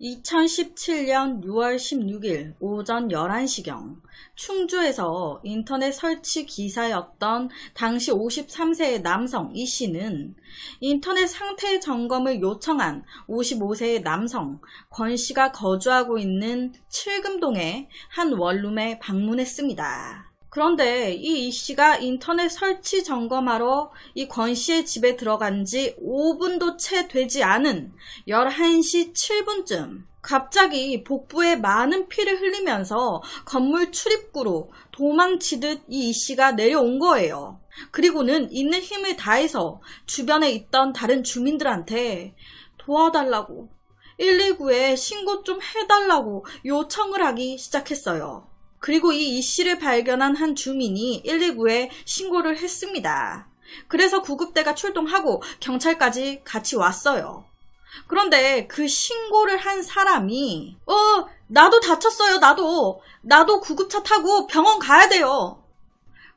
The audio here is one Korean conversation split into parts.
2017년 6월 16일 오전 11시경 충주에서 인터넷 설치 기사였던 당시 53세의 남성 이 씨는 인터넷 상태 점검을 요청한 55세의 남성 권 씨가 거주하고 있는 칠금동의 한 원룸에 방문했습니다. 그런데 이 이씨가 인터넷 설치 점검하러 이 권씨의 집에 들어간 지 5분도 채 되지 않은 11시 7분쯤 갑자기 복부에 많은 피를 흘리면서 건물 출입구로 도망치듯 이 이씨가 내려온 거예요. 그리고는 있는 힘을 다해서 주변에 있던 다른 주민들한테 도와달라고 119에 신고 좀 해달라고 요청을 하기 시작했어요. 그리고 이 이씨를 발견한 한 주민이 119에 신고를 했습니다. 그래서 구급대가 출동하고 경찰까지 같이 왔어요. 그런데 그 신고를 한 사람이 어 나도 다쳤어요 나도 나도 구급차 타고 병원 가야 돼요.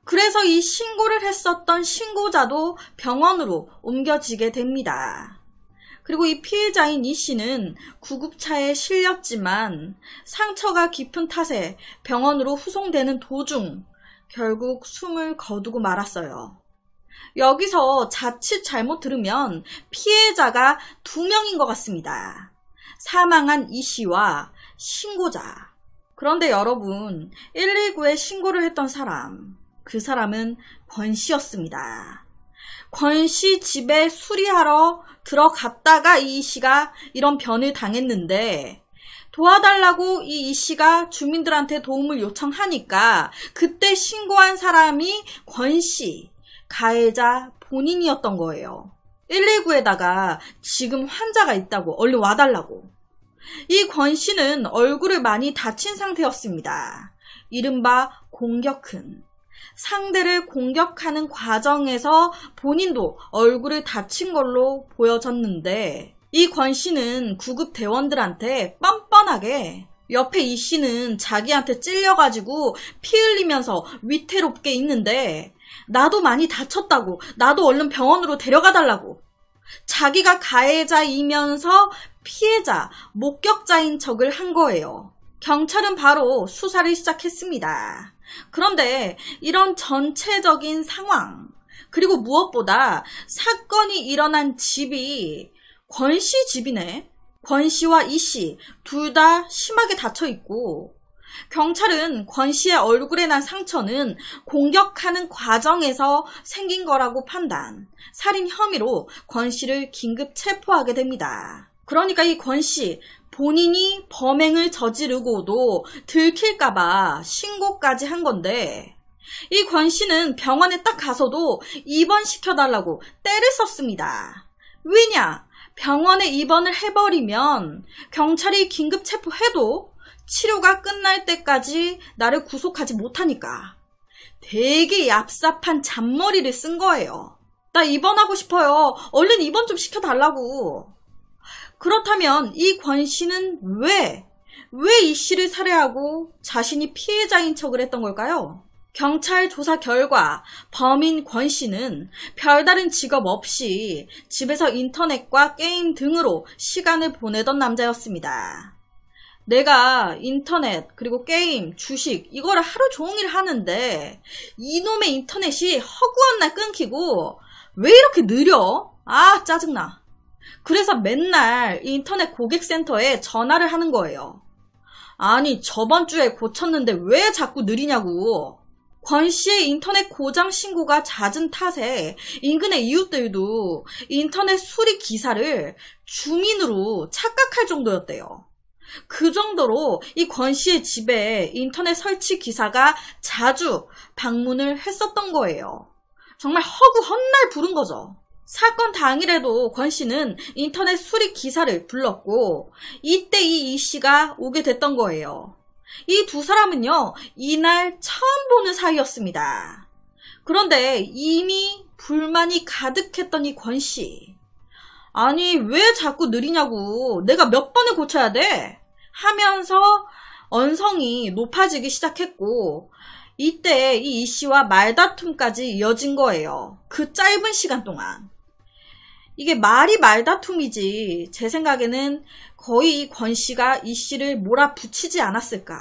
그래서 이 신고를 했었던 신고자도 병원으로 옮겨지게 됩니다. 그리고 이 피해자인 이 씨는 구급차에 실렸지만 상처가 깊은 탓에 병원으로 후송되는 도중 결국 숨을 거두고 말았어요. 여기서 자칫 잘못 들으면 피해자가 두 명인 것 같습니다. 사망한 이 씨와 신고자. 그런데 여러분, 119에 신고를 했던 사람, 그 사람은 권 씨였습니다. 권씨 집에 수리하러 들어갔다가 이 이씨가 이런 변을 당했는데 도와달라고 이 이씨가 주민들한테 도움을 요청하니까 그때 신고한 사람이 권 씨, 가해자 본인이었던 거예요. 119에다가 지금 환자가 있다고 얼른 와달라고. 이 권 씨는 얼굴을 많이 다친 상태였습니다. 이른바 공격흔. 상대를 공격하는 과정에서 본인도 얼굴을 다친 걸로 보여졌는데 이권 씨는 구급 대원들한테 뻔뻔하게 옆에 이 씨는 자기한테 찔려가지고 피 흘리면서 위태롭게 있는데 나도 많이 다쳤다고 나도 얼른 병원으로 데려가달라고 자기가 가해자이면서 피해자, 목격자인 척을 한 거예요. 경찰은 바로 수사를 시작했습니다. 그런데 이런 전체적인 상황, 그리고 무엇보다 사건이 일어난 집이 권씨 집이네. 권 씨와 이씨둘 다 심하게 다쳐 있고 경찰은 권 씨의 얼굴에 난 상처는 공격하는 과정에서 생긴 거라고 판단. 살인 혐의로 권 씨를 긴급 체포하게 됩니다. 그러니까 이권 씨, 본인이 범행을 저지르고도 들킬까봐 신고까지 한 건데 이권 씨는 병원에 딱 가서도 입원시켜달라고 때를 썼습니다. 왜냐? 병원에 입원을 해버리면 경찰이 긴급 체포해도 치료가 끝날 때까지 나를 구속하지 못하니까 되게 얍삽한 잔머리를 쓴 거예요. 나 입원하고 싶어요. 얼른 입원 좀 시켜달라고. 그렇다면 이 권 씨는 왜, 왜 이 씨를 살해하고 자신이 피해자인 척을 했던 걸까요? 경찰 조사 결과 범인 권 씨는 별다른 직업 없이 집에서 인터넷과 게임 등으로 시간을 보내던 남자였습니다. 내가 인터넷 그리고 게임 주식 이거를 하루 종일 하는데 이놈의 인터넷이 허구한 날 끊기고 왜 이렇게 느려? 아 짜증나. 그래서 맨날 인터넷 고객센터에 전화를 하는 거예요. 아니, 저번 주에 고쳤는데 왜 자꾸 느리냐고. 권 씨의 인터넷 고장 신고가 잦은 탓에 인근의 이웃들도 인터넷 수리 기사를 주민으로 착각할 정도였대요. 그 정도로 이 권 씨의 집에 인터넷 설치 기사가 자주 방문을 했었던 거예요. 정말 허구 헛날 부른 거죠. 사건 당일에도 권 씨는 인터넷 수리 기사를 불렀고 이때 이 이 씨가 오게 됐던 거예요. 이 두 사람은요 이날 처음 보는 사이였습니다. 그런데 이미 불만이 가득했던 이권 씨. 아니 왜 자꾸 느리냐고 내가 몇 번을 고쳐야 돼 하면서 언성이 높아지기 시작했고 이때 이 이씨와 말다툼까지 이어진 거예요. 그 짧은 시간 동안. 이게 말이 말다툼이지 제 생각에는 거의 권 씨가 이 씨를 몰아붙이지 않았을까.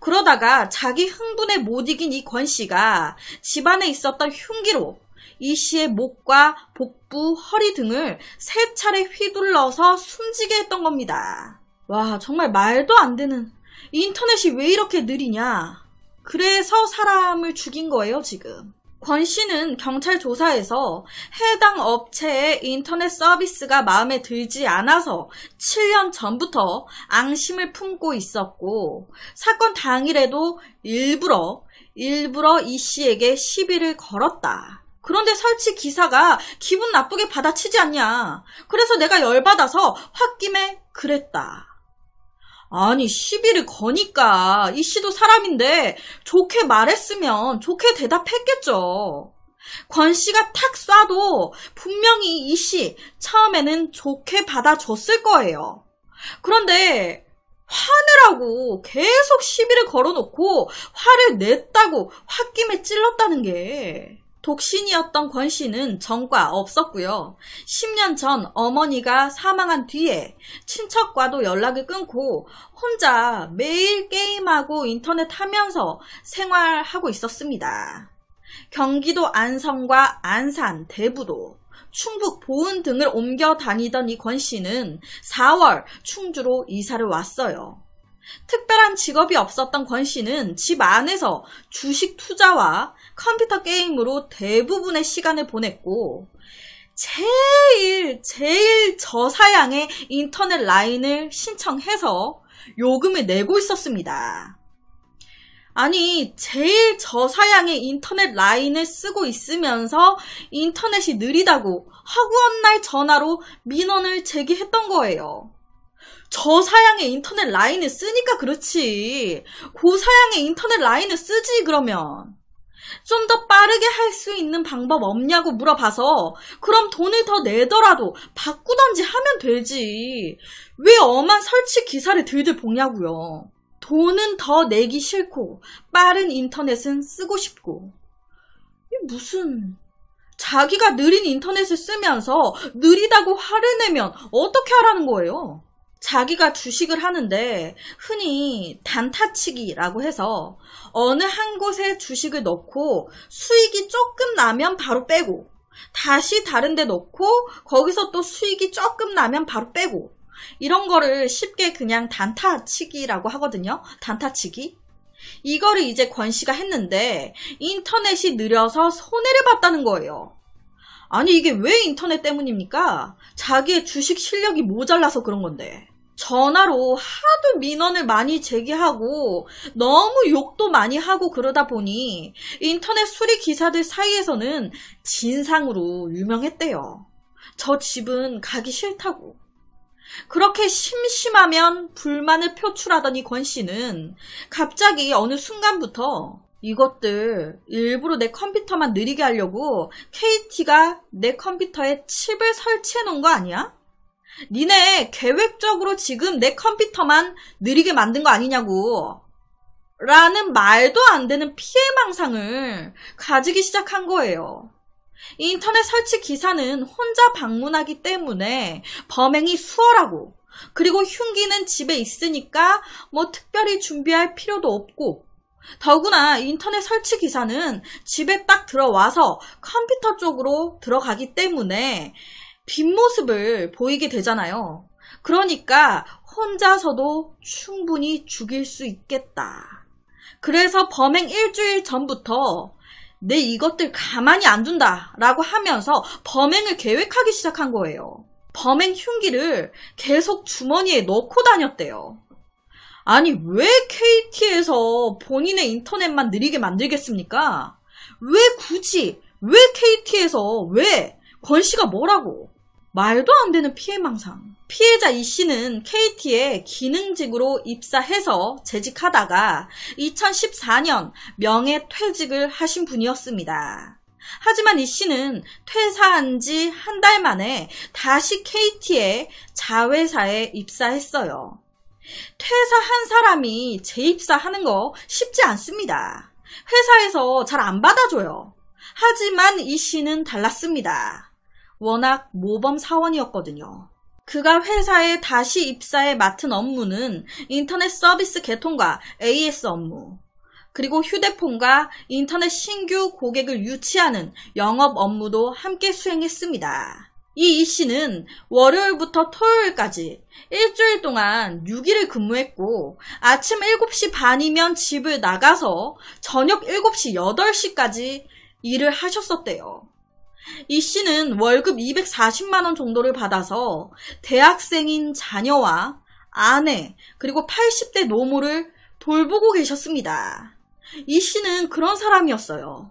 그러다가 자기 흥분에 못 이긴 이 권 씨가 집안에 있었던 흉기로 이 씨의 목과 복부, 허리 등을 세 차례 휘둘러서 숨지게 했던 겁니다. 와, 정말 말도 안 되는. 인터넷이 왜 이렇게 느리냐. 그래서 사람을 죽인 거예요, 지금. 권 씨는 경찰 조사에서 해당 업체의 인터넷 서비스가 마음에 들지 않아서 7년 전부터 앙심을 품고 있었고 사건 당일에도 일부러 일부러 이 씨에게 시비를 걸었다. 그런데 설치 기사가 기분 나쁘게 받아치지 않냐. 그래서 내가 열받아서 홧김에 그랬다. 아니 시비를 거니까 이 씨도 사람인데 좋게 말했으면 좋게 대답했겠죠. 권 씨가 탁 쏴도 분명히 이 씨 처음에는 좋게 받아줬을 거예요. 그런데 화내라고 계속 시비를 걸어놓고 화를 냈다고 홧김에 찔렀다는 게 독신이었던 권 씨는 전과 없었고요. 10년 전 어머니가 사망한 뒤에 친척과도 연락을 끊고 혼자 매일 게임하고 인터넷 하면서 생활하고 있었습니다. 경기도 안성과 안산, 대부도, 충북 보은 등을 옮겨 다니던 이 권 씨는 4월 충주로 이사를 왔어요. 특별한 직업이 없었던 권 씨는 집 안에서 주식 투자와 컴퓨터 게임으로 대부분의 시간을 보냈고 제일 제일 저사양의 인터넷 라인을 신청해서 요금을 내고 있었습니다. 아니 제일 저사양의 인터넷 라인을 쓰고 있으면서 인터넷이 느리다고 학원날 전화로 민원을 제기했던 거예요. 저사양의 인터넷 라인을 쓰니까 그렇지. 고사양의 인터넷 라인을 쓰지 그러면. 좀더 빠르게 할 수 있는 방법 없냐고 물어봐서 그럼 돈을 더 내더라도 바꾸던지 하면 되지. 왜 엄한 설치 기사를 들들 보냐고요. 돈은 더 내기 싫고 빠른 인터넷은 쓰고 싶고. 무슨 자기가 느린 인터넷을 쓰면서 느리다고 화를 내면 어떻게 하라는 거예요? 자기가 주식을 하는데 흔히 단타치기라고 해서 어느 한 곳에 주식을 넣고 수익이 조금 나면 바로 빼고 다시 다른 데 넣고 거기서 또 수익이 조금 나면 바로 빼고 이런 거를 쉽게 그냥 단타치기라고 하거든요. 단타치기. 이거를 이제 권 씨가 했는데 인터넷이 느려서 손해를 봤다는 거예요. 아니 이게 왜 인터넷 때문입니까? 자기의 주식 실력이 모자라서 그런 건데. 전화로 하도 민원을 많이 제기하고 너무 욕도 많이 하고 그러다 보니 인터넷 수리 기사들 사이에서는 진상으로 유명했대요. 저 집은 가기 싫다고. 그렇게 심심하면 불만을 표출하더니권 씨는 갑자기 어느 순간부터 이것들 일부러 내 컴퓨터만 느리게 하려고 KT가 내 컴퓨터에 칩을 설치해 놓은 거 아니야? 니네 계획적으로 지금 내 컴퓨터만 느리게 만든 거 아니냐고. 라는 말도 안 되는 피해망상을 가지기 시작한 거예요. 인터넷 설치 기사는 혼자 방문하기 때문에 범행이 수월하고 그리고 흉기는 집에 있으니까 뭐 특별히 준비할 필요도 없고 더구나 인터넷 설치 기사는 집에 딱 들어와서 컴퓨터 쪽으로 들어가기 때문에 뒷모습을 보이게 되잖아요. 그러니까 혼자서도 충분히 죽일 수 있겠다. 그래서 범행 일주일 전부터 내 이것들 가만히 안 둔다 라고 하면서 범행을 계획하기 시작한 거예요. 범행 흉기를 계속 주머니에 넣고 다녔대요. 아니 왜 KT에서 본인의 인터넷만 느리게 만들겠습니까? 왜 굳이 왜 KT에서 왜 권씨가 뭐라고 말도 안 되는 피해망상 피해자 이 씨는 KT에 기능직으로 입사해서 재직하다가 2014년 명예퇴직을 하신 분이었습니다. 하지만 이 씨는 퇴사한 지 한 달 만에 다시 k t 에 자회사에 입사했어요. 퇴사한 사람이 재입사하는 거 쉽지 않습니다. 회사에서 잘 안 받아줘요. 하지만 이 씨는 달랐습니다. 워낙 모범 사원이었거든요. 그가 회사에 다시 입사해 맡은 업무는 인터넷 서비스 개통과 AS 업무, 그리고 휴대폰과 인터넷 신규 고객을 유치하는 영업 업무도 함께 수행했습니다. 이 이씨는 월요일부터 토요일까지 일주일 동안 6일을 근무했고 아침 7시 반이면 집을 나가서 저녁 7시 8시까지 일을 하셨었대요. 이 씨는 월급 240만원 정도를 받아서 대학생인 자녀와 아내 그리고 80대 노모를 돌보고 계셨습니다. 이 씨는 그런 사람이었어요.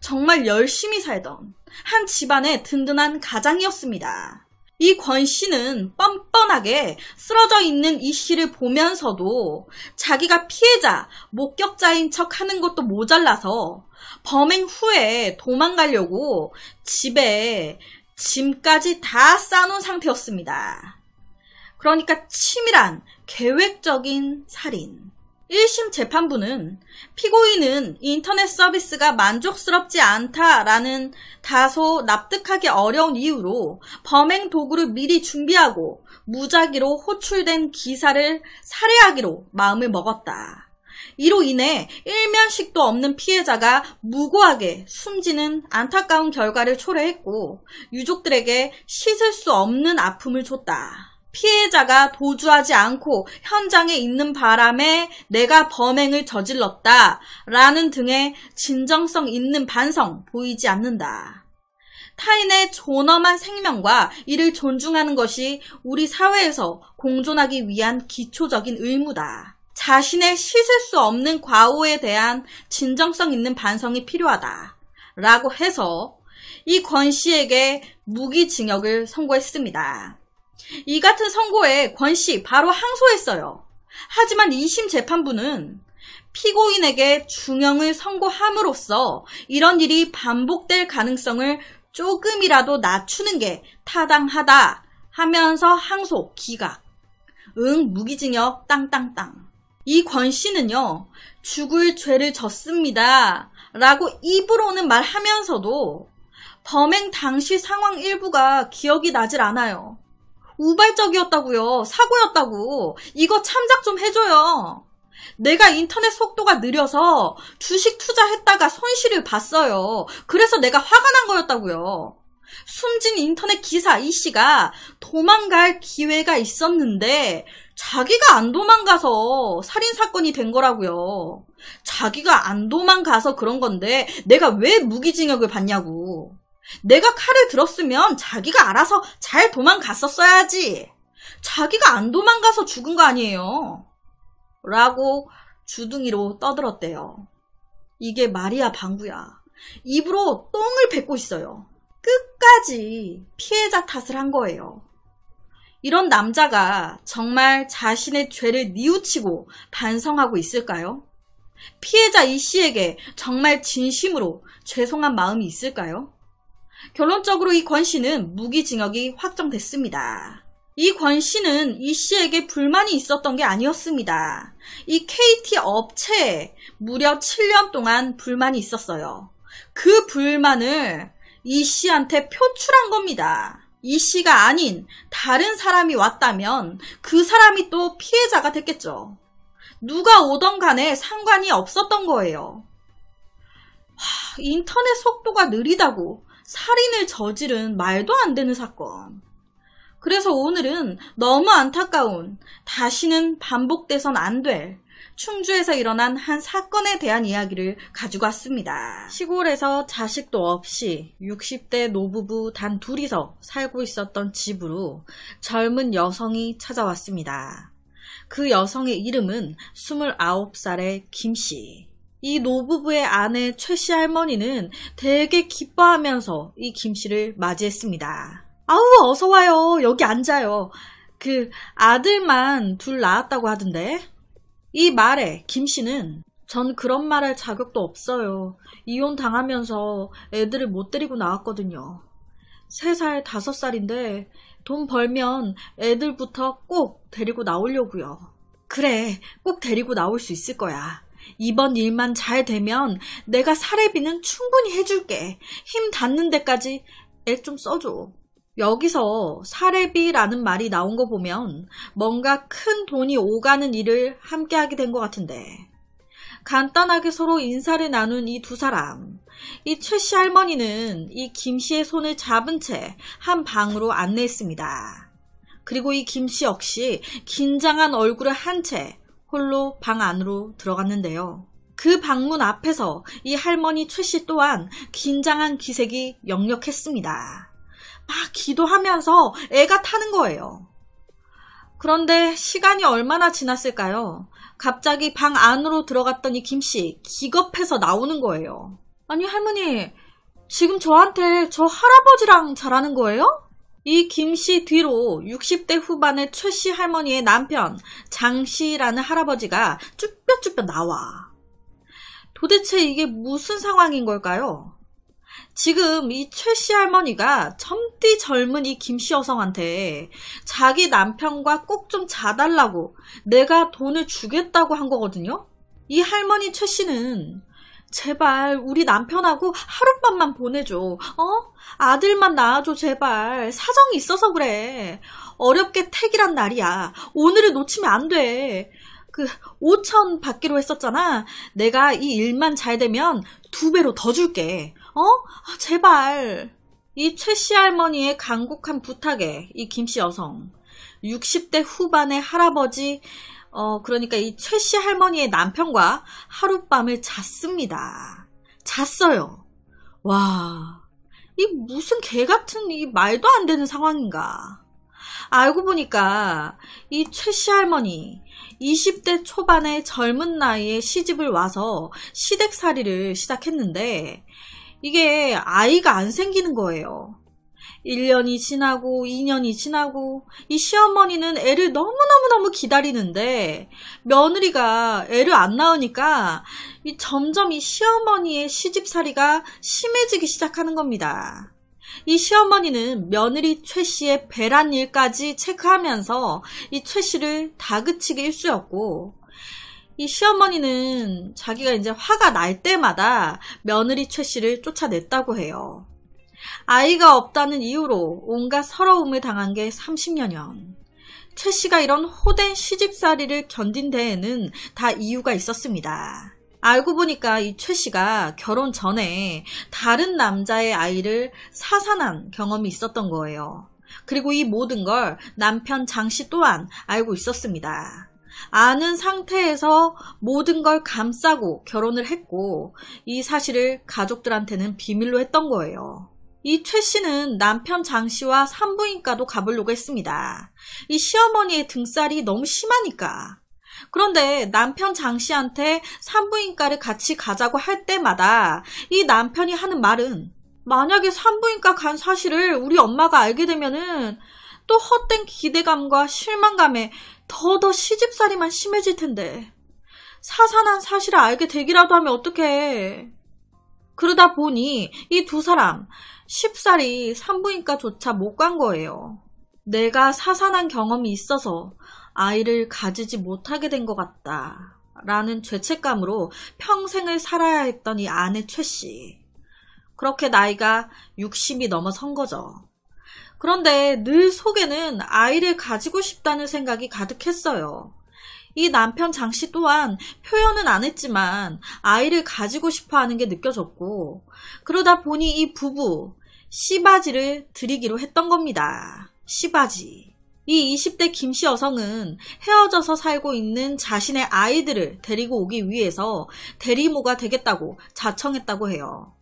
정말 열심히 살던 한 집안의 든든한 가장이었습니다. 이권 씨는 뻔뻔하게 쓰러져 있는 이 씨를 보면서도 자기가 피해자, 목격자인 척 하는 것도 모자라서 범행 후에 도망가려고 집에 짐까지 다 싸놓은 상태였습니다. 그러니까 치밀한 계획적인 살인. 1심 재판부는 피고인은 인터넷 서비스가 만족스럽지 않다라는 다소 납득하기 어려운 이유로 범행 도구를 미리 준비하고 무작위로 호출된 기사를 살해하기로 마음을 먹었다. 이로 인해 일면식도 없는 피해자가 무고하게 숨지는 안타까운 결과를 초래했고 유족들에게 씻을 수 없는 아픔을 줬다. 피해자가 보조하지 않고 현장에 있는 바람에 내가 범행을 저질렀다 라는 등의 진정성 있는 반성 보이지 않는다. 타인의 존엄한 생명과 이를 존중하는 것이 우리 사회에서 공존하기 위한 기초적인 의무다. 자신의 씻을 수 없는 과오에 대한 진정성 있는 반성이 필요하다. 라고 해서 이 권 씨에게 무기징역을 선고했습니다. 이 같은 선고에 권 씨 바로 항소했어요. 하지만 2심 재판부는 피고인에게 중형을 선고함으로써 이런 일이 반복될 가능성을 조금이라도 낮추는 게 타당하다 하면서 항소 기각. 응 무기징역 땅땅땅. 이 권 씨는요 죽을 죄를 졌습니다. 라고 입으로는 말하면서도 범행 당시 상황 일부가 기억이 나질 않아요. 우발적이었다고요. 사고였다고. 이거 참작 좀 해줘요. 내가 인터넷 속도가 느려서 주식 투자했다가 손실을 봤어요. 그래서 내가 화가 난 거였다고요. 숨진 인터넷 기사 이 씨가 도망갈 기회가 있었는데 자기가 안 도망가서 살인 사건이 된 거라고요. 자기가 안 도망가서 그런 건데 내가 왜 무기징역을 받냐고. 내가 칼을 들었으면 자기가 알아서 잘 도망갔었어야지. 자기가 안 도망가서 죽은 거 아니에요. 라고 주둥이로 떠들었대요. 이게 말이야, 방구야. 입으로 똥을 뱉고 있어요. 끝까지 피해자 탓을 한 거예요. 이런 남자가 정말 자신의 죄를 뉘우치고 반성하고 있을까요? 피해자 이 씨에게 정말 진심으로 죄송한 마음이 있을까요? 결론적으로 이권 씨는 무기징역이 확정됐습니다. 이권 씨는 이 씨에게 불만이 있었던 게 아니었습니다. 이 KT 업체에 무려 7년 동안 불만이 있었어요. 그 불만을 이 씨한테 표출한 겁니다. 이 씨가 아닌 다른 사람이 왔다면 그 사람이 또 피해자가 됐겠죠. 누가 오던 간에 상관이 없었던 거예요. 하, 인터넷 속도가 느리다고 살인을 저지른 말도 안 되는 사건. 그래서 오늘은 너무 안타까운, 다시는 반복돼선 안 될, 충주에서 일어난 한 사건에 대한 이야기를 가지고 왔습니다. 시골에서 자식도 없이 60대 노부부 단 둘이서 살고 있었던 집으로 젊은 여성이 찾아왔습니다. 그 여성의 이름은 29살의 김씨. 이 노부부의 아내 최씨 할머니는 되게 기뻐하면서 이 김씨를 맞이했습니다. 아우 어서와요 여기 앉아요. 그 아들만 둘 낳았다고 하던데. 이 말에 김씨는 전 그런 말 할 자격도 없어요. 이혼 당하면서 애들을 못 데리고 나왔거든요. 3살, 5살인데 돈 벌면 애들부터 꼭 데리고 나오려고요. 그래, 꼭 데리고 나올 수 있을 거야. 이번 일만 잘 되면 내가 사례비는 충분히 해줄게. 힘 닿는 데까지 액좀 써줘. 여기서 사례비라는 말이 나온 거 보면 뭔가 큰 돈이 오가는 일을 함께 하게 된 것 같은데. 간단하게 서로 인사를 나눈 이 두 사람. 이 최씨 할머니는 이 김 씨의 손을 잡은 채 한 방으로 안내했습니다. 그리고 이 김씨 역시 긴장한 얼굴을 한채 홀로 방 안으로 들어갔는데요. 그 방문 앞에서 이 할머니 최씨 또한 긴장한 기색이 역력했습니다. 막 기도하면서 애가 타는 거예요. 그런데 시간이 얼마나 지났을까요? 갑자기 방 안으로 들어갔더니 김씨 기겁해서 나오는 거예요. 아니 할머니 지금 저한테 저 할아버지랑 자라는 거예요? 이김씨 뒤로 60대 후반의 최 씨 할머니의 남편 장 씨라는 할아버지가 쭈뼛쭈뼛 나와. 도대체 이게 무슨 상황인 걸까요? 지금 이 최씨 할머니가 젊디 젊은 이 김씨 여성한테 자기 남편과 꼭 좀 자달라고 내가 돈을 주겠다고 한 거거든요? 이 할머니 최 씨는 제발 우리 남편하고 하룻밤만 보내줘. 어? 아들만 낳아줘 제발. 사정이 있어서 그래. 어렵게 택이란 날이야. 오늘을 놓치면 안 돼. 그 5천 받기로 했었잖아. 내가 이 일만 잘 되면 두 배로 더 줄게. 어? 아, 제발. 이 최씨 할머니의 간곡한 부탁에 이 김씨 여성 60대 후반의 할아버지 어, 그러니까 이 최씨 할머니의 남편과 하룻밤을 잤습니다. 잤어요. 와, 이 무슨 개 같은 이 말도 안 되는 상황인가. 알고 보니까 이 최씨 할머니 20대 초반의 젊은 나이에 시집을 와서 시댁살이를 시작했는데 이게 아이가 안 생기는 거예요. 1년이 지나고 2년이 지나고 이 시어머니는 애를 너무너무너무 기다리는데 며느리가 애를 안 낳으니까 이 점점 이 시어머니의 시집살이가 심해지기 시작하는 겁니다. 이 시어머니는 며느리 최 씨의 배란 일까지 체크하면서 이최 씨를 다그치게 일쑤였고 이 시어머니는 자기가 이제 화가 날 때마다 며느리 최 씨를 쫓아냈다고 해요. 아이가 없다는 이유로 온갖 서러움을 당한 게 30여년. 최 씨가 이런 호된 시집살이를 견딘 데에는 다 이유가 있었습니다. 알고 보니까 이 최 씨가 결혼 전에 다른 남자의 아이를 사산한 경험이 있었던 거예요. 그리고 이 모든 걸 남편 장 씨 또한 알고 있었습니다. 아는 상태에서 모든 걸 감싸고 결혼을 했고 이 사실을 가족들한테는 비밀로 했던 거예요. 이최 씨는 남편 장 씨와 산부인과도 가보려고 했습니다. 이 시어머니의 등살이 너무 심하니까. 그런데 남편 장 씨한테 산부인과를 같이 가자고 할 때마다 이 남편이 하는 말은 만약에 산부인과 간 사실을 우리 엄마가 알게 되면은 또 헛된 기대감과 실망감에 더더 시집살이만 심해질 텐데. 사산한 사실을 알게 되기라도 하면 어떡해. 그러다 보니 이 두 사람 쉽사리 산부인과조차 못 간 거예요. 내가 사산한 경험이 있어서 아이를 가지지 못하게 된 것 같다. 라는 죄책감으로 평생을 살아야 했던 이 아내 최 씨. 그렇게 나이가 60이 넘어선 거죠. 그런데 늘 속에는 아이를 가지고 싶다는 생각이 가득했어요. 이 남편 장 씨 또한 표현은 안 했지만 아이를 가지고 싶어 하는 게 느껴졌고 그러다 보니 이 부부 씨바지를 드리기로 했던 겁니다. 씨바지. 이 20대 김 씨 여성은 헤어져서 살고 있는 자신의 아이들을 데리고 오기 위해서 대리모가 되겠다고 자청했다고 해요.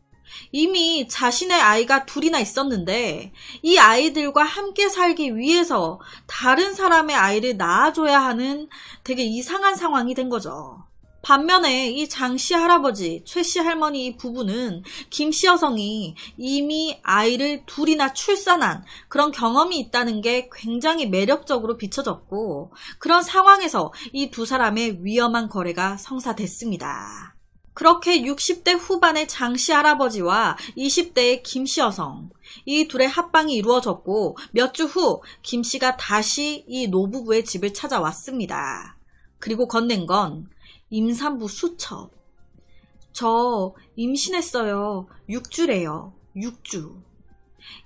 이미 자신의 아이가 둘이나 있었는데 이 아이들과 함께 살기 위해서 다른 사람의 아이를 낳아줘야 하는 되게 이상한 상황이 된 거죠. 반면에 이 장씨 할아버지, 최씨 할머니 이 부부는 김씨 여성이 이미 아이를 둘이나 출산한 그런 경험이 있다는 게 굉장히 매력적으로 비춰졌고 그런 상황에서 이 두 사람의 위험한 거래가 성사됐습니다. 그렇게 60대 후반의 장씨 할아버지와 20대의 김씨 여성, 이 둘의 합방이 이루어졌고 몇 주 후 김씨가 다시 이 노부부의 집을 찾아왔습니다. 그리고 건넨 건 임산부 수첩. 저 임신했어요. 6주래요. 6주.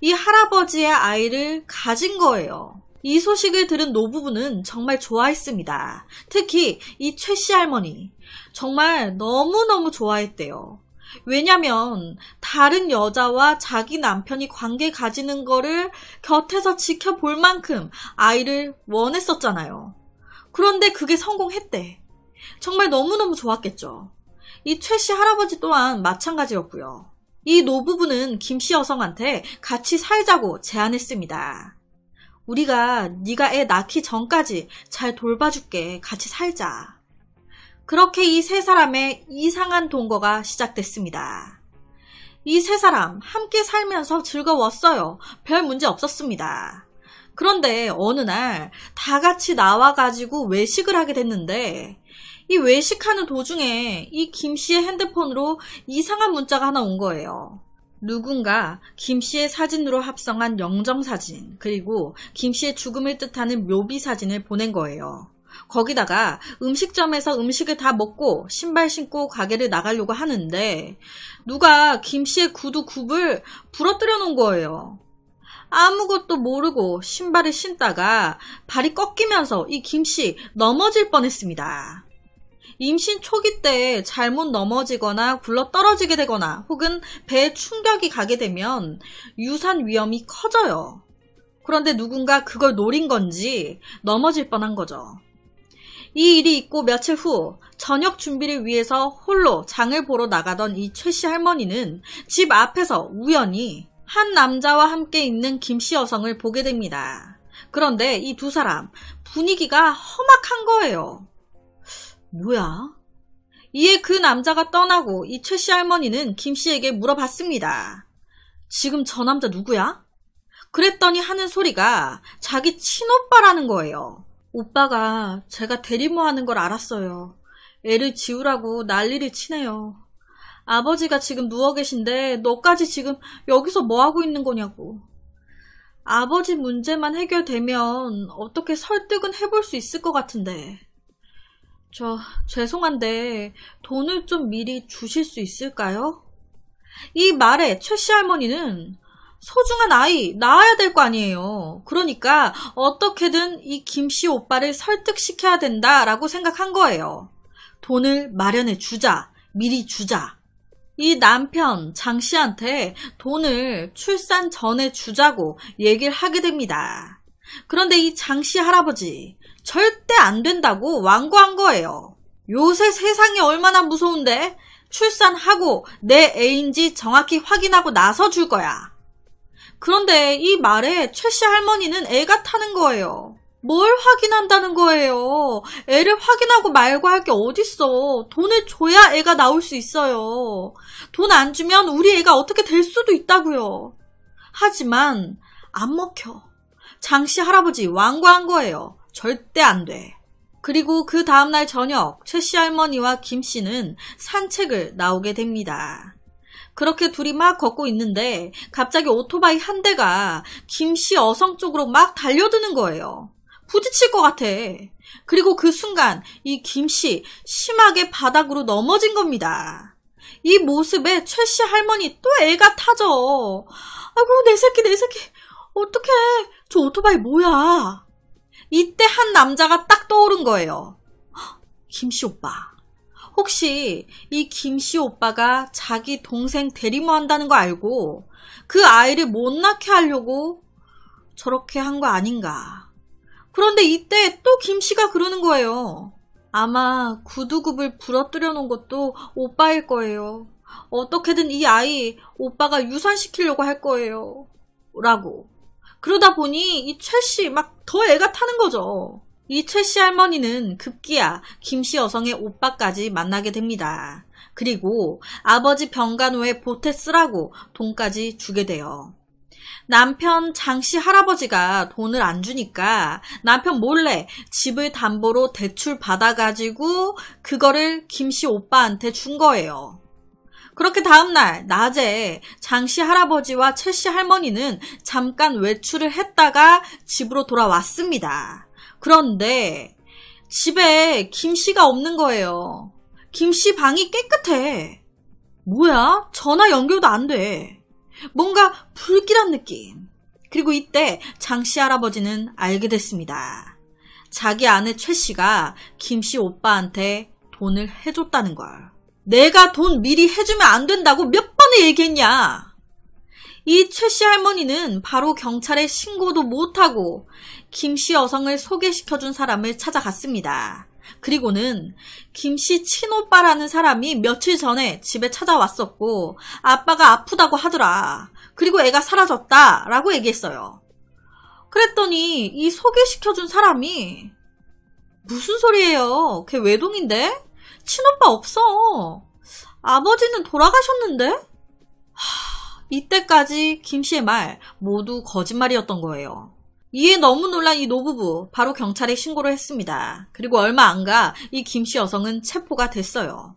이 할아버지의 아이를 가진 거예요. 이 소식을 들은 노부부는 정말 좋아했습니다. 특히 이 최 씨 할머니. 정말 너무너무 좋아했대요. 왜냐면 다른 여자와 자기 남편이 관계 가지는 거를 곁에서 지켜볼 만큼 아이를 원했었잖아요. 그런데 그게 성공했대. 정말 너무너무 좋았겠죠. 이 최 씨 할아버지 또한 마찬가지였고요. 이 노부부는 김 씨 여성한테 같이 살자고 제안했습니다. 우리가 네가 애 낳기 전까지 잘 돌봐줄게. 같이 살자. 그렇게 이 세 사람의 이상한 동거가 시작됐습니다. 이 세 사람 함께 살면서 즐거웠어요. 별 문제 없었습니다. 그런데 어느 날 다 같이 나와가지고 외식을 하게 됐는데 이 외식하는 도중에 이 김 씨의 핸드폰으로 이상한 문자가 하나 온 거예요. 누군가 김 씨의 사진으로 합성한 영정사진, 그리고 김 씨의 죽음을 뜻하는 묘비사진을 보낸 거예요. 거기다가 음식점에서 음식을 다 먹고 신발 신고 가게를 나가려고 하는데 누가 김 씨의 구두 굽을 부러뜨려 놓은 거예요. 아무것도 모르고 신발을 신다가 발이 꺾이면서 이 김씨 넘어질 뻔했습니다. 임신 초기 때 잘못 넘어지거나 굴러 떨어지게 되거나 혹은 배에 충격이 가게 되면 유산 위험이 커져요. 그런데 누군가 그걸 노린 건지 넘어질 뻔한 거죠. 이 일이 있고 며칠 후 저녁 준비를 위해서 홀로 장을 보러 나가던 이 최씨 할머니는 집 앞에서 우연히 한 남자와 함께 있는 김씨 여성을 보게 됩니다. 그런데 이 두 사람 분위기가 험악한 거예요. 뭐야? 이에 그 남자가 떠나고 이 최씨 할머니는 김 씨에게 물어봤습니다. 지금 저 남자 누구야? 그랬더니 하는 소리가 자기 친오빠라는 거예요. 오빠가 제가 대리모 하는 걸 알았어요. 애를 지우라고 난리를 치네요. 아버지가 지금 누워 계신데 너까지 지금 여기서 뭐 하고 있는 거냐고. 아버지 문제만 해결되면 어떻게 설득은 해볼 수 있을 것 같은데. 저 죄송한데 돈을 좀 미리 주실 수 있을까요? 이 말에 최씨 할머니는 소중한 아이 낳아야 될 거 아니에요. 그러니까 어떻게든 이 김씨 오빠를 설득시켜야 된다라고 생각한 거예요. 돈을 마련해 주자. 미리 주자. 이 남편 장씨한테 돈을 출산 전에 주자고 얘기를 하게 됩니다. 그런데 이 장 씨 할아버지 절대 안 된다고 완고한 거예요. 요새 세상이 얼마나 무서운데 출산하고 내 애인지 정확히 확인하고 나서 줄 거야. 그런데 이 말에 최씨 할머니는 애가 타는 거예요. 뭘 확인한다는 거예요. 애를 확인하고 말고 할 게 어딨어. 돈을 줘야 애가 나올 수 있어요. 돈 안 주면 우리 애가 어떻게 될 수도 있다고요. 하지만 안 먹혀. 장씨 할아버지 완고한 거예요. 절대 안 돼. 그리고 그 다음날 저녁 최씨 할머니와 김 씨는 산책을 나오게 됩니다. 그렇게 둘이 막 걷고 있는데 갑자기 오토바이 한 대가 김씨 어성 쪽으로 막 달려드는 거예요. 부딪힐 것 같아. 그리고 그 순간 이 김씨 심하게 바닥으로 넘어진 겁니다. 이 모습에 최씨 할머니 또 애가 타죠. 아이고 내 새끼 내 새끼 어떡해 저 오토바이 뭐야 이때 한 남자가 딱 떠오른 거예요. 김씨 오빠. 혹시 이 김씨 오빠가 자기 동생 대리모 한다는 거 알고 그 아이를 못 낳게 하려고 저렇게 한 거 아닌가. 그런데 이때 또 김씨가 그러는 거예요. 아마 구두굽을 부러뜨려 놓은 것도 오빠일 거예요. 어떻게든 이 아이 오빠가 유산시키려고 할 거예요. 라고. 그러다 보니 이 최 씨 막 더 애가 타는 거죠. 이 최 씨 할머니는 급기야 김 씨 여성의 오빠까지 만나게 됩니다. 그리고 아버지 병간호에 보태 쓰라고 돈까지 주게 돼요. 남편 장 씨 할아버지가 돈을 안 주니까 남편 몰래 집을 담보로 대출 받아가지고 그거를 김 씨 오빠한테 준 거예요. 그렇게 다음날 낮에 장씨 할아버지와 최씨 할머니는 잠깐 외출을 했다가 집으로 돌아왔습니다. 그런데 집에 김씨가 없는 거예요. 김씨 방이 깨끗해. 뭐야? 전화 연결도 안 돼. 뭔가 불길한 느낌. 그리고 이때 장씨 할아버지는 알게 됐습니다. 자기 아내 최씨가 김씨 오빠한테 돈을 해줬다는 걸. 내가 돈 미리 해주면 안 된다고 몇 번을 얘기했냐. 이 최 씨 할머니는 바로 경찰에 신고도 못하고 김씨 여성을 소개시켜준 사람을 찾아갔습니다. 그리고는 김 씨 친오빠라는 사람이 며칠 전에 집에 찾아왔었고 아빠가 아프다고 하더라. 그리고 애가 사라졌다. 라고 얘기했어요. 그랬더니 이 소개시켜준 사람이 무슨 소리예요? 걔 외동인데? 친오빠 없어. 아버지는 돌아가셨는데? 하, 이때까지 김 씨의 말 모두 거짓말이었던 거예요. 이에 너무 놀란 이 노부부 바로 경찰에 신고를 했습니다. 그리고 얼마 안가 이 김씨 여성은 체포가 됐어요.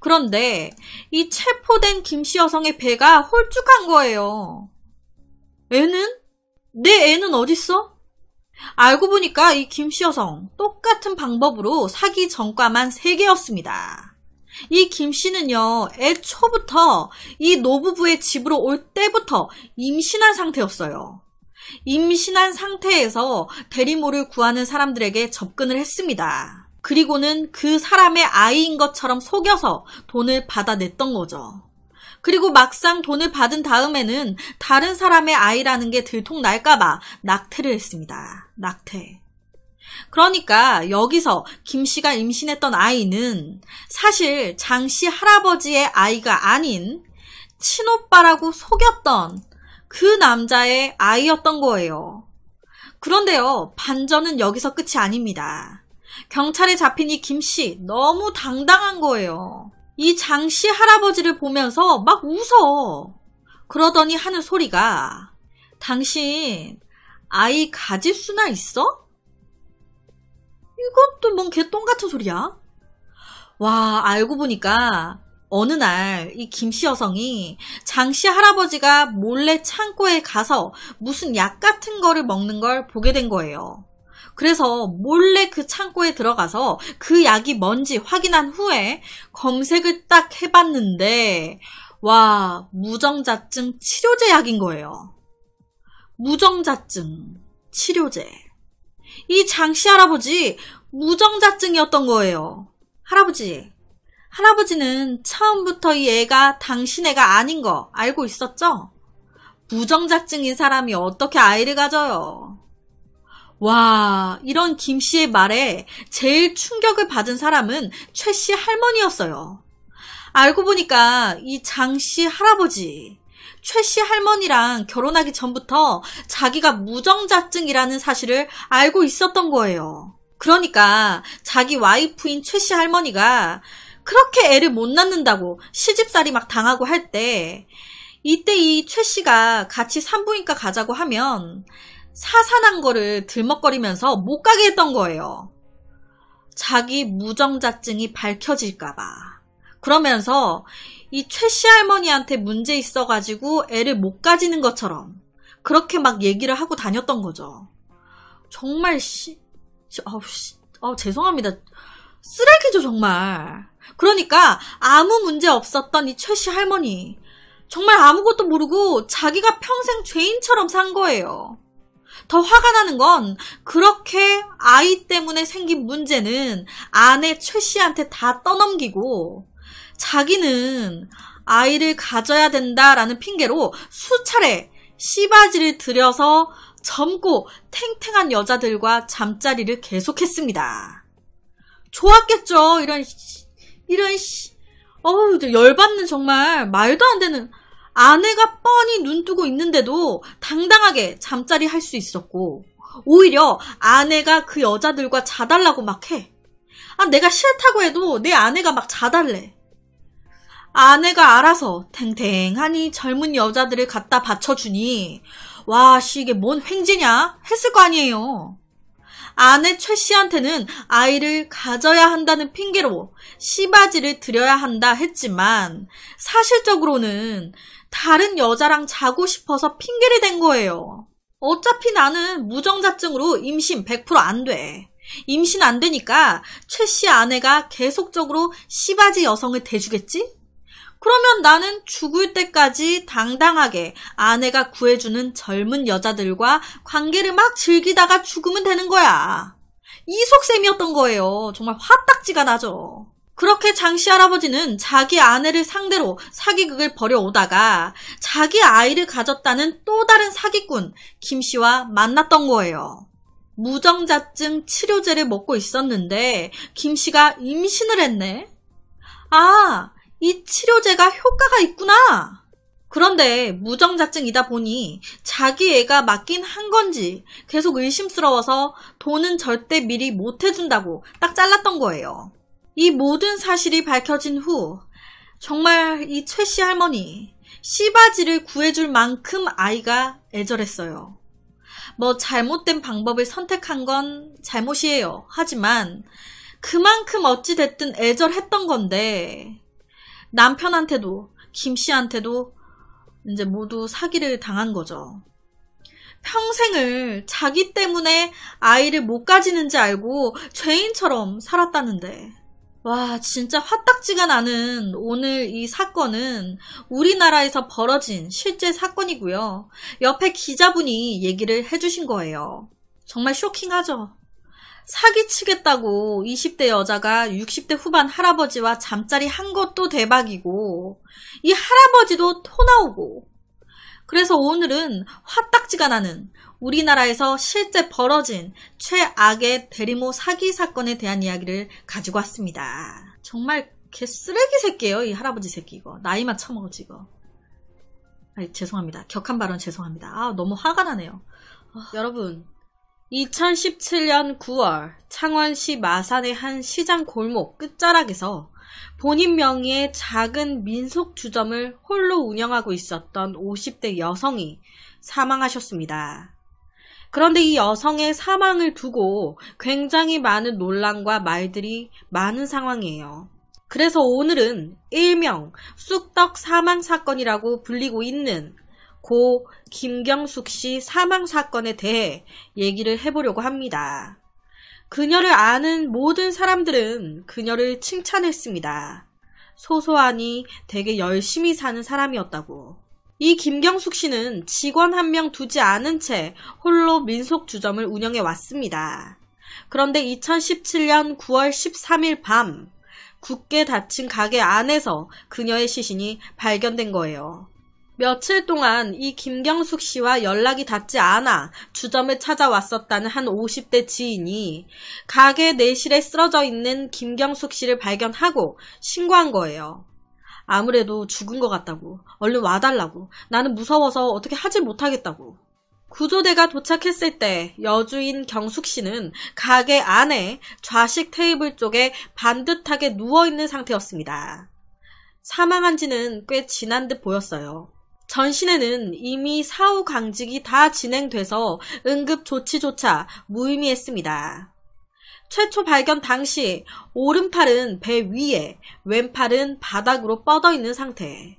그런데 이 체포된 김씨 여성의 배가 홀쭉한 거예요. 애는? 내 애는 어딨어? 알고 보니까 이 김씨 여성 똑같은 방법으로 사기 전과만 3개였습니다. 이 김씨는요 애초부터 이 노부부의 집으로 올 때부터 임신한 상태였어요. 임신한 상태에서 대리모를 구하는 사람들에게 접근을 했습니다. 그리고는 그 사람의 아이인 것처럼 속여서 돈을 받아냈던 거죠. 그리고 막상 돈을 받은 다음에는 다른 사람의 아이라는 게 들통날까봐 낙태를 했습니다. 낙태. 그러니까 여기서 김 씨가 임신했던 아이는 사실 장씨 할아버지의 아이가 아닌 친오빠라고 속였던 그 남자의 아이였던 거예요. 그런데요, 반전은 여기서 끝이 아닙니다. 경찰에 잡힌 이김 씨, 너무 당당한 거예요. 이 장씨 할아버지를 보면서 막 웃어. 그러더니 하는 소리가 당신 아이 가질수나 있어? 이것도 뭔 개똥 같은 소리야. 와 알고 보니까 어느 날 이 김씨 여성이 장씨 할아버지가 몰래 창고에 가서 무슨 약 같은 거를 먹는 걸 보게 된 거예요. 그래서 몰래 그 창고에 들어가서 그 약이 뭔지 확인한 후에 검색을 딱 해봤는데, 와, 무정자증 치료제 약인 거예요. 무정자증 치료제. 이 장씨 할아버지 무정자증이었던 거예요. 할아버지. 할아버지는 처음부터 이 애가 당신 애가 아닌 거 알고 있었죠? 무정자증인 사람이 어떻게 아이를 가져요? 와, 이런 김 씨의 말에 제일 충격을 받은 사람은 최씨 할머니였어요. 알고 보니까 이 장씨 할아버지, 최씨 할머니랑 결혼하기 전부터 자기가 무정자증이라는 사실을 알고 있었던 거예요. 그러니까 자기 와이프인 최씨 할머니가 그렇게 애를 못 낳는다고 시집살이 막 당하고 할 때 이때 이 최 씨가 같이 산부인과 가자고 하면 사산한 거를 들먹거리면서 못 가게 했던 거예요. 자기 무정자증이 밝혀질까봐. 그러면서 이 최씨 할머니한테 문제 있어가지고 애를 못 가지는 것처럼 그렇게 막 얘기를 하고 다녔던 거죠. 정말 씨, 아우 씨, 아 죄송합니다. 쓰레기죠 정말. 그러니까 아무 문제 없었던 이 최씨 할머니 정말 아무것도 모르고 자기가 평생 죄인처럼 산 거예요. 더 화가 나는 건 그렇게 아이 때문에 생긴 문제는 아내 최 씨한테 다 떠넘기고 자기는 아이를 가져야 된다라는 핑계로 수차례 씨바지를 들여서 젊고 탱탱한 여자들과 잠자리를 계속했습니다. 좋았겠죠. 이런 이런 어우 열받는 정말 말도 안 되는 아내가 뻔히 눈 뜨고 있는데도 당당하게 잠자리 할 수 있었고, 오히려 아내가 그 여자들과 자달라고 막 해. 아, 내가 싫다고 해도 내 아내가 막 자달래. 아내가 알아서 탱탱하니 젊은 여자들을 갖다 바쳐주니, 와, 씨, 이게 뭔 횡재냐? 했을 거 아니에요. 아내 최 씨한테는 아이를 가져야 한다는 핑계로 시바지를 드려야 한다 했지만 사실적으로는 다른 여자랑 자고 싶어서 핑계를 댄 거예요. 어차피 나는 무정자증으로 임신 100%안 돼. 임신 안 되니까 최 씨 아내가 계속적으로 씨바지 여성을 대주겠지? 그러면 나는 죽을 때까지 당당하게 아내가 구해주는 젊은 여자들과 관계를 막 즐기다가 죽으면 되는 거야. 이 속셈이었던 거예요. 정말 화딱지가 나죠. 그렇게 장씨 할아버지는 자기 아내를 상대로 사기극을 벌여오다가 자기 아이를 가졌다는 또 다른 사기꾼 김씨와 만났던 거예요. 무정자증 치료제를 먹고 있었는데 김씨가 임신을 했네? 아, 이 치료제가 효과가 있구나! 그런데 무정자증이다 보니 자기 애가 맞긴 한 건지 계속 의심스러워서 돈은 절대 미리 못 해준다고 딱 잘랐던 거예요. 이 모든 사실이 밝혀진 후 정말 이 최 씨 할머니 씨바지를 구해줄 만큼 아이가 애절했어요. 뭐 잘못된 방법을 선택한 건 잘못이에요. 하지만 그만큼 어찌됐든 애절했던 건데 남편한테도 김 씨한테도 이제 모두 사기를 당한 거죠. 평생을 자기 때문에 아이를 못 가지는지 알고 죄인처럼 살았다는데 와, 진짜 화딱지가 나는 오늘 이 사건은 우리나라에서 벌어진 실제 사건이고요. 옆에 기자분이 얘기를 해주신 거예요. 정말 쇼킹하죠? 사기치겠다고 20대 여자가 60대 후반 할아버지와 잠자리 한 것도 대박이고, 이 할아버지도 토 나오고, 그래서 오늘은 화딱지가 나는 우리나라에서 실제 벌어진 최악의 대리모 사기 사건에 대한 이야기를 가지고 왔습니다. 정말 개 쓰레기 새끼예요, 이 할아버지 새끼 이거. 나이만 처먹었지 이거. 아니, 죄송합니다. 격한 발언 죄송합니다. 아, 너무 화가 나네요. 아... 여러분, 2017년 9월 창원시 마산의 한 시장 골목 끝자락에서 본인 명의의 작은 민속 주점을 홀로 운영하고 있었던 50대 여성이 사망하셨습니다. 그런데 이 여성의 사망을 두고 굉장히 많은 논란과 말들이 많은 상황이에요. 그래서 오늘은 일명 쑥떡 사망 사건이라고 불리고 있는 고 김경숙 씨 사망 사건에 대해 얘기를 해보려고 합니다. 그녀를 아는 모든 사람들은 그녀를 칭찬했습니다. 소소하니 되게 열심히 사는 사람이었다고. 이 김경숙 씨는 직원 한 명 두지 않은 채 홀로 민속 주점을 운영해 왔습니다. 그런데 2017년 9월 13일 밤, 굳게 닫힌 가게 안에서 그녀의 시신이 발견된 거예요. 며칠 동안 이 김경숙 씨와 연락이 닿지 않아 주점에 찾아왔었다는 한 50대 지인이 가게 내실에 쓰러져 있는 김경숙 씨를 발견하고 신고한 거예요. 아무래도 죽은 것 같다고. 얼른 와달라고. 나는 무서워서 어떻게 하지 못하겠다고. 구조대가 도착했을 때 여주인 경숙 씨는 가게 안에 좌식 테이블 쪽에 반듯하게 누워있는 상태였습니다. 사망한 지는 꽤 지난 듯 보였어요. 전신에는 이미 사후 강직이 다 진행돼서 응급 조치조차 무의미했습니다. 최초 발견 당시 오른팔은 배 위에, 왼팔은 바닥으로 뻗어 있는 상태.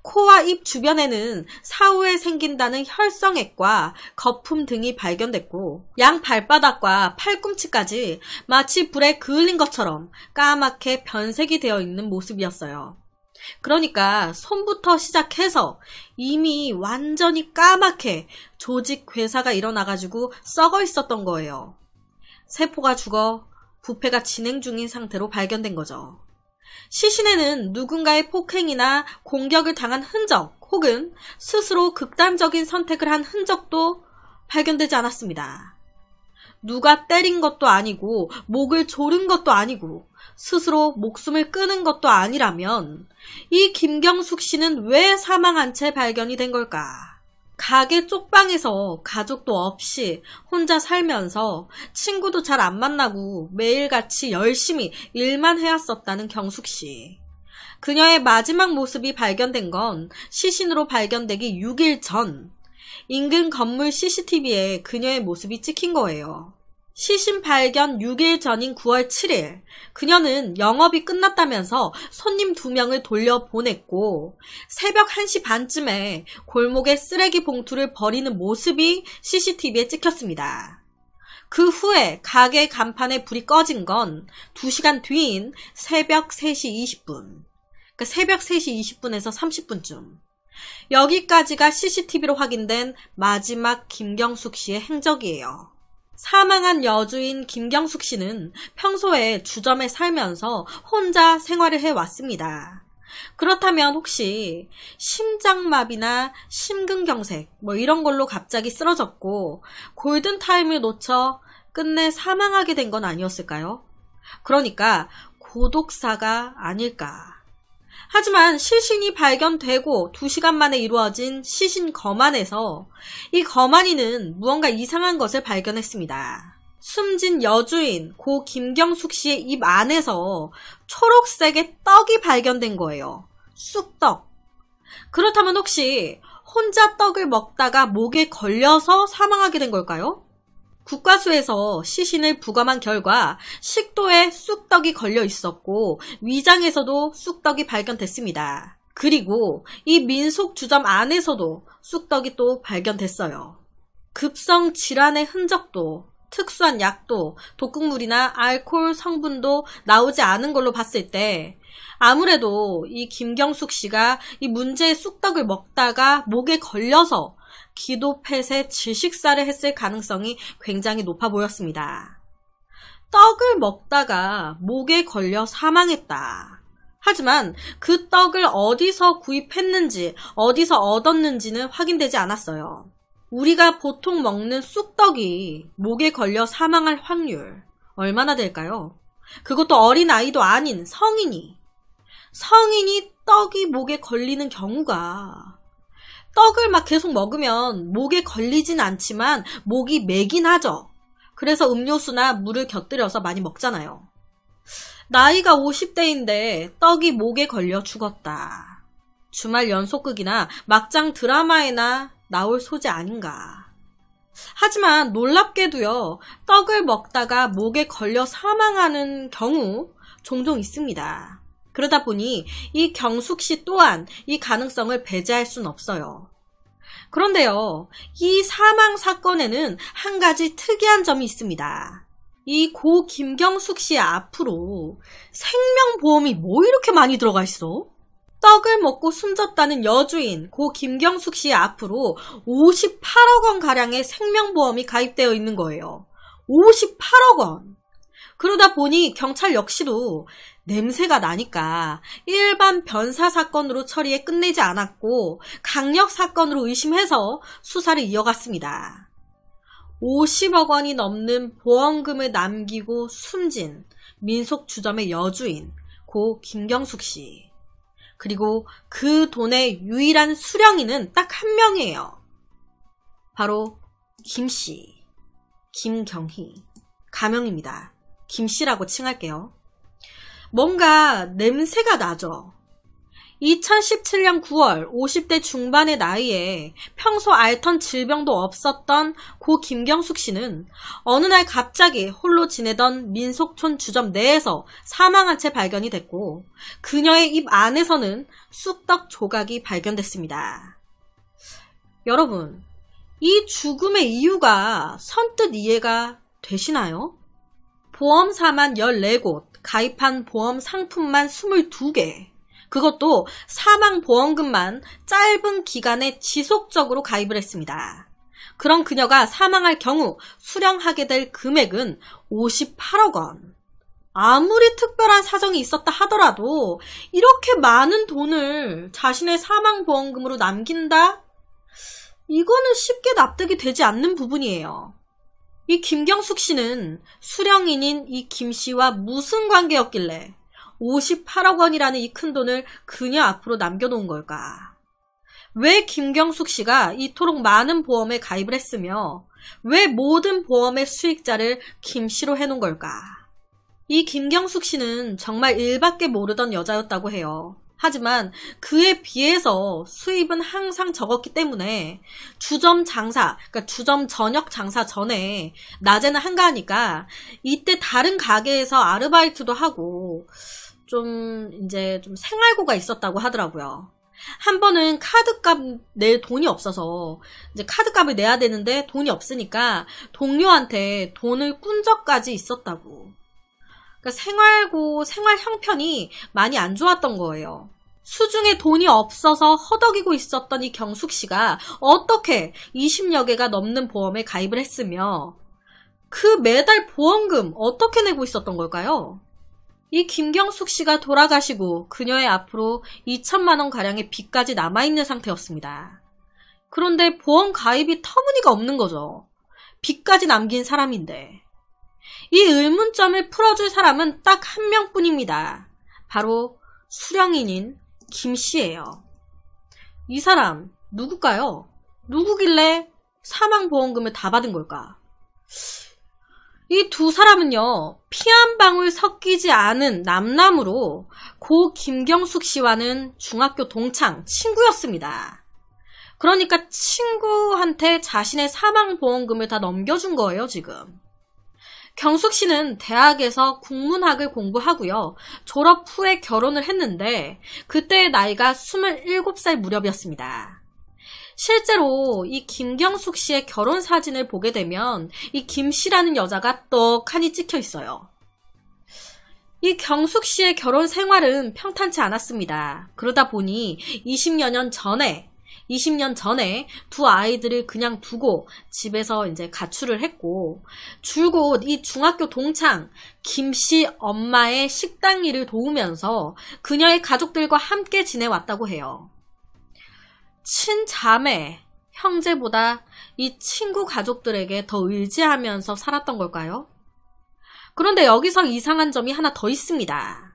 코와 입 주변에는 사후에 생긴다는 혈성액과 거품 등이 발견됐고 양 발바닥과 팔꿈치까지 마치 불에 그을린 것처럼 까맣게 변색이 되어 있는 모습이었어요. 그러니까 손부터 시작해서 이미 완전히 까맣게 조직 괴사가 일어나가지고 썩어 있었던 거예요. 세포가 죽어 부패가 진행 중인 상태로 발견된 거죠. 시신에는 누군가의 폭행이나 공격을 당한 흔적 혹은 스스로 극단적인 선택을 한 흔적도 발견되지 않았습니다. 누가 때린 것도 아니고 목을 조른 것도 아니고 스스로 목숨을 끊은 것도 아니라면 이 김경숙 씨는 왜 사망한 채 발견이 된 걸까? 가게 쪽방에서 가족도 없이 혼자 살면서 친구도 잘 안 만나고 매일같이 열심히 일만 해왔었다는 경숙 씨. 그녀의 마지막 모습이 발견된 건 시신으로 발견되기 6일 전 인근 건물 CCTV에 그녀의 모습이 찍힌 거예요. 시신 발견 6일 전인 9월 7일, 그녀는 영업이 끝났다면서 손님 2명을 돌려보냈고, 새벽 1시 반쯤에 골목에 쓰레기 봉투를 버리는 모습이 CCTV에 찍혔습니다. 그 후에 가게 간판에 불이 꺼진 건 2시간 뒤인 새벽 3시 20분. 그러니까 새벽 3시 20분에서 30분쯤. 여기까지가 CCTV로 확인된 마지막 김경숙 씨의 행적이에요. 사망한 여주인 김경숙 씨는 평소에 주점에 살면서 혼자 생활을 해왔습니다. 그렇다면 혹시 심장마비나 심근경색 뭐 이런 걸로 갑자기 쓰러졌고 골든타임을 놓쳐 끝내 사망하게 된 건 아니었을까요? 그러니까 고독사가 아닐까. 하지만 시신이 발견되고 2시간 만에 이루어진 시신 거만에서이거만이는 무언가 이상한 것을 발견했습니다. 숨진 여주인 고 김경숙 씨의 입 안에서 초록색의 떡이 발견된 거예요. 쑥떡. 그렇다면 혹시 혼자 떡을 먹다가 목에 걸려서 사망하게 된 걸까요? 국과수에서 시신을 부검한 결과 식도에 쑥떡이 걸려 있었고 위장에서도 쑥떡이 발견됐습니다. 그리고 이 민속 주점 안에서도 쑥떡이 또 발견됐어요. 급성 질환의 흔적도 특수한 약도 독극물이나 알코올 성분도 나오지 않은 걸로 봤을 때 아무래도 이 김경숙 씨가 이 문제의 쑥떡을 먹다가 목에 걸려서 기도 펫의 질식사를 했을 가능성이 굉장히 높아 보였습니다. 떡을 먹다가 목에 걸려 사망했다. 하지만 그 떡을 어디서 구입했는지, 어디서 얻었는지는 확인되지 않았어요. 우리가 보통 먹는 쑥떡이 목에 걸려 사망할 확률 얼마나 될까요? 그것도 어린 아이도 아닌 성인이 성인이 떡이 목에 걸리는 경우가 떡을 막 계속 먹으면 목에 걸리진 않지만 목이 메긴 하죠. 그래서 음료수나 물을 곁들여서 많이 먹잖아요. 나이가 50대인데 떡이 목에 걸려 죽었다. 주말 연속극이나 막장 드라마에나 나올 소재 아닌가. 하지만 놀랍게도요, 떡을 먹다가 목에 걸려 사망하는 경우 종종 있습니다. 그러다 보니 이 경숙 씨 또한 이 가능성을 배제할 순 없어요. 그런데요, 이 사망 사건에는 한 가지 특이한 점이 있습니다. 이 고 김경숙 씨 앞으로 생명보험이 뭐 이렇게 많이 들어가 있어? 떡을 먹고 숨졌다는 여주인 고 김경숙 씨 앞으로 58억 원가량의 생명보험이 가입되어 있는 거예요. 58억 원! 그러다 보니 경찰 역시도 냄새가 나니까 일반 변사 사건으로 처리해 끝내지 않았고 강력 사건으로 의심해서 수사를 이어갔습니다. 50억 원이 넘는 보험금을 남기고 숨진 민속 주점의 여주인 고 김경숙 씨. 그리고 그 돈의 유일한 수령인은 딱 한 명이에요. 바로 김 씨. 김경희. 가명입니다. 김 씨라고 칭할게요. 뭔가 냄새가 나죠. 2017년 9월 50대 중반의 나이에 평소 알던 질병도 없었던 고 김경숙 씨는 어느 날 갑자기 홀로 지내던 민속촌 주점 내에서 사망한 채 발견이 됐고 그녀의 입 안에서는 쑥떡 조각이 발견됐습니다. 여러분, 이 죽음의 이유가 선뜻 이해가 되시나요? 보험사만 14곳, 가입한 보험 상품만 22개, 그것도 사망보험금만 짧은 기간에 지속적으로 가입을 했습니다. 그런 그녀가 사망할 경우 수령하게 될 금액은 58억 원. 아무리 특별한 사정이 있었다 하더라도 이렇게 많은 돈을 자신의 사망보험금으로 남긴다? 이거는 쉽게 납득이 되지 않는 부분이에요. 이 김경숙 씨는 수령인인 이 김 씨와 무슨 관계였길래 58억 원이라는 이 큰 돈을 그녀 앞으로 남겨놓은 걸까? 왜 김경숙 씨가 이토록 많은 보험에 가입을 했으며 왜 모든 보험의 수익자를 김 씨로 해놓은 걸까? 이 김경숙 씨는 정말 일밖에 모르던 여자였다고 해요. 하지만 그에 비해서 수입은 항상 적었기 때문에 주점 장사, 그러니까 주점 저녁 장사 전에 낮에는 한가하니까 이때 다른 가게에서 아르바이트도 하고 좀 이제 좀 생활고가 있었다고 하더라고요. 한 번은 카드값 낼 돈이 없어서 이제 카드값을 내야 되는데 돈이 없으니까 동료한테 돈을 꾼 적까지 있었다고. 그러니까 생활고, 생활 형편이 많이 안 좋았던 거예요. 수중에 돈이 없어서 허덕이고 있었던 이 경숙 씨가 어떻게 20여 개가 넘는 보험에 가입을 했으며 그 매달 보험금 어떻게 내고 있었던 걸까요? 이 김경숙 씨가 돌아가시고 그녀의 앞으로 2천만원 가량의 빚까지 남아있는 상태였습니다. 그런데 보험 가입이 터무니가 없는 거죠. 빚까지 남긴 사람인데. 이 의문점을 풀어줄 사람은 딱 한 명뿐입니다. 바로 수령인인 김 씨예요. 이 사람 누굴까요? 누구길래 사망보험금을 다 받은 걸까? 이 두 사람은요, 피 한 방울 섞이지 않은 남남으로 고 김경숙 씨와는 중학교 동창 친구였습니다. 그러니까 친구한테 자신의 사망보험금을 다 넘겨준 거예요, 지금. 경숙 씨는 대학에서 국문학을 공부하고요. 졸업 후에 결혼을 했는데 그때의 나이가 27살 무렵이었습니다. 실제로 이 김경숙 씨의 결혼 사진을 보게 되면 이 김 씨라는 여자가 떡하니 찍혀 있어요. 이 경숙 씨의 결혼 생활은 평탄치 않았습니다. 그러다 보니 20여 년 전에 20년 전에 두 아이들을 그냥 두고 집에서 이제 가출을 했고 줄곧 이 중학교 동창 김 씨 엄마의 식당 일을 도우면서 그녀의 가족들과 함께 지내왔다고 해요. 친자매, 형제보다 이 친구 가족들에게 더 의지하면서 살았던 걸까요? 그런데 여기서 이상한 점이 하나 더 있습니다.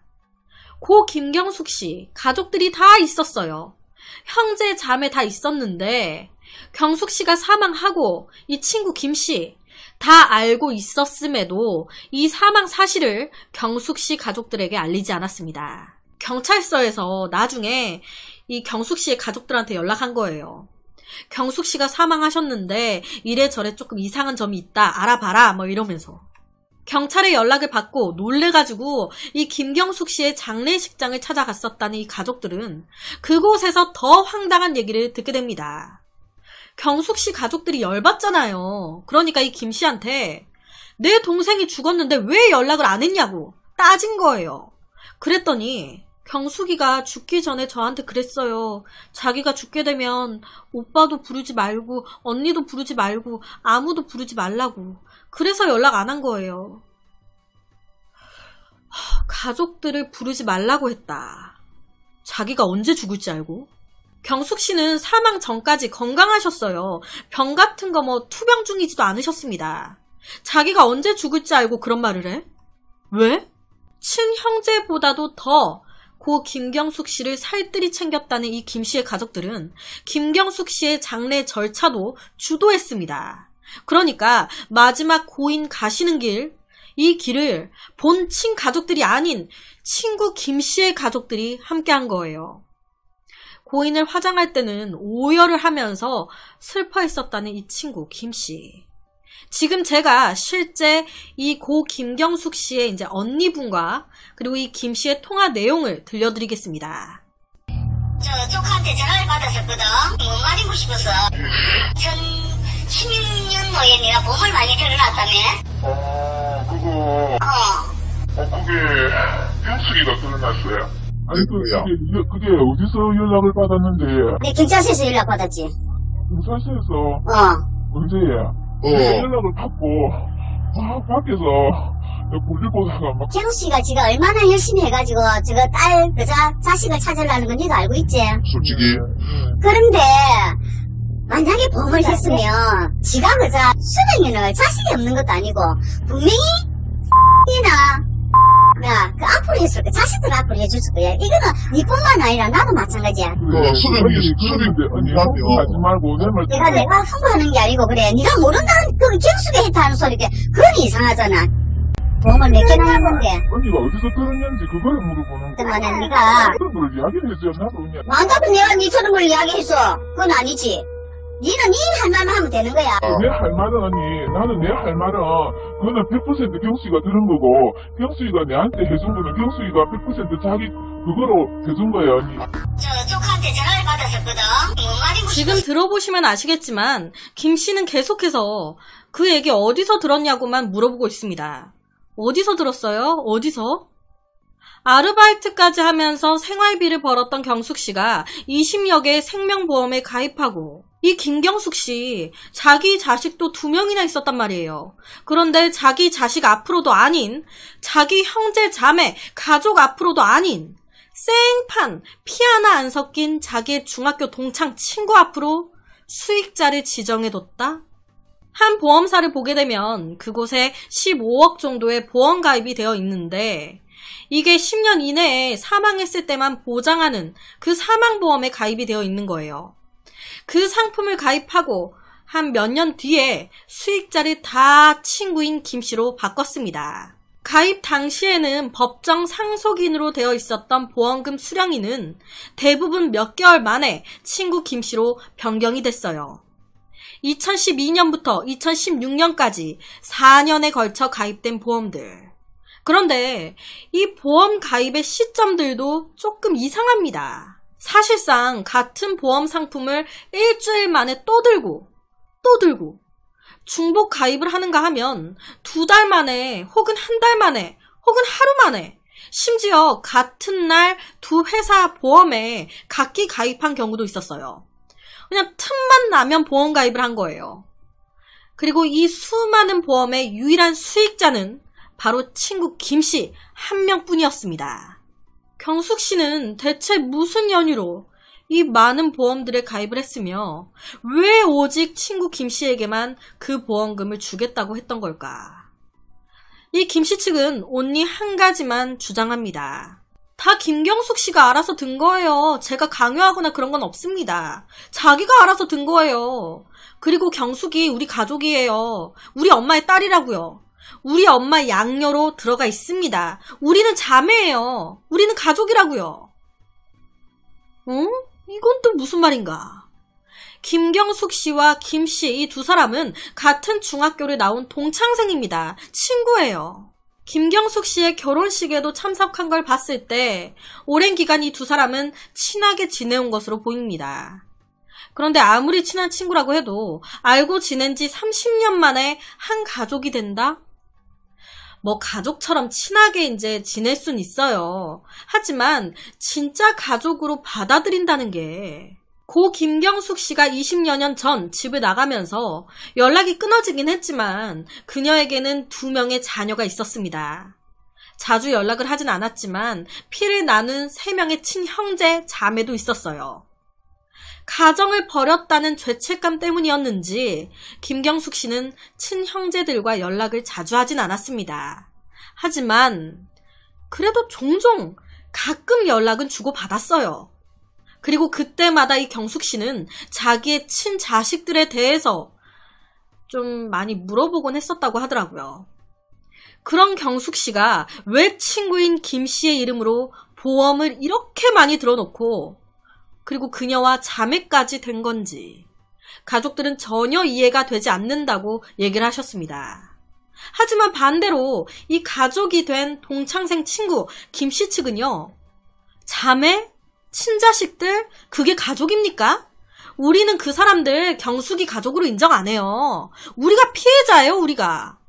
고 김경숙 씨, 가족들이 다 있었어요. 형제 자매 다 있었는데 경숙 씨가 사망하고 이 친구 김 씨 다 알고 있었음에도 이 사망 사실을 경숙 씨 가족들에게 알리지 않았습니다. 경찰서에서 나중에 이 경숙 씨의 가족들한테 연락한 거예요. 경숙 씨가 사망하셨는데 이래저래 조금 이상한 점이 있다 알아봐라 뭐 이러면서 경찰의 연락을 받고 놀래가지고 이 김경숙 씨의 장례식장을 찾아갔었다는 이 가족들은 그곳에서 더 황당한 얘기를 듣게 됩니다. 경숙 씨 가족들이 열받잖아요. 그러니까 이 김 씨한테 내 동생이 죽었는데 왜 연락을 안 했냐고 따진 거예요. 그랬더니 경숙이가 죽기 전에 저한테 그랬어요. 자기가 죽게 되면 오빠도 부르지 말고 언니도 부르지 말고 아무도 부르지 말라고. 그래서 연락 안 한 거예요. 아, 가족들을 부르지 말라고 했다. 자기가 언제 죽을지 알고. 경숙 씨는 사망 전까지 건강하셨어요. 병 같은 거 뭐 투병 중이지도 않으셨습니다. 자기가 언제 죽을지 알고 그런 말을 해? 왜? 친형제보다도 더 고 김경숙 씨를 살뜰히 챙겼다는 이 김 씨의 가족들은 김경숙 씨의 장례 절차도 주도했습니다. 그러니까 마지막 고인 가시는 길, 이 길을 본 친 가족들이 아닌 친구 김 씨의 가족들이 함께 한 거예요. 고인을 화장할 때는 오열을 하면서 슬퍼했었다는 이 친구 김 씨. 지금 제가 실제 이 고 김경숙 씨의 이제 언니분과 그리고 이 김 씨의 통화 내용을 들려드리겠습니다. 저 조카한테 전화를 받았었거든. 뭔말인고 싶어서. 전 10년 후에 내가 몸을 많이 드러났다면? 어, 그거. 어. 어, 그게, 현숙이가 드러났어요. 아니, 그, 그게, 그게 어디서 연락을 받았는데? 내 네, 경찰서에서 연락 받았지. 경찰서에서? 어. 언제야? 어. 연락을 받고, 막 밖에서, 다가 막. 캐노 씨가 지금 얼마나 열심히 해가지고, 저거 딸, 그자, 자식을 찾으려는 건 니도 알고 있지? 솔직히. 네. 그런데, 만약에 범을 네. 했으면 지가 그자 수백 년을 자식이 없는 것도 아니고 분명히 이나 그 앞으로 있을 거 자식들 앞으로 해줄 거야 이거는 니뿐만 아니라 나도 마찬가지야 음. 그래 수내가 내가 홍보하는 게 아니고 그래 니가 모른다는 그 경숙에 했다는 소리게 그건 이상하잖아 보험을 몇 개나 한 건데 언니가 어디서 들었는지 그걸 물어보는 거야 그만해 니가 그런 걸 이야기를 해줘야 나도 그냥 안 답은 내가 니 네 그런 걸 이야기했어 그건 아니지 니는 니할 말만 하면 되는 거야. 아. 내할 말은 아니 나는 내 할 말은 그거는 100% 경수이가 들은 거고 경수이가 내한테 해준 거는 경수이가 100% 자기 그거로 해준 거야 아니 저 조카한테 전화를 받았었거든. 뭔 말인고 지금 들어보시면 아시겠지만 김 씨는 계속해서 그 얘기 어디서 들었냐고만 물어보고 있습니다. 어디서 들었어요? 어디서? 아르바이트까지 하면서 생활비를 벌었던 경숙 씨가 20여 개의 생명보험에 가입하고 이 김경숙 씨 자기 자식도 두 명이나 있었단 말이에요. 그런데 자기 자식 앞으로도 아닌 자기 형제 자매 가족 앞으로도 아닌 생판 피 하나 안 섞인 자기의 중학교 동창 친구 앞으로 수익자를 지정해뒀다? 한 보험사를 보게 되면 그곳에 15억 정도의 보험 가입이 되어 있는데 이게 10년 이내에 사망했을 때만 보장하는 그 사망보험에 가입이 되어 있는 거예요. 그 상품을 가입하고 한 몇 년 뒤에 수익자를 다 친구인 김씨로 바꿨습니다. 가입 당시에는 법정 상속인으로 되어 있었던 보험금 수령인은 대부분 몇 개월 만에 친구 김씨로 변경이 됐어요. 2012년부터 2016년까지 4년에 걸쳐 가입된 보험들. 그런데 이 보험 가입의 시점들도 조금 이상합니다. 사실상 같은 보험 상품을 일주일 만에 또 들고 또 들고 중복 가입을 하는가 하면 두 달 만에 혹은 한 달 만에 혹은 하루 만에 심지어 같은 날 두 회사 보험에 각기 가입한 경우도 있었어요. 그냥 틈만 나면 보험 가입을 한 거예요. 그리고 이 수많은 보험의 유일한 수익자는 바로 친구 김씨 한 명뿐이었습니다. 경숙 씨는 대체 무슨 연유로 이 많은 보험들에 가입을 했으며 왜 오직 친구 김 씨에게만 그 보험금을 주겠다고 했던 걸까? 이 김 씨 측은 온리 한 가지만 주장합니다. 다 김경숙 씨가 알아서 든 거예요. 제가 강요하거나 그런 건 없습니다. 자기가 알아서 든 거예요. 그리고 경숙이 우리 가족이에요. 우리 엄마의 딸이라고요. 우리 엄마 양녀로 들어가 있습니다. 우리는 자매예요. 우리는 가족이라고요. 응? 이건 또 무슨 말인가? 김경숙 씨와 김 씨 이 두 사람은 같은 중학교를 나온 동창생입니다. 친구예요. 김경숙 씨의 결혼식에도 참석한 걸 봤을 때 오랜 기간 이 두 사람은 친하게 지내온 것으로 보입니다. 그런데 아무리 친한 친구라고 해도 알고 지낸 지 30년 만에 한 가족이 된다? 뭐 가족처럼 친하게 이제 지낼 순 있어요. 하지만 진짜 가족으로 받아들인다는 게 고 김경숙 씨가 20여 년 전 집을 나가면서 연락이 끊어지긴 했지만 그녀에게는 두 명의 자녀가 있었습니다. 자주 연락을 하진 않았지만 피를 나눈 세 명의 친형제 자매도 있었어요. 가정을 버렸다는 죄책감 때문이었는지 김경숙 씨는 친형제들과 연락을 자주 하진 않았습니다. 하지만 그래도 종종 가끔 연락은 주고받았어요. 그리고 그때마다 이 경숙 씨는 자기의 친자식들에 대해서 좀 많이 물어보곤 했었다고 하더라고요. 그런 경숙 씨가 왜 친구인 김 씨의 이름으로 보험을 이렇게 많이 들어놓고 그리고 그녀와 자매까지 된 건지 가족들은 전혀 이해가 되지 않는다고 얘기를 하셨습니다. 하지만 반대로 이 가족이 된 동창생 친구 김씨 측은요. 자매? 친자식들? 그게 가족입니까? 우리는 그 사람들 경숙이 가족으로 인정 안 해요. 우리가 피해자예요, 우리가.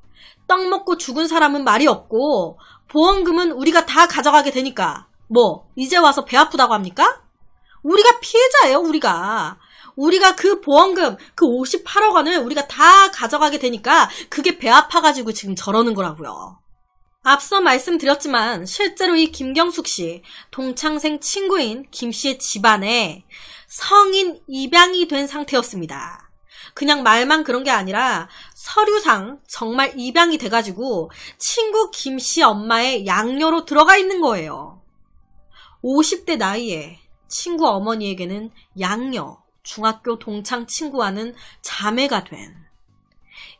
떡 먹고 죽은 사람은 말이 없고, 보험금은 우리가 다 가져가게 되니까. 뭐, 이제 와서 배 아프다고 합니까? 우리가 피해자예요, 우리가. 우리가 그 보험금 그 58억 원을 우리가 다 가져가게 되니까 그게 배 아파가지고 지금 저러는 거라고요. 앞서 말씀드렸지만 실제로 이 김경숙 씨 동창생 친구인 김 씨의 집안에 성인 입양이 된 상태였습니다. 그냥 말만 그런 게 아니라 서류상 정말 입양이 돼가지고 친구 김 씨 엄마의 양녀로 들어가 있는 거예요. 50대 나이에 친구 어머니에게는 양녀, 중학교 동창 친구와는 자매가 된.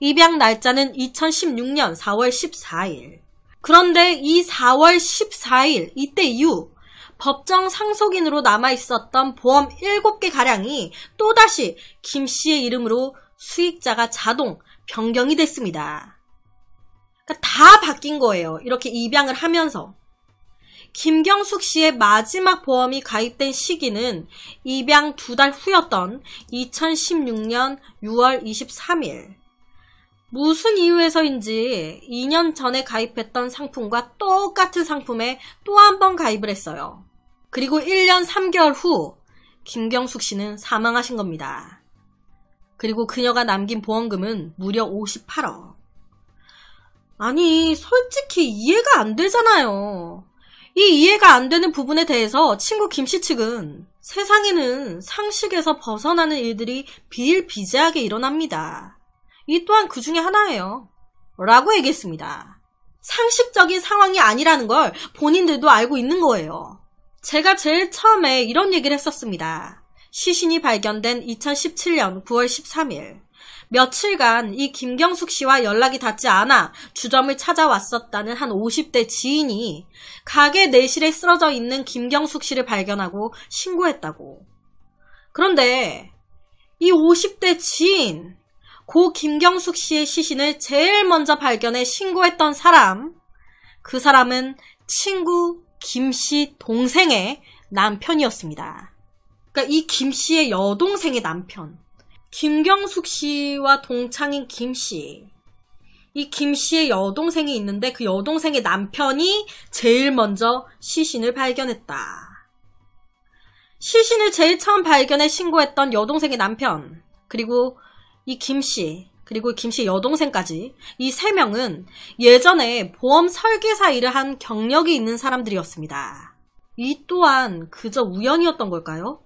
입양 날짜는 2016년 4월 14일. 그런데 이 4월 14일, 이때 이후 법정 상속인으로 남아 있었던 보험 7개 가량이 또다시 김 씨의 이름으로 수익자가 자동 변경이 됐습니다. 그러니까 다 바뀐 거예요. 이렇게 입양을 하면서. 김경숙 씨의 마지막 보험이 가입된 시기는 입양 두 달 후였던 2016년 6월 23일. 무슨 이유에서인지 2년 전에 가입했던 상품과 똑같은 상품에 또 한 번 가입을 했어요. 그리고 1년 3개월 후 김경숙 씨는 사망하신 겁니다. 그리고 그녀가 남긴 보험금은 무려 58억. 아니, 솔직히 이해가 안 되잖아요. 이 이해가 안 되는 부분에 대해서 친구 김씨 측은 세상에는 상식에서 벗어나는 일들이 비일비재하게 일어납니다. 이 또한 그 중에 하나예요. 라고 얘기했습니다. 상식적인 상황이 아니라는 걸 본인들도 알고 있는 거예요. 제가 제일 처음에 이런 얘기를 했었습니다. 시신이 발견된 2017년 9월 13일. 며칠간 이 김경숙 씨와 연락이 닿지 않아 주점을 찾아왔었다는 한 50대 지인이 가게 내실에 쓰러져 있는 김경숙 씨를 발견하고 신고했다고. 그런데 이 50대 지인, 고 김경숙 씨의 시신을 제일 먼저 발견해 신고했던 사람, 그 사람은 친구 김 씨 동생의 남편이었습니다. 그러니까 이 김 씨의 여동생의 남편. 김경숙 씨와 동창인 김 씨. 이 김 씨의 여동생이 있는데 그 여동생의 남편이 제일 먼저 시신을 발견했다. 시신을 제일 처음 발견해 신고했던 여동생의 남편, 그리고 이 김 씨, 그리고 김 씨 여동생까지 이 세 명은 예전에 보험 설계사 일을 한 경력이 있는 사람들이었습니다. 이 또한 그저 우연이었던 걸까요?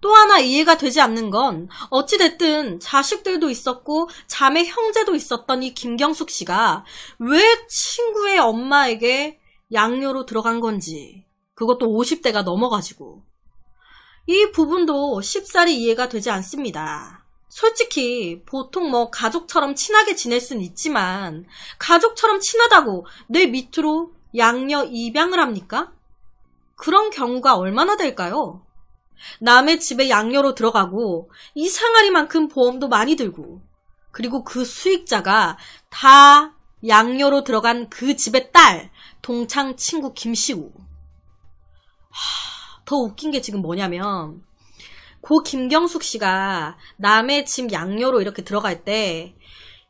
또 하나 이해가 되지 않는 건 어찌됐든 자식들도 있었고 자매 형제도 있었던 이 김경숙 씨가 왜 친구의 엄마에게 양요로 들어간 건지 그것도 50대가 넘어가지고 이 부분도 쉽사리 이해가 되지 않습니다. 솔직히 보통 뭐 가족처럼 친하게 지낼 순 있지만 가족처럼 친하다고 내 밑으로 양녀 입양을 합니까? 그런 경우가 얼마나 될까요? 남의 집에 양녀로 들어가고 이 상아리만큼 보험도 많이 들고 그리고 그 수익자가 다 양녀로 들어간 그 집의 딸 동창 친구 김시우 하, 더 웃긴 게 지금 뭐냐면 고 김경숙 씨가 남의 집 양녀로 이렇게 들어갈 때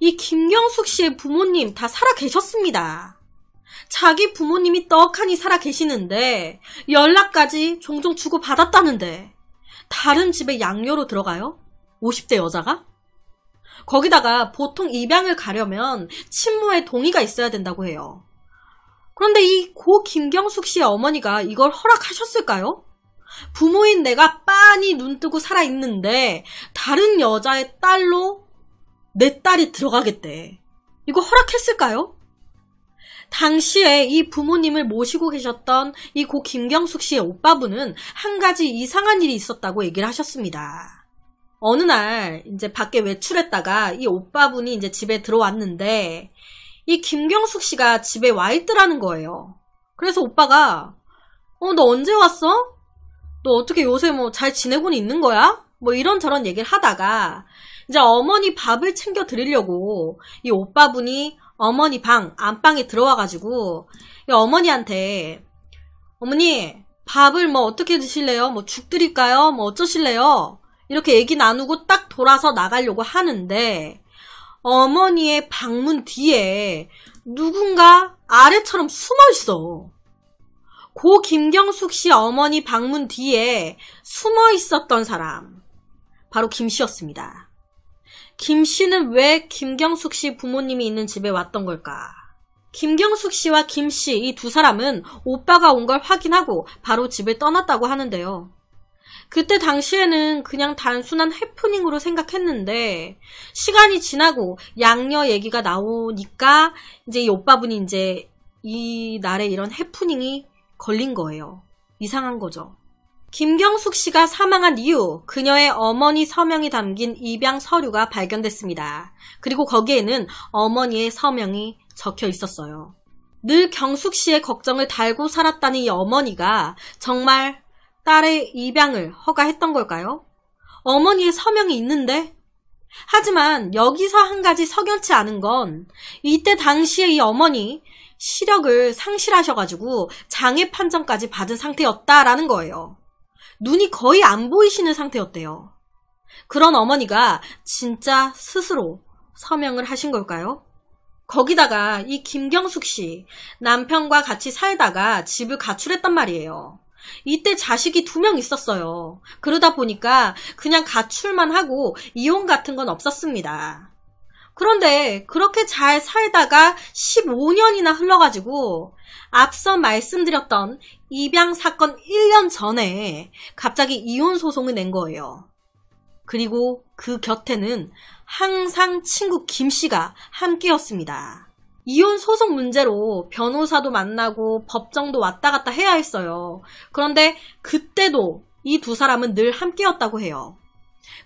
이 김경숙 씨의 부모님 다 살아 계셨습니다. 자기 부모님이 떡하니 살아 계시는데 연락까지 종종 주고받았다는데 다른 집에 양녀로 들어가요? 50대 여자가? 거기다가 보통 입양을 가려면 친모의 동의가 있어야 된다고 해요. 그런데 이 고 김경숙 씨의 어머니가 이걸 허락하셨을까요? 부모인 내가 빤히 눈뜨고 살아있는데 다른 여자의 딸로 내 딸이 들어가겠대. 이거 허락했을까요? 당시에 이 부모님을 모시고 계셨던 이 고 김경숙 씨의 오빠분은 한 가지 이상한 일이 있었다고 얘기를 하셨습니다. 어느 날 이제 밖에 외출했다가 이 오빠분이 이제 집에 들어왔는데 이 김경숙 씨가 집에 와 있더라는 거예요. 그래서 오빠가 어 너 언제 왔어? 너 어떻게 요새 뭐 잘지내고 있는 거야? 뭐 이런저런 얘기를 하다가 이제 어머니 밥을 챙겨 드리려고 이 오빠분이 어머니 방, 안방에 들어와가지고, 어머니한테, 어머니, 밥을 뭐 어떻게 드실래요? 뭐 죽 드릴까요? 뭐 어쩌실래요? 이렇게 얘기 나누고 딱 돌아서 나가려고 하는데, 어머니의 방문 뒤에 누군가 아래처럼 숨어 있어. 고 김경숙 씨 어머니 방문 뒤에 숨어 있었던 사람. 바로 김 씨였습니다. 김 씨는 왜 김경숙 씨 부모님이 있는 집에 왔던 걸까? 김경숙 씨와 김씨 이 두 사람은 오빠가 온 걸 확인하고 바로 집을 떠났다고 하는데요. 그때 당시에는 그냥 단순한 해프닝으로 생각했는데 시간이 지나고 양녀 얘기가 나오니까 이제 이 오빠분이 이제 이 날에 이런 해프닝이 걸린 거예요. 이상한 거죠. 김경숙 씨가 사망한 이후 그녀의 어머니 서명이 담긴 입양 서류가 발견됐습니다. 그리고 거기에는 어머니의 서명이 적혀 있었어요. 늘 경숙 씨의 걱정을 달고 살았다는 이 어머니가 정말 딸의 입양을 허가했던 걸까요? 어머니의 서명이 있는데? 하지만 여기서 한 가지 석연치 않은 건 이때 당시에 이 어머니 시력을 상실하셔가지고 장애 판정까지 받은 상태였다라는 거예요. 눈이 거의 안 보이시는 상태였대요. 그런 어머니가 진짜 스스로 서명을 하신 걸까요? 거기다가 이 김경숙 씨 남편과 같이 살다가 집을 가출했단 말이에요. 이때 자식이 두 명 있었어요. 그러다 보니까 그냥 가출만 하고 이혼 같은 건 없었습니다. 그런데 그렇게 잘 살다가 15년이나 흘러가지고 앞서 말씀드렸던 입양 사건 1년 전에 갑자기 이혼 소송을 낸 거예요. 그리고 그 곁에는 항상 친구 김 씨가 함께였습니다. 이혼 소송 문제로 변호사도 만나고 법정도 왔다 갔다 해야 했어요. 그런데 그때도 이 두 사람은 늘 함께였다고 해요.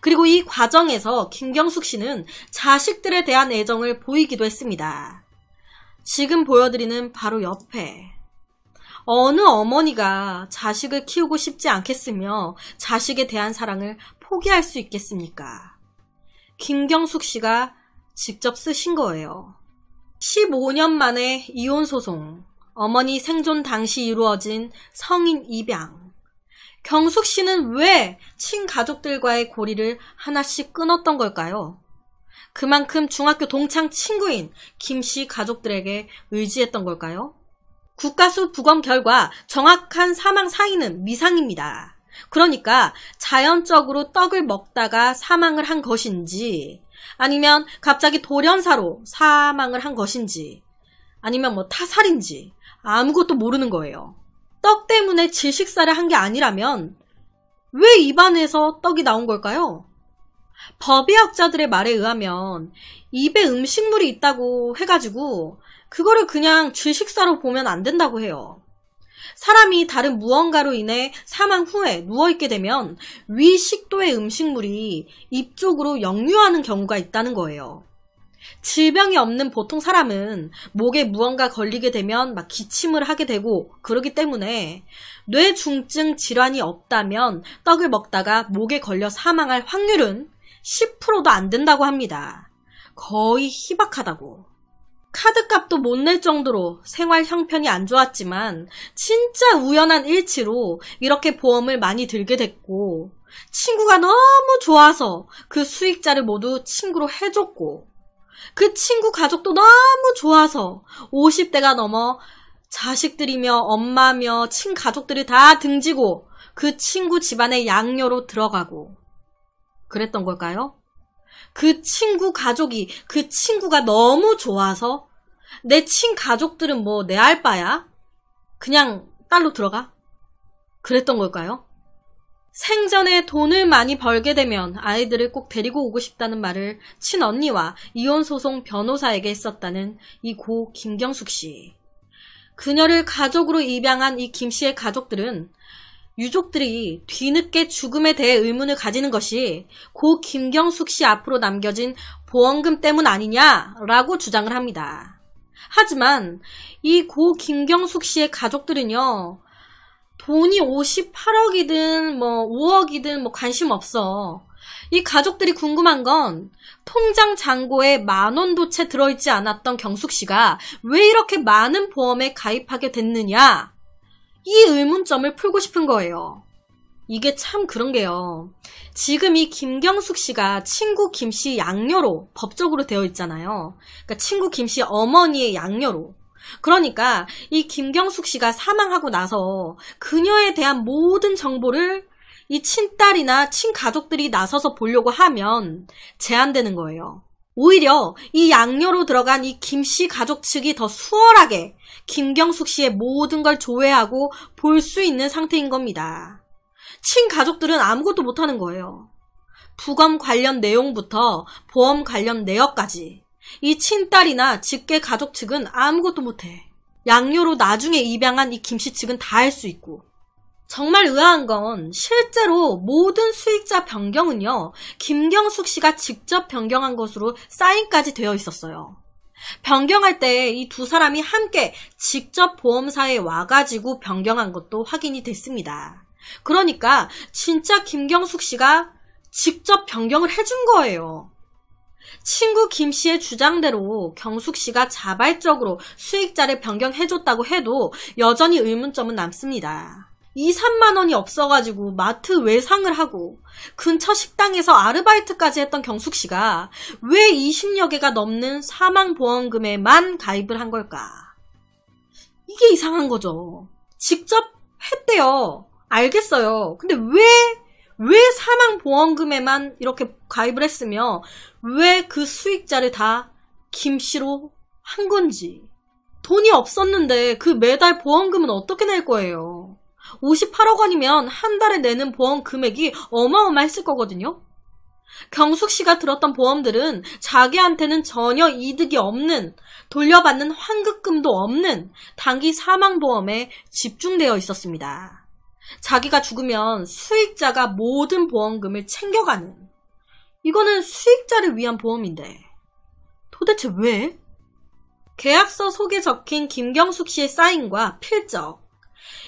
그리고 이 과정에서 김경숙 씨는 자식들에 대한 애정을 보이기도 했습니다. 지금 보여드리는 바로 옆에 어느 어머니가 자식을 키우고 싶지 않겠으며 자식에 대한 사랑을 포기할 수 있겠습니까? 김경숙 씨가 직접 쓰신 거예요. 15년 만에 이혼 소송, 어머니 생존 당시 이루어진 성인 입양, 경숙 씨는 왜 친가족들과의 고리를 하나씩 끊었던 걸까요? 그만큼 중학교 동창 친구인 김 씨 가족들에게 의지했던 걸까요? 국가수 부검 결과 정확한 사망 사인은 미상입니다. 그러니까 자연적으로 떡을 먹다가 사망을 한 것인지 아니면 갑자기 돌연사로 사망을 한 것인지 아니면 뭐 타살인지 아무것도 모르는 거예요. 떡 때문에 질식사를 한 게 아니라면 왜 입안에서 떡이 나온 걸까요? 법의학자들의 말에 의하면 입에 음식물이 있다고 해가지고 그거를 그냥 질식사로 보면 안 된다고 해요. 사람이 다른 무언가로 인해 사망 후에 누워있게 되면 위 식도의 음식물이 입 쪽으로 역류하는 경우가 있다는 거예요. 질병이 없는 보통 사람은 목에 무언가 걸리게 되면 막 기침을 하게 되고 그러기 때문에 뇌중증 질환이 없다면 떡을 먹다가 목에 걸려 사망할 확률은 10%도 안 된다고 합니다. 거의 희박하다고. 카드값도 못 낼 정도로 생활 형편이 안 좋았지만 진짜 우연한 일치로 이렇게 보험을 많이 들게 됐고 친구가 너무 좋아서 그 수익자를 모두 친구로 해줬고 그 친구 가족도 너무 좋아서 50대가 넘어 자식들이며 엄마며 친가족들을 다 등지고 그 친구 집안의 양녀로 들어가고 그랬던 걸까요? 그 친구 가족이 그 친구가 너무 좋아서 내 친가족들은 뭐 내 알바야? 그냥 딸로 들어가? 그랬던 걸까요? 생전에 돈을 많이 벌게 되면 아이들을 꼭 데리고 오고 싶다는 말을 친언니와 이혼소송 변호사에게 했었다는 이 고 김경숙 씨. 그녀를 가족으로 입양한 이 김 씨의 가족들은 유족들이 뒤늦게 죽음에 대해 의문을 가지는 것이 고 김경숙 씨 앞으로 남겨진 보험금 때문 아니냐라고 주장을 합니다. 하지만 이 고 김경숙 씨의 가족들은요, 돈이 58억이든 뭐 5억이든 뭐 관심 없어. 이 가족들이 궁금한 건 통장 잔고에 만 원도 채 들어있지 않았던 경숙 씨가 왜 이렇게 많은 보험에 가입하게 됐느냐? 이 의문점을 풀고 싶은 거예요. 이게 참 그런 게요. 지금 이 김경숙 씨가 친구 김 씨 양녀로 법적으로 되어 있잖아요. 그러니까 친구 김 씨 어머니의 양녀로. 그러니까 이 김경숙 씨가 사망하고 나서 그녀에 대한 모든 정보를 이 친딸이나 친가족들이 나서서 보려고 하면 제한되는 거예요. 오히려 이 양녀로 들어간 이 김씨 가족 측이 더 수월하게 김경숙 씨의 모든 걸 조회하고 볼 수 있는 상태인 겁니다. 친가족들은 아무것도 못하는 거예요. 부검 관련 내용부터 보험 관련 내역까지 이 친딸이나 직계 가족 측은 아무것도 못해. 양료로 나중에 입양한 이 김씨 측은 다 할 수 있고. 정말 의아한 건 실제로 모든 수익자 변경은요, 김경숙 씨가 직접 변경한 것으로 사인까지 되어 있었어요. 변경할 때 이 두 사람이 함께 직접 보험사에 와가지고 변경한 것도 확인이 됐습니다. 그러니까 진짜 김경숙 씨가 직접 변경을 해준 거예요. 친구 김 씨의 주장대로 경숙 씨가 자발적으로 수익자를 변경해줬다고 해도 여전히 의문점은 남습니다. 2, 3만 원이 없어가지고 마트 외상을 하고 근처 식당에서 아르바이트까지 했던 경숙 씨가 왜 20여 개가 넘는 사망보험금에만 가입을 한 걸까? 이게 이상한 거죠. 직접 했대요. 알겠어요. 근데 왜, 왜 사망보험금에만 이렇게 가입을 했으며 왜그 수익자를 다 김씨로 한 건지. 돈이 없었는데 그 매달 보험금은 어떻게 낼 거예요? 58억 원이면 한 달에 내는 보험 금액이 어마어마했을 거거든요? 경숙 씨가 들었던 보험들은 자기한테는 전혀 이득이 없는, 돌려받는 환급금도 없는 단기 사망보험에 집중되어 있었습니다. 자기가 죽으면 수익자가 모든 보험금을 챙겨가는 이거는 수익자를 위한 보험인데 도대체 왜? 계약서 속에 적힌 김경숙 씨의 사인과 필적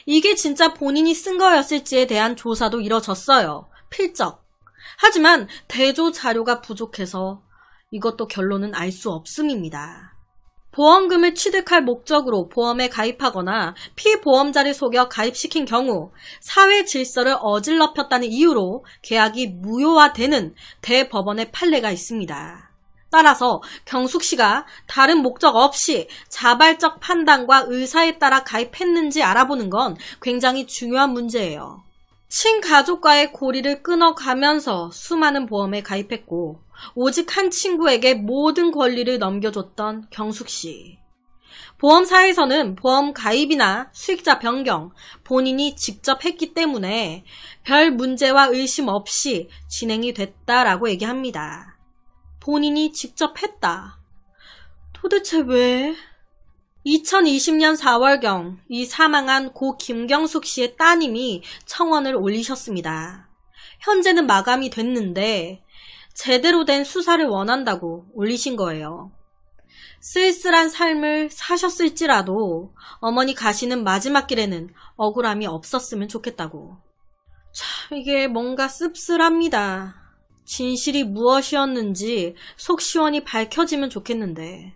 이게 진짜 본인이 쓴 거였을지에 대한 조사도 이뤄졌어요. 필적. 하지만 대조 자료가 부족해서 이것도 결론은 알 수 없음입니다. 보험금을 취득할 목적으로 보험에 가입하거나 피보험자를 속여 가입시킨 경우 사회 질서를 어질럽혔다는 이유로 계약이 무효화되는 대법원의 판례가 있습니다. 따라서 경숙 씨가 다른 목적 없이 자발적 판단과 의사에 따라 가입했는지 알아보는 건 굉장히 중요한 문제예요. 친가족과의 고리를 끊어가면서 수많은 보험에 가입했고 오직 한 친구에게 모든 권리를 넘겨줬던 경숙 씨. 보험사에서는 보험 가입이나 수익자 변경 본인이 직접 했기 때문에 별 문제와 의심 없이 진행이 됐다라고 얘기합니다. 본인이 직접 했다. 도대체 왜? 2020년 4월경 이 사망한 고 김경숙 씨의 따님이 청원을 올리셨습니다. 현재는 마감이 됐는데 제대로 된 수사를 원한다고 올리신 거예요. 쓸쓸한 삶을 사셨을지라도 어머니 가시는 마지막 길에는 억울함이 없었으면 좋겠다고. 참, 이게 뭔가 씁쓸합니다. 진실이 무엇이었는지 속 시원히 밝혀지면 좋겠는데.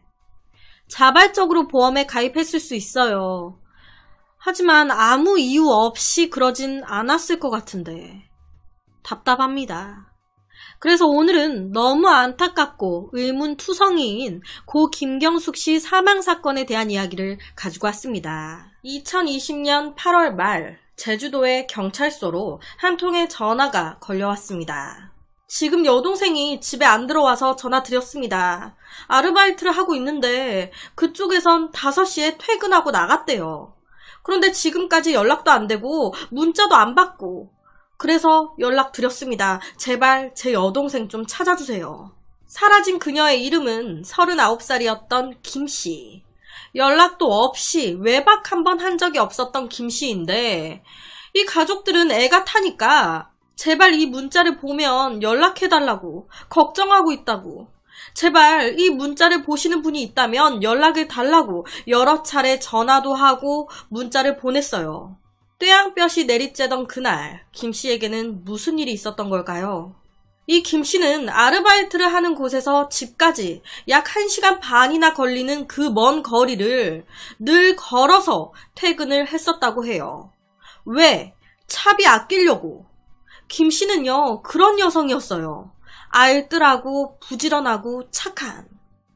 자발적으로 보험에 가입했을 수 있어요. 하지만 아무 이유 없이 그러진 않았을 것 같은데. 답답합니다. 그래서 오늘은 너무 안타깝고 의문투성이인 고 김경숙 씨 사망 사건에 대한 이야기를 가지고 왔습니다. 2020년 8월 말 제주도의 경찰서로 한 통의 전화가 걸려왔습니다. 지금 여동생이 집에 안 들어와서 전화 드렸습니다. 아르바이트를 하고 있는데 그쪽에선 5시에 퇴근하고 나갔대요. 그런데 지금까지 연락도 안 되고 문자도 안 받고 그래서 연락드렸습니다. 제발 제 여동생 좀 찾아주세요. 사라진 그녀의 이름은 39살이었던 김씨. 연락도 없이 외박 한 번 한 적이 없었던 김씨인데 이 가족들은 애가 타니까 제발 이 문자를 보면 연락해달라고 걱정하고 있다고 제발 이 문자를 보시는 분이 있다면 연락을 달라고 여러 차례 전화도 하고 문자를 보냈어요. 뙤양볕이 내리쬐던 그날 김 씨에게는 무슨 일이 있었던 걸까요? 이 김 씨는 아르바이트를 하는 곳에서 집까지 약 1시간 반이나 걸리는 그 먼 거리를 늘 걸어서 퇴근을 했었다고 해요. 왜? 차비 아끼려고. 김 씨는요, 그런 여성이었어요. 알뜰하고 부지런하고 착한.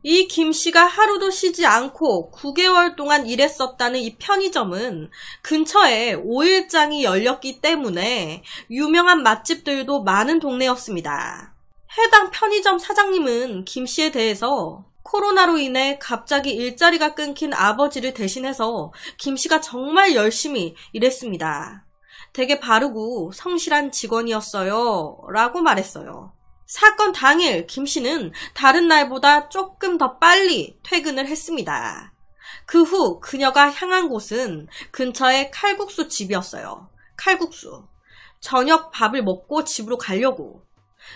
이 김씨가 하루도 쉬지 않고 9개월 동안 일했었다는 이 편의점은 근처에 5일장이 열렸기 때문에 유명한 맛집들도 많은 동네였습니다. 해당 편의점 사장님은 김씨에 대해서 코로나로 인해 갑자기 일자리가 끊긴 아버지를 대신해서 김씨가 정말 열심히 일했습니다. 되게 바르고 성실한 직원이었어요. 라고 말했어요. 사건 당일 김 씨는 다른 날보다 조금 더 빨리 퇴근을 했습니다. 그 후 그녀가 향한 곳은 근처의 칼국수 집이었어요. 칼국수. 저녁 밥을 먹고 집으로 가려고.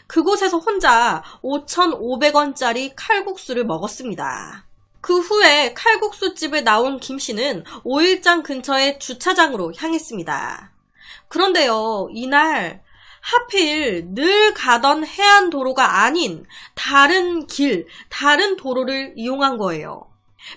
그곳에서 혼자 5,500원짜리 칼국수를 먹었습니다. 그 후에 칼국수 집에 나온 김 씨는 5일장 근처의 주차장으로 향했습니다. 그런데요, 이날 하필 늘 가던 해안 도로가 아닌 다른 길, 다른 도로를 이용한 거예요.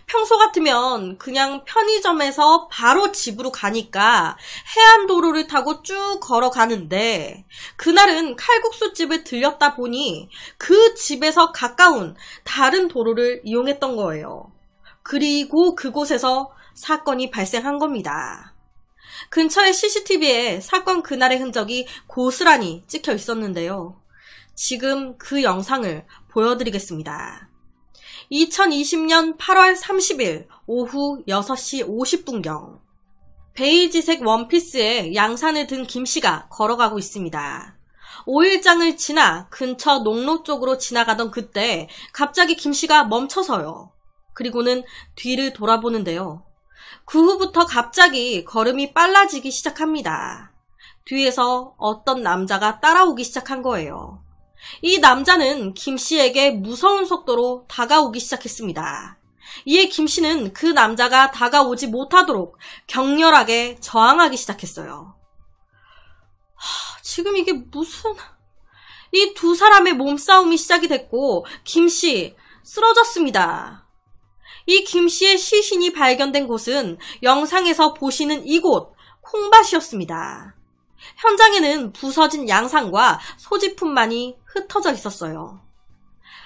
평소 같으면 그냥 편의점에서 바로 집으로 가니까 해안도로를 타고 쭉 걸어가는데 그날은 칼국수집에 들렸다 보니 그 집에서 가까운 다른 도로를 이용했던 거예요. 그리고 그곳에서 사건이 발생한 겁니다. 근처의 CCTV에 사건 그날의 흔적이 고스란히 찍혀 있었는데요. 지금 그 영상을 보여드리겠습니다. 2020년 8월 30일 오후 6시 50분경 베이지색 원피스에 양산을 든 김씨가 걸어가고 있습니다. 5일장을 지나 근처 농로 쪽으로 지나가던 그때 갑자기 김씨가 멈춰서요. 그리고는 뒤를 돌아보는데요. 그 후부터 갑자기 걸음이 빨라지기 시작합니다. 뒤에서 어떤 남자가 따라오기 시작한 거예요. 이 남자는 김 씨에게 무서운 속도로 다가오기 시작했습니다. 이에 김 씨는 그 남자가 다가오지 못하도록 격렬하게 저항하기 시작했어요. 하, 지금 이게 무슨... 이 두 사람의 몸싸움이 시작이 됐고, 김씨 쓰러졌습니다. 이 김씨의 시신이 발견된 곳은 영상에서 보시는 이곳 콩밭이었습니다. 현장에는 부서진 양상과 소지품만이 흩어져 있었어요.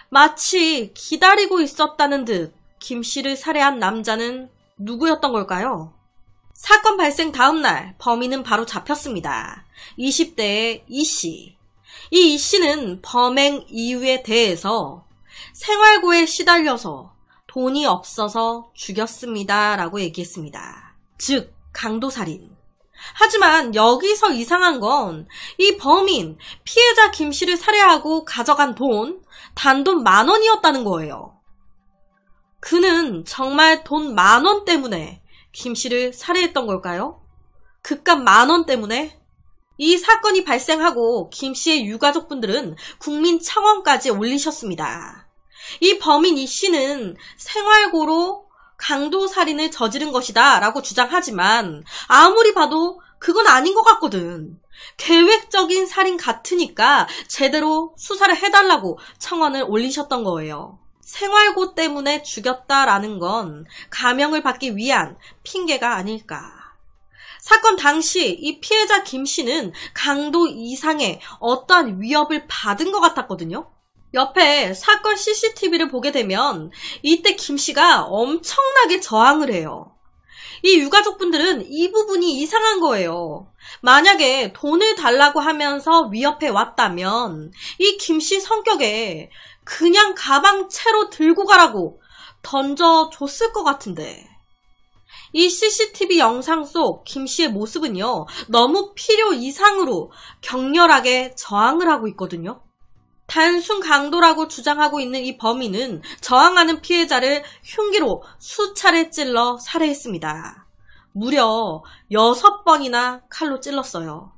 마치 기다리고 있었다는 듯 김씨를 살해한 남자는 누구였던 걸까요? 사건 발생 다음날 범인은 바로 잡혔습니다. 20대의 이씨. 이 이씨는 범행 이유에 대해서 생활고에 시달려서 돈이 없어서 죽였습니다. 라고 얘기했습니다. 즉, 강도살인. 하지만 여기서 이상한 건 이 범인, 피해자 김 씨를 살해하고 가져간 돈, 단돈 만 원이었다는 거예요. 그는 정말 돈 만 원 때문에 김 씨를 살해했던 걸까요? 극깟만 원 때문에? 이 사건이 발생하고 김 씨의 유가족분들은 국민 청원까지 올리셨습니다. 이 범인 이 씨는 생활고로 강도 살인을 저지른 것이다 라고 주장하지만 아무리 봐도 그건 아닌 것 같거든. 계획적인 살인 같으니까 제대로 수사를 해달라고 청원을 올리셨던 거예요. 생활고 때문에 죽였다라는 건가명을 받기 위한 핑계가 아닐까. 사건 당시 이 피해자 김 씨는 강도 이상의 어떠한 위협을 받은 것 같았거든요. 옆에 사건 CCTV를 보게 되면 이때 김 씨가 엄청나게 저항을 해요. 이 유가족분들은 이 부분이 이상한 거예요. 만약에 돈을 달라고 하면서 위협해 왔다면 이 김씨 성격에 그냥 가방 채로 들고 가라고 던져줬을 것 같은데. 이 CCTV 영상 속 김 씨의 모습은요, 너무 필요 이상으로 격렬하게 저항을 하고 있거든요. 단순 강도라고 주장하고 있는 이 범인은 저항하는 피해자를 흉기로 수차례 찔러 살해했습니다. 무려 6번이나 칼로 찔렀어요.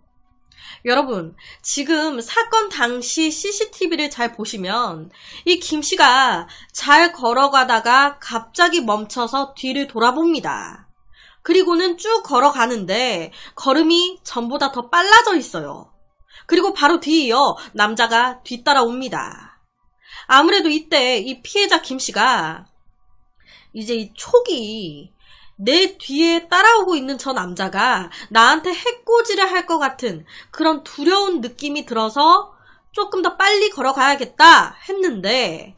여러분, 지금 사건 당시 CCTV를 잘 보시면 이 김씨가 잘 걸어가다가 갑자기 멈춰서 뒤를 돌아봅니다. 그리고는 쭉 걸어가는데 걸음이 전보다 더 빨라져 있어요. 그리고 바로 뒤이어 남자가 뒤따라옵니다. 아무래도 이때 이 피해자 김씨가 이제 이 촉이 내 뒤에 따라오고 있는 저 남자가 나한테 해코지를 할 것 같은 그런 두려운 느낌이 들어서 조금 더 빨리 걸어가야겠다 했는데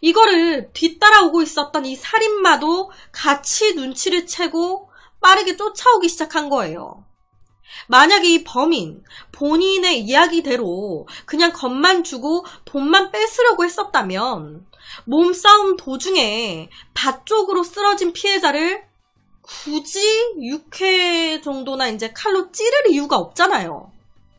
이거를 뒤따라오고 있었던 이 살인마도 같이 눈치를 채고 빠르게 쫓아오기 시작한 거예요. 만약에 이 범인 본인의 이야기대로 그냥 겁만 주고 돈만 뺏으려고 했었다면 몸싸움 도중에 밭 쪽으로 쓰러진 피해자를 굳이 6회 정도나 이제 칼로 찌를 이유가 없잖아요.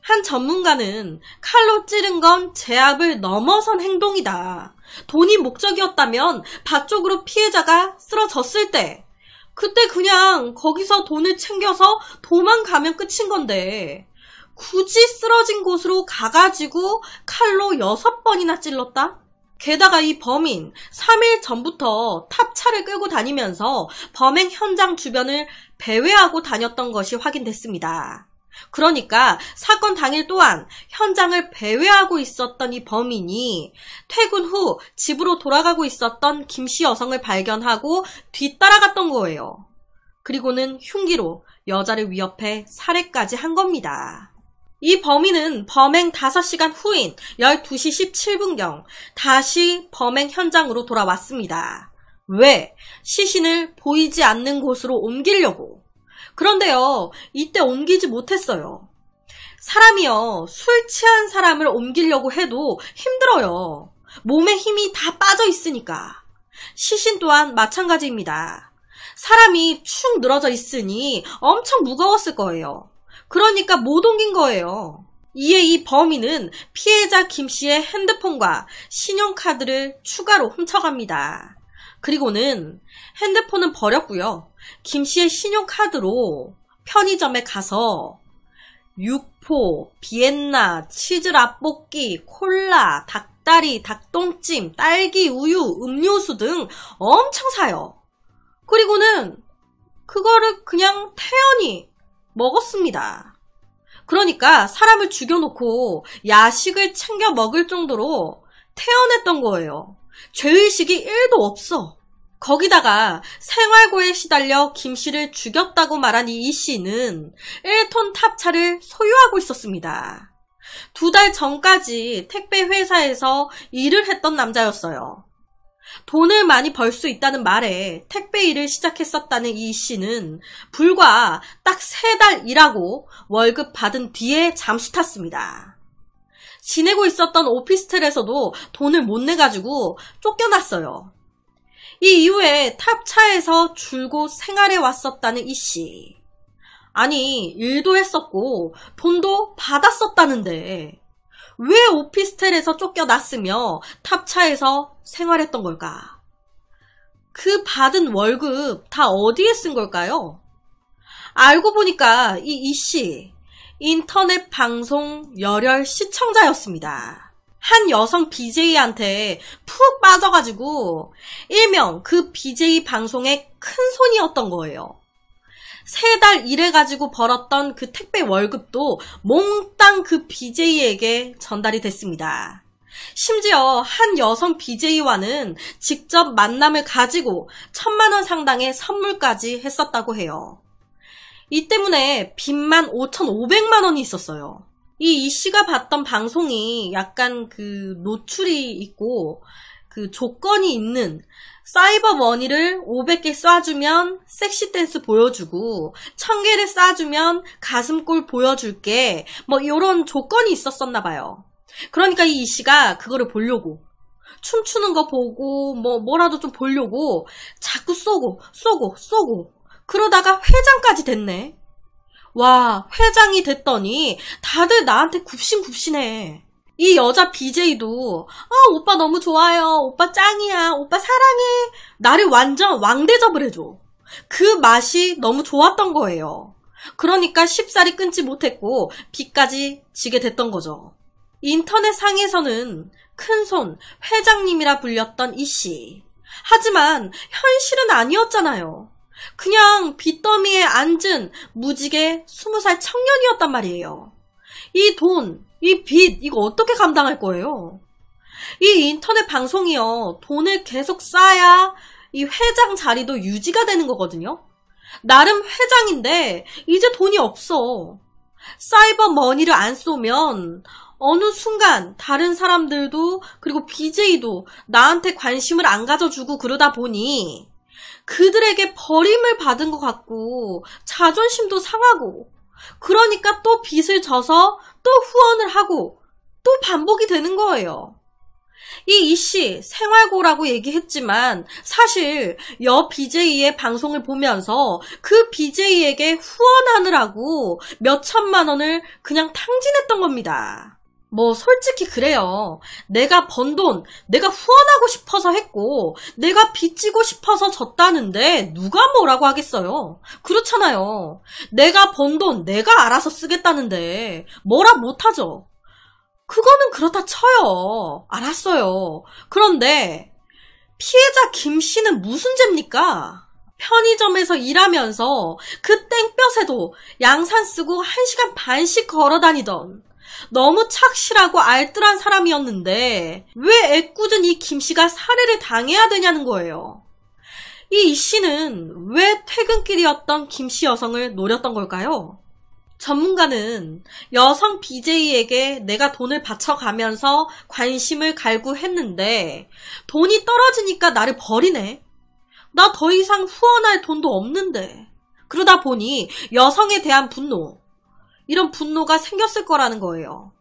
한 전문가는 칼로 찌른 건 제압을 넘어선 행동이다. 돈이 목적이었다면 밭 쪽으로 피해자가 쓰러졌을 때 그때 그냥 거기서 돈을 챙겨서 도망가면 끝인 건데 굳이 쓰러진 곳으로 가가지고 칼로 여섯 번이나 찔렀다? 게다가 이 범인 3일 전부터 탑차를 끌고 다니면서 범행 현장 주변을 배회하고 다녔던 것이 확인됐습니다. 그러니까 사건 당일 또한 현장을 배회하고 있었던 이 범인이 퇴근 후 집으로 돌아가고 있었던 김씨 여성을 발견하고 뒤따라갔던 거예요. 그리고는 흉기로 여자를 위협해 살해까지 한 겁니다. 이 범인은 범행 5시간 후인 12시 17분경 다시 범행 현장으로 돌아왔습니다. 왜? 시신을 보이지 않는 곳으로 옮기려고. 그런데요, 이때 옮기지 못했어요. 사람이요, 술 취한 사람을 옮기려고 해도 힘들어요. 몸에 힘이 다 빠져 있으니까. 시신 또한 마찬가지입니다. 사람이 축 늘어져 있으니 엄청 무거웠을 거예요. 그러니까 못 옮긴 거예요. 이에 이 범인은 피해자 김 씨의 핸드폰과 신용카드를 추가로 훔쳐갑니다. 그리고는 핸드폰은 버렸고요. 김 씨의 신용카드로 편의점에 가서 육포, 비엔나, 치즈 라볶이, 콜라, 닭다리, 닭똥찜, 딸기, 우유, 음료수 등 엄청 사요. 그리고는 그거를 그냥 태연히 먹었습니다. 그러니까 사람을 죽여놓고 야식을 챙겨 먹을 정도로 태연했던 거예요. 죄의식이 1도 없어. 거기다가 생활고에 시달려 김 씨를 죽였다고 말한 이 씨는 1톤 탑차를 소유하고 있었습니다. 두 달 전까지 택배 회사에서 일을 했던 남자였어요. 돈을 많이 벌 수 있다는 말에 택배 일을 시작했었다는 이 씨는 불과 딱 세 달 일하고 월급 받은 뒤에 잠수 탔습니다. 지내고 있었던 오피스텔에서도 돈을 못 내가지고 쫓겨났어요. 이 이후에 탑차에서 줄곧 생활해 왔었다는 이 씨. 아니, 일도 했었고, 돈도 받았었다는데, 왜 오피스텔에서 쫓겨났으며 탑차에서 생활했던 걸까? 그 받은 월급 다 어디에 쓴 걸까요? 알고 보니까 이 이씨 인터넷 방송 열혈 시청자였습니다. 한 여성 BJ한테 푹 빠져가지고 일명 그 BJ 방송의 큰손이었던 거예요. 세 달 일해가지고 벌었던 그 택배 월급도 몽땅 그 BJ에게 전달이 됐습니다. 심지어 한 여성 BJ와는 직접 만남을 가지고 천만원 상당의 선물까지 했었다고 해요. 이 때문에 빚만 5,500만원이 있었어요. 이, 이 씨가 봤던 방송이 약간 그 노출이 있고 그 조건이 있는 사이버 머니를 500개 쏴주면 섹시 댄스 보여주고 1000개를 쏴주면 가슴골 보여줄게 뭐 이런 조건이 있었었나 봐요. 그러니까 이이 씨가 그거를 보려고 춤추는 거 보고 뭐 뭐라도 좀 보려고 자꾸 쏘고 쏘고 쏘고 그러다가 회장까지 됐네. 와, 회장이 됐더니 다들 나한테 굽신굽신해. 이 여자 BJ도 아 오빠 너무 좋아요. 오빠 짱이야. 오빠 사랑해. 나를 완전 왕대접을 해줘. 그 맛이 너무 좋았던 거예요. 그러니까 쉽사리 끊지 못했고 빚까지 지게 됐던 거죠. 인터넷 상에서는 큰손 회장님이라 불렸던 이 씨. 하지만 현실은 아니었잖아요. 그냥 빚더미에 앉은 무지개 20살 청년이었단 말이에요. 이 돈, 이 빚, 이거 어떻게 감당할 거예요? 이 인터넷 방송이요. 돈을 계속 쌓아야 이 회장 자리도 유지가 되는 거거든요. 나름 회장인데 이제 돈이 없어. 사이버 머니를 안 쏘면 어느 순간 다른 사람들도 그리고 BJ도 나한테 관심을 안 가져주고 그러다 보니 그들에게 버림을 받은 것 같고 자존심도 상하고 그러니까 또 빚을 져서 또 후원을 하고 또 반복이 되는 거예요. 이 이씨 생활고라고 얘기했지만 사실 여 BJ의 방송을 보면서 그 BJ에게 후원하느라고 몇 천만 원을 그냥 탕진했던 겁니다. 뭐 솔직히 그래요. 내가 번 돈, 내가 후원하고 싶어서 했고, 내가 빚지고 싶어서 졌다는데 누가 뭐라고 하겠어요. 그렇잖아요. 내가 번 돈, 내가 알아서 쓰겠다는데 뭐라 못하죠. 그거는 그렇다 쳐요. 알았어요. 그런데 피해자 김 씨는 무슨 죄입니까? 편의점에서 일하면서 그 땡볕에도 양산 쓰고 1시간 반씩 걸어 다니던 너무 착실하고 알뜰한 사람이었는데 왜 애꿎은 이 김씨가 살해를 당해야 되냐는 거예요. 이 이씨는 왜 퇴근길이었던 김씨 여성을 노렸던 걸까요? 전문가는 여성 BJ에게 내가 돈을 바쳐가면서 관심을 갈구했는데 돈이 떨어지니까 나를 버리네. 나 더 이상 후원할 돈도 없는데. 그러다 보니 여성에 대한 분노, 이런 분노가 생겼을 거라는 거예요.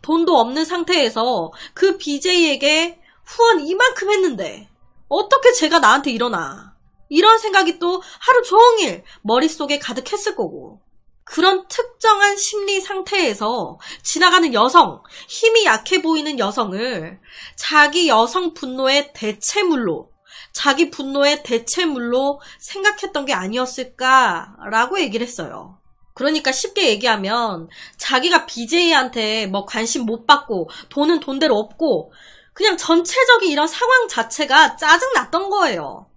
돈도 없는 상태에서 그 BJ에게 후원 이만큼 했는데 어떻게 제가 나한테 일어나. 이런 생각이 또 하루 종일 머릿속에 가득했을 거고. 그런 특정한 심리 상태에서 지나가는 여성, 힘이 약해 보이는 여성을 자기 여성 분노의 대체물로, 자기 분노의 대체물로 생각했던 게 아니었을까라고 얘기를 했어요. 그러니까 쉽게 얘기하면 자기가 BJ한테 뭐 관심 못 받고 돈은 돈대로 없고 그냥 전체적인 이런 상황 자체가 짜증났던 거예요.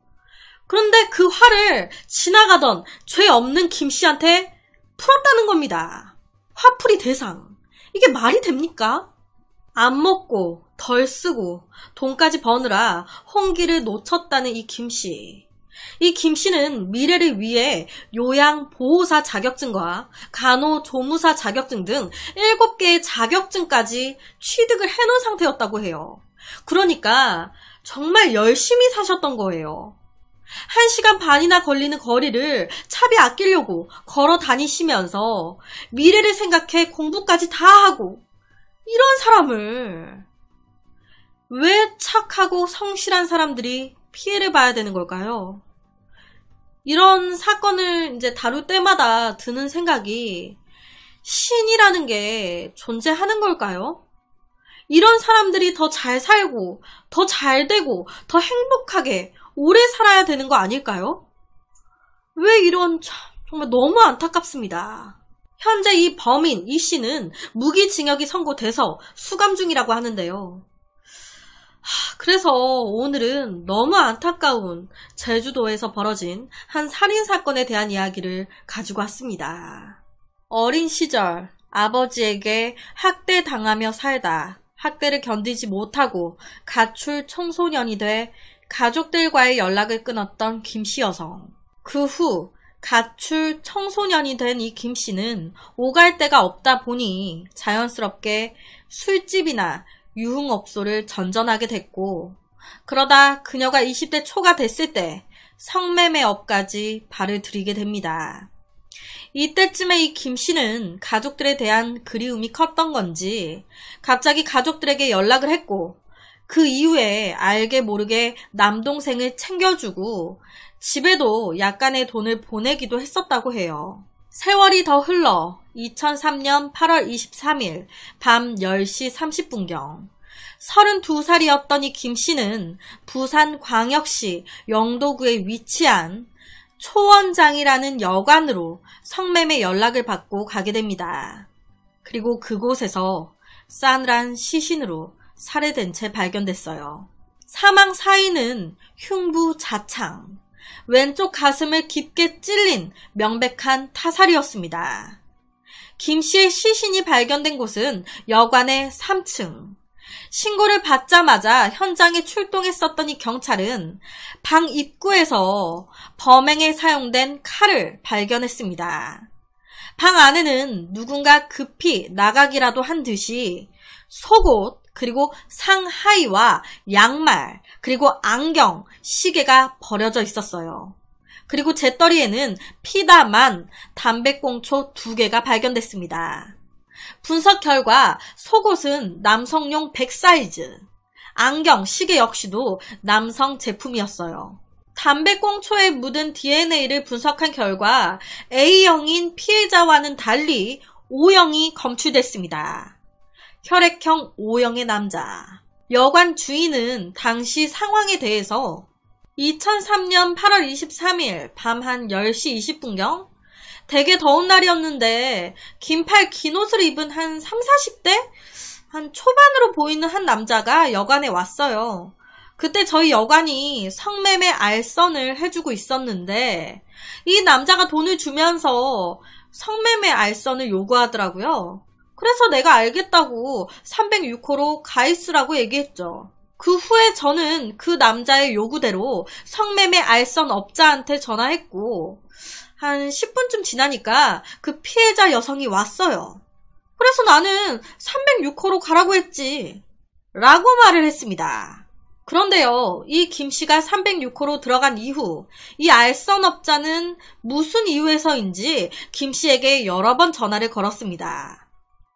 그런데 그 화를 지나가던 죄 없는 김 씨한테 풀었다는 겁니다. 화풀이 대상. 이게 말이 됩니까? 안 먹고, 덜 쓰고, 돈까지 버느라 홍기를 놓쳤다는 이김 씨. 이김 씨는 미래를 위해 요양보호사 자격증과 간호조무사 자격증 등 7개의 자격증까지 취득을 해놓은 상태였다고 해요. 그러니까 정말 열심히 사셨던 거예요. 1시간 반이나 걸리는 거리를 차비 아끼려고 걸어 다니시면서 미래를 생각해 공부까지 다 하고 이런 사람을 왜 착하고 성실한 사람들이 피해를 봐야 되는 걸까요? 이런 사건을 이제 다룰 때마다 드는 생각이 신이라는 게 존재하는 걸까요? 이런 사람들이 더 잘 살고, 더 잘 되고, 더 행복하게 오래 살아야 되는 거 아닐까요? 왜 이런, 정말 너무 안타깝습니다. 현재 이 범인, 이 씨는 무기징역이 선고돼서 수감 중이라고 하는데요. 그래서 오늘은 너무 안타까운 제주도에서 벌어진 한 살인사건에 대한 이야기를 가지고 왔습니다. 어린 시절 아버지에게 학대당하며 살다 학대를 견디지 못하고 가출 청소년이 돼 가족들과의 연락을 끊었던 김씨 여성. 그 후 가출 청소년이 된 이 김씨는 오갈 데가 없다 보니 자연스럽게 술집이나 유흥업소를 전전하게 됐고 그러다 그녀가 20대 초가 됐을 때 성매매업까지 발을 들이게 됩니다. 이때쯤에 이 김씨는 가족들에 대한 그리움이 컸던 건지 갑자기 가족들에게 연락을 했고 그 이후에 알게 모르게 남동생을 챙겨주고 집에도 약간의 돈을 보내기도 했었다고 해요. 세월이 더 흘러 2003년 8월 23일 밤 10시 30분경 32살이었던 이김 씨는 부산 광역시 영도구에 위치한 초원장이라는 여관으로 성매매 연락을 받고 가게 됩니다. 그리고 그곳에서 싸늘한 시신으로 살해된 채 발견됐어요. 사망 사인은 흉부 자창, 왼쪽 가슴을 깊게 찔린 명백한 타살이었습니다. 김 씨의 시신이 발견된 곳은 여관의 3층. 신고를 받자마자 현장에 출동했었던 이 경찰은 방 입구에서 범행에 사용된 칼을 발견했습니다. 방 안에는 누군가 급히 나가기라도 한 듯이 속옷, 그리고 상하이와 양말, 그리고 안경, 시계가 버려져 있었어요. 그리고 제떨이에는 피다만 담배꽁초 두 개가 발견됐습니다. 분석 결과 속옷은 남성용 100 사이즈, 안경, 시계 역시도 남성 제품이었어요. 담배꽁초에 묻은 DNA를 분석한 결과 A형인 피해자와는 달리 O형이 검출됐습니다. 혈액형 O형의 남자. 여관 주인은 당시 상황에 대해서 2003년 8월 23일 밤 한 10시 20분경 되게 더운 날이었는데 긴팔 긴 옷을 입은 한 3, 40대? 한 초반으로 보이는 한 남자가 여관에 왔어요. 그때 저희 여관이 성매매 알선을 해주고 있었는데 이 남자가 돈을 주면서 성매매 알선을 요구하더라고요. 그래서 내가 알겠다고 306호로 가이스라고 얘기했죠. 그 후에 저는 그 남자의 요구대로 성매매 알선 업자한테 전화했고, 한 10분쯤 지나니까 그 피해자 여성이 왔어요. 그래서 나는 306호로 가라고 했지. 라고 말을 했습니다. 그런데요, 이 김씨가 306호로 들어간 이후, 이 알선업자는 무슨 이유에서인지 김씨에게 여러 번 전화를 걸었습니다.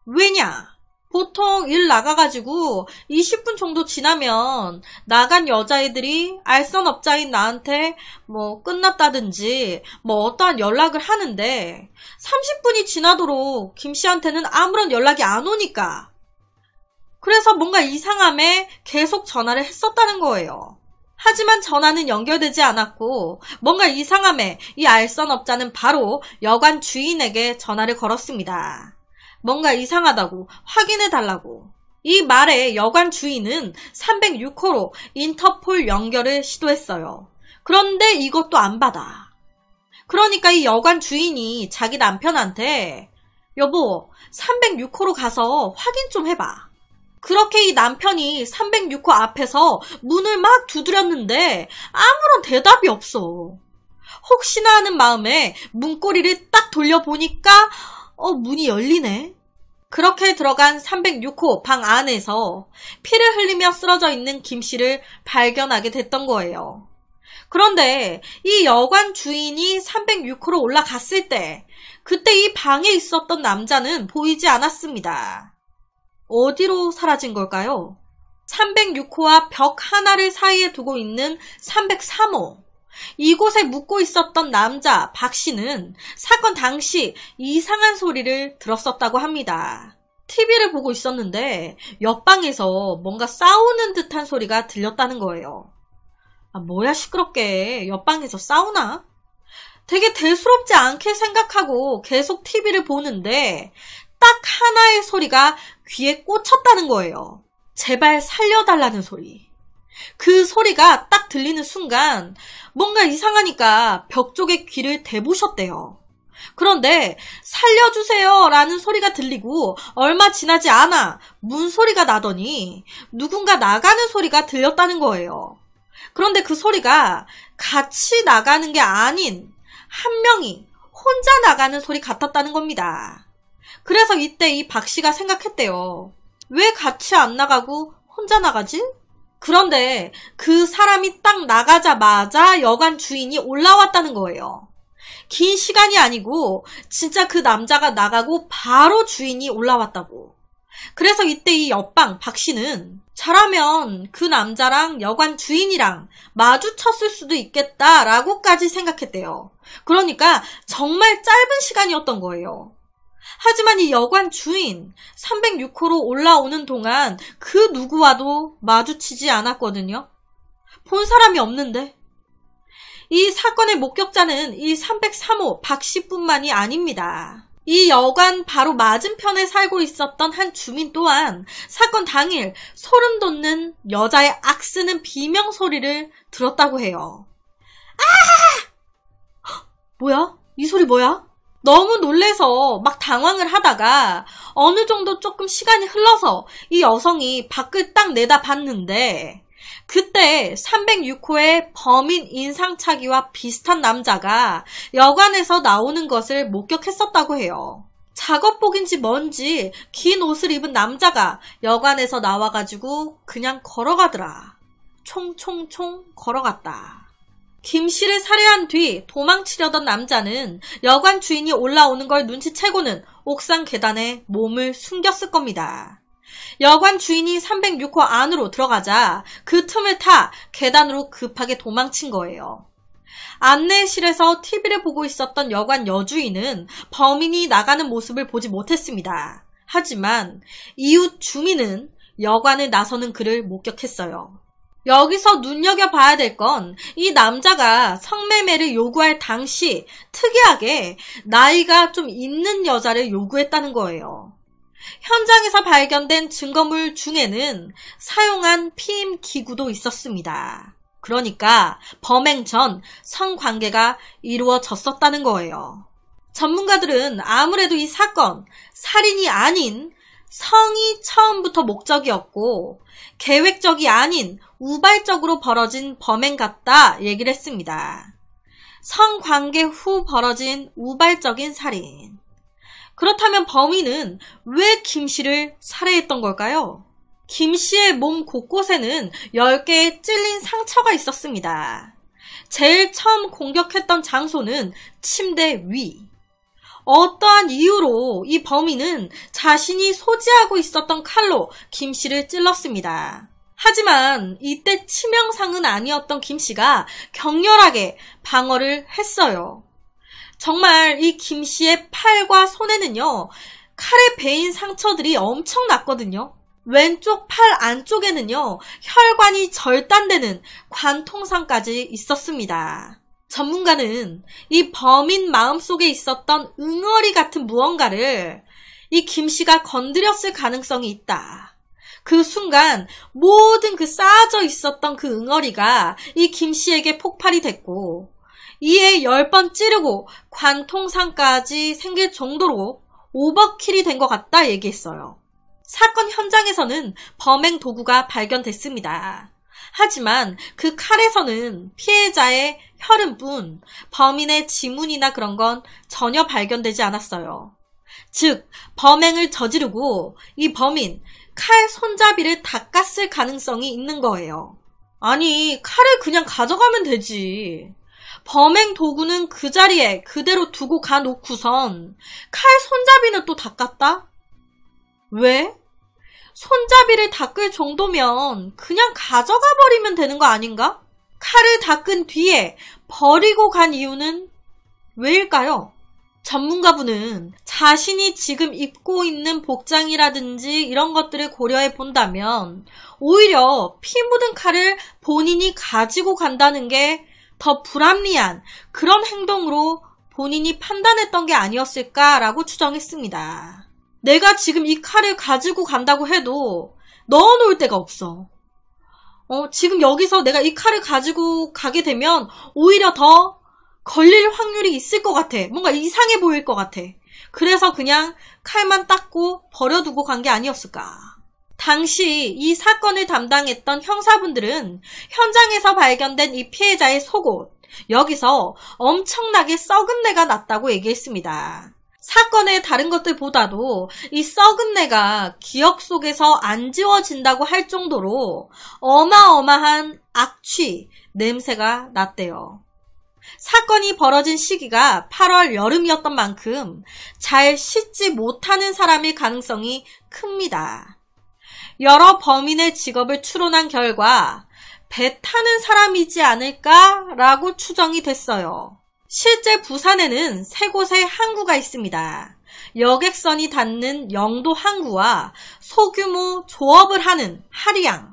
왜냐? 보통 일 나가가지고 20분 정도 지나면 나간 여자애들이 알선업자인 나한테 뭐 끝났다든지 뭐 어떠한 연락을 하는데 30분이 지나도록 김 씨한테는 아무런 연락이 안 오니까 그래서 뭔가 이상함에 계속 전화를 했었다는 거예요. 하지만 전화는 연결되지 않았고 뭔가 이상함에 이 알선업자는 바로 여관 주인에게 전화를 걸었습니다. 뭔가 이상하다고 확인해달라고. 이 말에 여관 주인은 306호로 인터폴 연결을 시도했어요. 그런데 이것도 안 받아. 그러니까 이 여관 주인이 자기 남편한테 여보 306호로 가서 확인 좀 해봐. 그렇게 이 남편이 306호 앞에서 문을 막 두드렸는데 아무런 대답이 없어. 혹시나 하는 마음에 문고리를 딱 돌려보니까 어, 문이 열리네. 그렇게 들어간 306호 방 안에서 피를 흘리며 쓰러져 있는 김 씨를 발견하게 됐던 거예요. 그런데 이 여관 주인이 306호로 올라갔을 때 그때 이 방에 있었던 남자는 보이지 않았습니다. 어디로 사라진 걸까요? 306호와 벽 하나를 사이에 두고 있는 303호. 이곳에 묵고 있었던 남자 박 씨는 사건 당시 이상한 소리를 들었었다고 합니다. TV를 보고 있었는데 옆방에서 뭔가 싸우는 듯한 소리가 들렸다는 거예요. 아, 뭐야 시끄럽게 옆방에서 싸우나? 되게 대수롭지 않게 생각하고 계속 TV를 보는데 딱 하나의 소리가 귀에 꽂혔다는 거예요. 제발 살려달라는 소리. 그 소리가 딱 들리는 순간 뭔가 이상하니까 벽 쪽에 귀를 대보셨대요. 그런데 살려주세요 라는 소리가 들리고 얼마 지나지 않아 문 소리가 나더니 누군가 나가는 소리가 들렸다는 거예요. 그런데 그 소리가 같이 나가는 게 아닌 한 명이 혼자 나가는 소리 같았다는 겁니다. 그래서 이때 이박 씨가 생각했대요. 왜 같이 안 나가고 혼자 나가지? 그런데 그 사람이 딱 나가자마자 여관 주인이 올라왔다는 거예요. 긴 시간이 아니고 진짜 그 남자가 나가고 바로 주인이 올라왔다고. 그래서 이때 이 옆방 박 씨는 잘하면 그 남자랑 여관 주인이랑 마주쳤을 수도 있겠다라고까지 생각했대요. 그러니까 정말 짧은 시간이었던 거예요. 하지만 이 여관 주인 306호로 올라오는 동안 그 누구와도 마주치지 않았거든요. 본 사람이 없는데. 이 사건의 목격자는 이 303호 박씨뿐만이 아닙니다. 이 여관 바로 맞은편에 살고 있었던 한 주민 또한 사건 당일 소름 돋는 여자의 악쓰는 비명 소리를 들었다고 해요. 아! 뭐야? 이 소리 뭐야? 너무 놀래서 막 당황을 하다가 어느 정도 조금 시간이 흘러서 이 여성이 밖을 딱 내다봤는데 그때 306호의 범인 인상차기와 비슷한 남자가 여관에서 나오는 것을 목격했었다고 해요. 작업복인지 뭔지 긴 옷을 입은 남자가 여관에서 나와가지고 그냥 걸어가더라. 총총총 걸어갔다. 김 씨를 살해한 뒤 도망치려던 남자는 여관 주인이 올라오는 걸 눈치채고는 옥상 계단에 몸을 숨겼을 겁니다. 여관 주인이 306호 안으로 들어가자 그 틈을 타 계단으로 급하게 도망친 거예요. 안내실에서 TV를 보고 있었던 여관 여주인은 범인이 나가는 모습을 보지 못했습니다. 하지만 이웃 주민은 여관을 나서는 그를 목격했어요. 여기서 눈여겨봐야 될 건 이 남자가 성매매를 요구할 당시 특이하게 나이가 좀 있는 여자를 요구했다는 거예요. 현장에서 발견된 증거물 중에는 사용한 피임 기구도 있었습니다. 그러니까 범행 전 성관계가 이루어졌었다는 거예요. 전문가들은 아무래도 이 사건, 살인이 아닌 성이 처음부터 목적이었고 계획적이 아닌 우발적으로 벌어진 범행 같다 얘기를 했습니다. 성관계 후 벌어진 우발적인 살인. 그렇다면 범인은 왜 김 씨를 살해했던 걸까요? 김 씨의 몸 곳곳에는 10개의 찔린 상처가 있었습니다. 제일 처음 공격했던 장소는 침대 위. 어떠한 이유로 이 범인은 자신이 소지하고 있었던 칼로 김 씨를 찔렀습니다. 하지만 이때 치명상은 아니었던 김 씨가 격렬하게 방어를 했어요. 정말 이 김 씨의 팔과 손에는요, 칼에 베인 상처들이 엄청났거든요. 왼쪽 팔 안쪽에는요, 혈관이 절단되는 관통상까지 있었습니다. 전문가는 이 범인 마음속에 있었던 응어리 같은 무언가를 이 김 씨가 건드렸을 가능성이 있다. 그 순간 모든 그 쌓아져 있었던 그 응어리가 이 김씨에게 폭발이 됐고 이에 열 번 찌르고 관통상까지 생길 정도로 오버킬이 된 것 같다 얘기했어요. 사건 현장에서는 범행 도구가 발견됐습니다. 하지만 그 칼에서는 피해자의 혈흔뿐 범인의 지문이나 그런 건 전혀 발견되지 않았어요. 즉, 범행을 저지르고 이 범인, 칼 손잡이를 닦았을 가능성이 있는 거예요. 아니, 칼을 그냥 가져가면 되지. 범행 도구는 그 자리에 그대로 두고 가놓고선 칼 손잡이는 또 닦았다? 왜? 손잡이를 닦을 정도면 그냥 가져가 버리면 되는 거 아닌가? 칼을 닦은 뒤에 버리고 간 이유는 왜일까요? 전문가분은 자신이 지금 입고 있는 복장이라든지 이런 것들을 고려해 본다면 오히려 피 묻은 칼을 본인이 가지고 간다는 게 더 불합리한 그런 행동으로 본인이 판단했던 게 아니었을까라고 추정했습니다. 내가 지금 이 칼을 가지고 간다고 해도 넣어 놓을 데가 없어. 어, 지금 여기서 내가 이 칼을 가지고 가게 되면 오히려 더 걸릴 확률이 있을 것 같아. 뭔가 이상해 보일 것 같아. 그래서 그냥 칼만 닦고 버려두고 간 게 아니었을까. 당시 이 사건을 담당했던 형사분들은 현장에서 발견된 이 피해자의 속옷, 여기서 엄청나게 썩은 내가 났다고 얘기했습니다. 사건의 다른 것들보다도 이 썩은 내가 기억 속에서 안 지워진다고 할 정도로 어마어마한 악취, 냄새가 났대요. 사건이 벌어진 시기가 8월 여름이었던 만큼 잘 씻지 못하는 사람일 가능성이 큽니다. 여러 범인의 직업을 추론한 결과 배 타는 사람이지 않을까라고 추정이 됐어요. 실제 부산에는 세 곳의 항구가 있습니다. 여객선이 닿는 영도 항구와 소규모 조업을 하는 하리양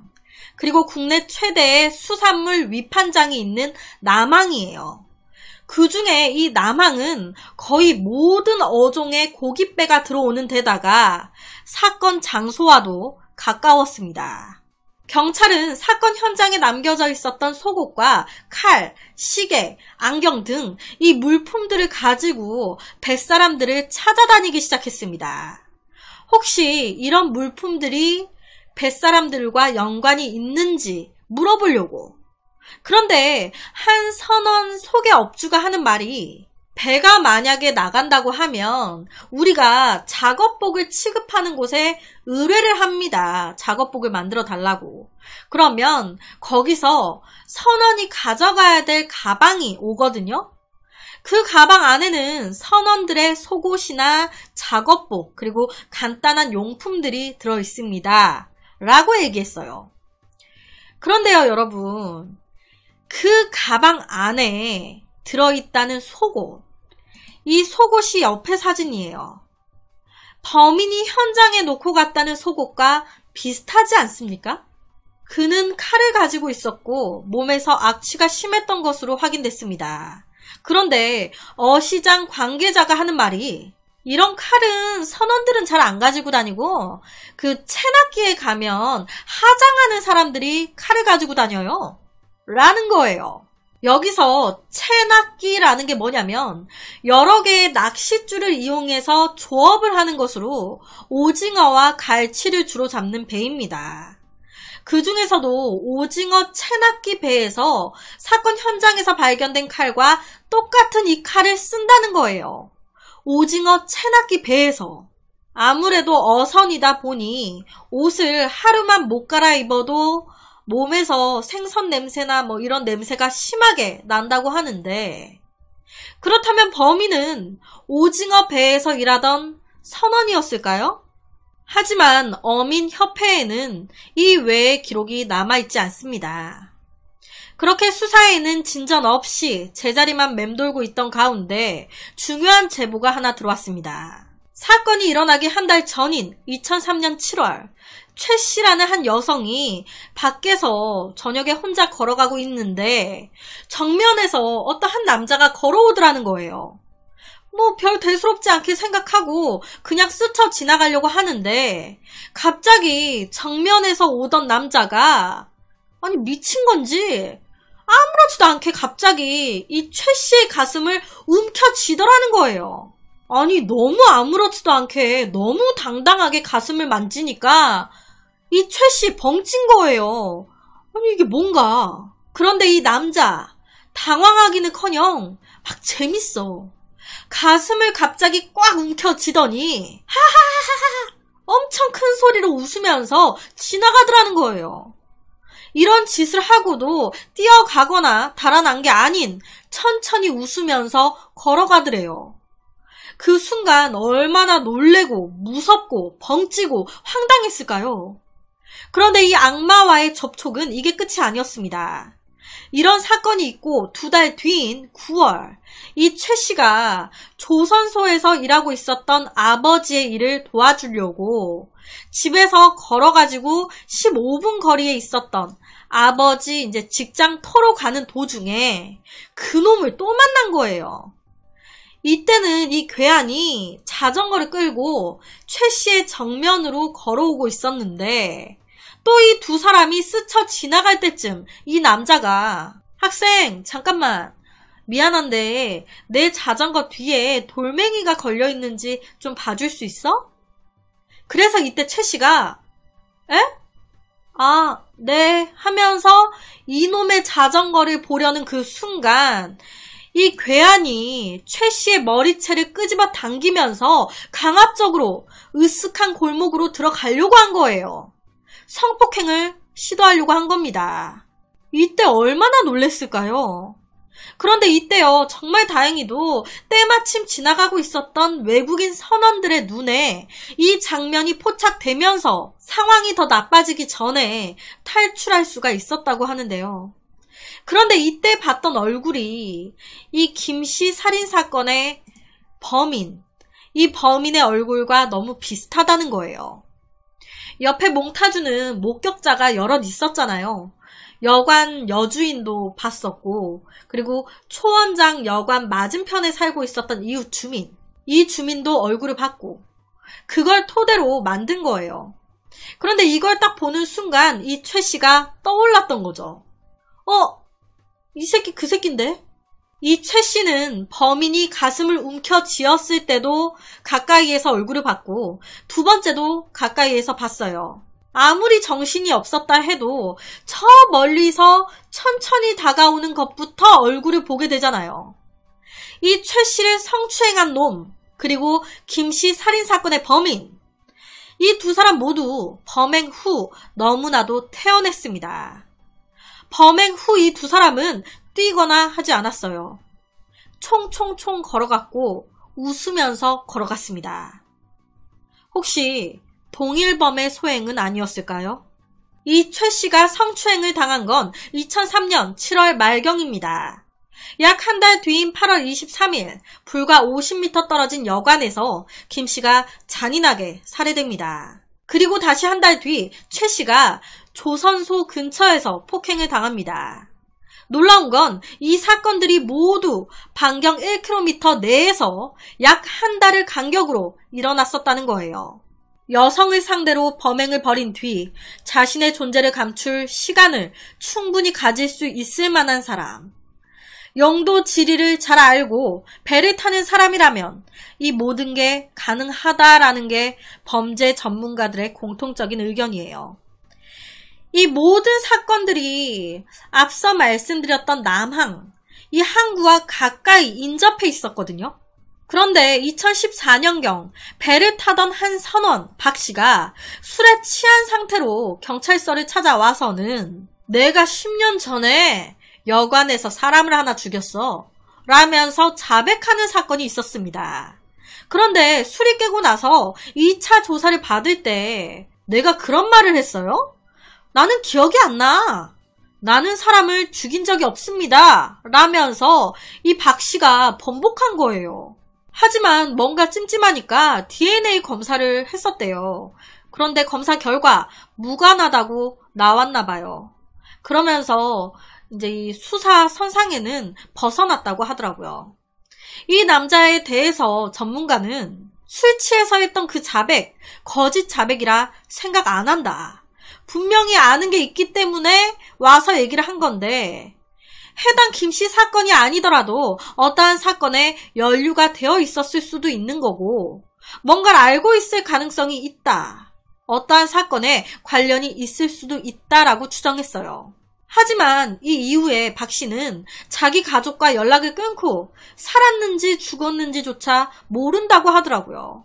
그리고 국내 최대의 수산물 위판장이 있는 남항이에요. 그 중에 이 남항은 거의 모든 어종의 고깃배가 들어오는 데다가 사건 장소와도 가까웠습니다. 경찰은 사건 현장에 남겨져 있었던 속옷과 칼, 시계, 안경 등 이 물품들을 가지고 뱃사람들을 찾아다니기 시작했습니다. 혹시 이런 물품들이 뱃사람들과 연관이 있는지 물어보려고 그런데 한 선원 소개 업주가 하는 말이 배가 만약에 나간다고 하면 우리가 작업복을 취급하는 곳에 의뢰를 합니다. 작업복을 만들어 달라고. 그러면 거기서 선원이 가져가야 될 가방이 오거든요. 그 가방 안에는 선원들의 속옷이나 작업복 그리고 간단한 용품들이 들어 있습니다. 라고 얘기했어요. 그런데요, 여러분. 그 가방 안에 들어있다는 속옷. 이 속옷이 옆에 사진이에요. 범인이 현장에 놓고 갔다는 속옷과 비슷하지 않습니까? 그는 칼을 가지고 있었고 몸에서 악취가 심했던 것으로 확인됐습니다. 그런데 어 시장 관계자가 하는 말이 이런 칼은 선원들은 잘 안 가지고 다니고 그 체납기에 가면 하장하는 사람들이 칼을 가지고 다녀요. 라는 거예요. 여기서 채낚기라는 게 뭐냐면 여러 개의 낚싯줄을 이용해서 조업을 하는 것으로 오징어와 갈치를 주로 잡는 배입니다. 그 중에서도 오징어 채낚기 배에서 사건 현장에서 발견된 칼과 똑같은 이 칼을 쓴다는 거예요. 오징어 채낚기 배에서. 아무래도 어선이다 보니 옷을 하루만 못 갈아입어도 몸에서 생선 냄새나 뭐 이런 냄새가 심하게 난다고 하는데 그렇다면 범인은 오징어 배에서 일하던 선원이었을까요? 하지만 어민협회에는 이 외의 기록이 남아있지 않습니다. 그렇게 수사에는 진전 없이 제자리만 맴돌고 있던 가운데 중요한 제보가 하나 들어왔습니다. 사건이 일어나기 한 달 전인 2003년 7월 최 씨라는 한 여성이 밖에서 저녁에 혼자 걸어가고 있는데 정면에서 어떠한 남자가 걸어오더라는 거예요. 뭐 별 대수롭지 않게 생각하고 그냥 스쳐 지나가려고 하는데 갑자기 정면에서 오던 남자가 아니 미친 건지 아무렇지도 않게 갑자기 이 최 씨의 가슴을 움켜쥐더라는 거예요. 아니 너무 아무렇지도 않게 너무 당당하게 가슴을 만지니까 이최씨 벙친 거예요. 아니 이게 뭔가. 그런데 이 남자 당황하기는커녕 막 재밌어. 가슴을 갑자기 꽉 움켜쥐더니 하하하하하 엄청 큰 소리로 웃으면서 지나가더라는 거예요. 이런 짓을 하고도 뛰어가거나 달아난 게 아닌 천천히 웃으면서 걸어가더래요. 그 순간 얼마나 놀래고 무섭고 벙찌고 황당했을까요? 그런데 이 악마와의 접촉은 이게 끝이 아니었습니다. 이런 사건이 있고 두 달 뒤인 9월 이 최 씨가 조선소에서 일하고 있었던 아버지의 일을 도와주려고 집에서 걸어가지고 15분 거리에 있었던 아버지 이제 직장 터로 가는 도중에 그놈을 또 만난 거예요. 이때는 이 괴한이 자전거를 끌고 최 씨의 정면으로 걸어오고 있었는데 또이두 사람이 스쳐 지나갈 때쯤 이 남자가 학생 잠깐만 미안한데 내 자전거 뒤에 돌멩이가 걸려 있는지 좀 봐줄 수 있어? 그래서 이때 최 씨가 에? 아, 네 하면서 이놈의 자전거를 보려는 그 순간 이 괴한이 최 씨의 머리채를 끄집어 당기면서 강압적으로 으쓱한 골목으로 들어가려고 한 거예요. 성폭행을 시도하려고 한 겁니다. 이때 얼마나 놀랬을까요? 그런데 이때요, 정말 다행히도 때마침 지나가고 있었던 외국인 선원들의 눈에 이 장면이 포착되면서 상황이 더 나빠지기 전에 탈출할 수가 있었다고 하는데요. 그런데 이때 봤던 얼굴이 이 김씨 살인사건의 범인, 이 범인의 얼굴과 너무 비슷하다는 거예요. 옆에 몽타주는 목격자가 여럿 있었잖아요. 여관 여주인도 봤었고, 그리고 초원장 여관 맞은편에 살고 있었던 이웃 주민, 이 주민도 얼굴을 봤고, 그걸 토대로 만든 거예요. 그런데 이걸 딱 보는 순간 이 최 씨가 떠올랐던 거죠. 어, 이 새끼 그 새끼인데? 이최 씨는 범인이 가슴을 움켜쥐었을 때도 가까이에서 얼굴을 봤고 두 번째도 가까이에서 봤어요. 아무리 정신이 없었다 해도 저 멀리서 천천히 다가오는 것부터 얼굴을 보게 되잖아요. 이 최 씨를 성추행한 놈, 그리고 김씨 살인사건의 범인. 이 두 사람 모두 범행 후 너무나도 태어났습니다. 범행 후 이 두 사람은 뛰거나 하지 않았어요. 총총총 걸어갔고 웃으면서 걸어갔습니다. 혹시 동일범의 소행은 아니었을까요? 이 최 씨가 성추행을 당한 건 2003년 7월 말경입니다. 약 한 달 뒤인 8월 23일, 불과 50m 떨어진 여관에서 김 씨가 잔인하게 살해됩니다. 그리고 다시 한 달 뒤최 씨가 조선소 근처에서 폭행을 당합니다. 놀라운 건 이 사건들이 모두 반경 1km 내에서 약 한 달을 간격으로 일어났었다는 거예요. 여성을 상대로 범행을 벌인 뒤 자신의 존재를 감출 시간을 충분히 가질 수 있을 만한 사람. 영도 지리를 잘 알고 배를 타는 사람이라면 이 모든 게 가능하다라는 게 범죄 전문가들의 공통적인 의견이에요. 이 모든 사건들이 앞서 말씀드렸던 남항, 이 항구와 가까이 인접해 있었거든요. 그런데 2014년경 배를 타던 한 선원 박 씨가 술에 취한 상태로 경찰서를 찾아와서는 내가 10년 전에 여관에서 사람을 하나 죽였어. 라면서 자백하는 사건이 있었습니다. 그런데 술이 깨고 나서 2차 조사를 받을 때 내가 그런 말을 했어요? 나는 기억이 안 나. 나는 사람을 죽인 적이 없습니다. 라면서 이 박 씨가 번복한 거예요. 하지만 뭔가 찜찜하니까 DNA 검사를 했었대요. 그런데 검사 결과 무관하다고 나왔나 봐요. 그러면서 이제 이 수사 선상에는 벗어났다고 하더라고요. 이 남자에 대해서 전문가는 술 취해서 했던 그 자백, 거짓 자백이라 생각 안 한다. 분명히 아는 게 있기 때문에 와서 얘기를 한 건데 해당 김 씨 사건이 아니더라도 어떠한 사건에 연류가 되어 있었을 수도 있는 거고 뭔가를 알고 있을 가능성이 있다. 어떠한 사건에 관련이 있을 수도 있다라고 추정했어요. 하지만 이 이후에 박 씨는 자기 가족과 연락을 끊고 살았는지 죽었는지조차 모른다고 하더라고요.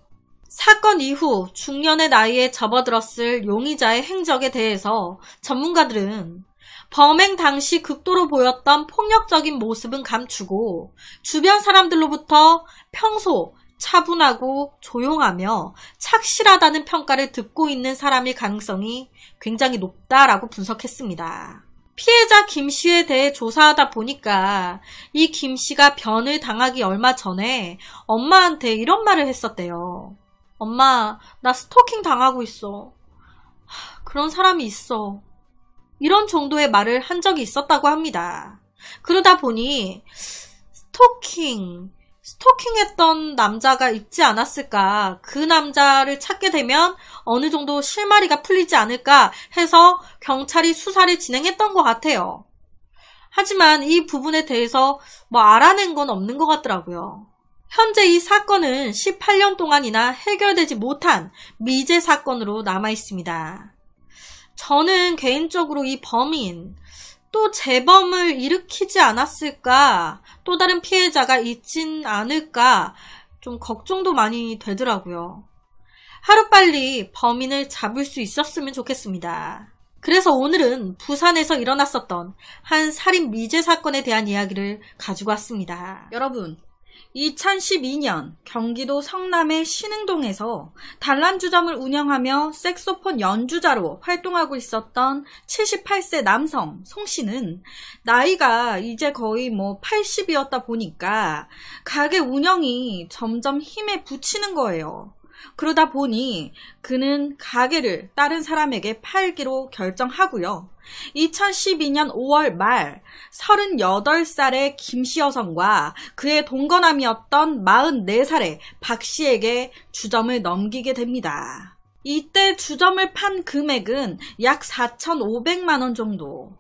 사건 이후 중년의 나이에 접어들었을 용의자의 행적에 대해서 전문가들은 범행 당시 극도로 보였던 폭력적인 모습은 감추고 주변 사람들로부터 평소 차분하고 조용하며 착실하다는 평가를 듣고 있는 사람일 가능성이 굉장히 높다라고 분석했습니다. 피해자 김 씨에 대해 조사하다 보니까 이 김 씨가 변을 당하기 얼마 전에 엄마한테 이런 말을 했었대요. 엄마, 나 스토킹 당하고 있어. 하, 그런 사람이 있어. 이런 정도의 말을 한 적이 있었다고 합니다. 그러다 보니 스토킹, 스토킹했던 남자가 있지 않았을까. 그 남자를 찾게 되면 어느 정도 실마리가 풀리지 않을까 해서 경찰이 수사를 진행했던 것 같아요. 하지만 이 부분에 대해서 뭐 알아낸 건 없는 것 같더라고요. 현재 이 사건은 18년 동안이나 해결되지 못한 미제 사건으로 남아 있습니다. 저는 개인적으로 이 범인, 또 재범을 일으키지 않았을까, 또 다른 피해자가 있진 않을까, 좀 걱정도 많이 되더라고요. 하루빨리 범인을 잡을 수 있었으면 좋겠습니다. 그래서 오늘은 부산에서 일어났었던 한 살인 미제 사건에 대한 이야기를 가지고 왔습니다. 여러분, 2012년 경기도 성남의 신흥동에서 단란주점을 운영하며 색소폰 연주자로 활동하고 있었던 78세 남성 송 씨는 나이가 이제 거의 뭐 80이었다 보니까 가게 운영이 점점 힘에 부치는 거예요. 그러다 보니 그는 가게를 다른 사람에게 팔기로 결정하고요. 2012년 5월 말 38살의 김씨 여성과 그의 동거남이었던 44살의 박씨에게 주점을 넘기게 됩니다. 이때 주점을 판 금액은 약 4,500만 원 정도.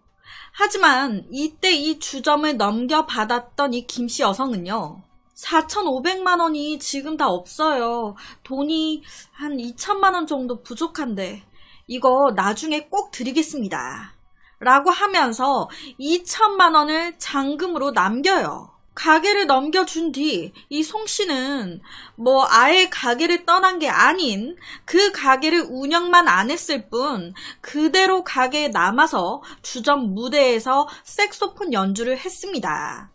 하지만 이때 이 주점을 넘겨받았던 이 김씨 여성은요. 4,500만 원이 지금 다 없어요. 돈이 한 2천만 원 정도 부족한데 이거 나중에 꼭 드리겠습니다. 라고 하면서 2천만 원을 잔금으로 남겨요. 가게를 넘겨준 뒤 이 송씨는 뭐 아예 가게를 떠난 게 아닌 그 가게를 운영만 안 했을 뿐 그대로 가게에 남아서 주점 무대에서 색소폰 연주를 했습니다.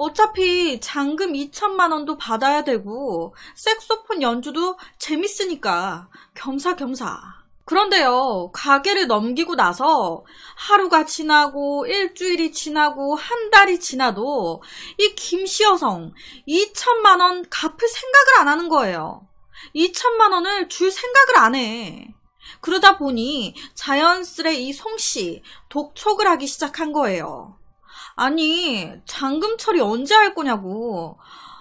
어차피 잔금 2천만 원도 받아야 되고 색소폰 연주도 재밌으니까 겸사겸사. 그런데요, 가게를 넘기고 나서 하루가 지나고 일주일이 지나고 한 달이 지나도 이 김씨 여성 2천만 원 갚을 생각을 안 하는 거예요. 2천만 원을 줄 생각을 안 해. 그러다 보니 자연스레 이 송씨 독촉을 하기 시작한 거예요. 아니 잔금 처리 언제 할 거냐고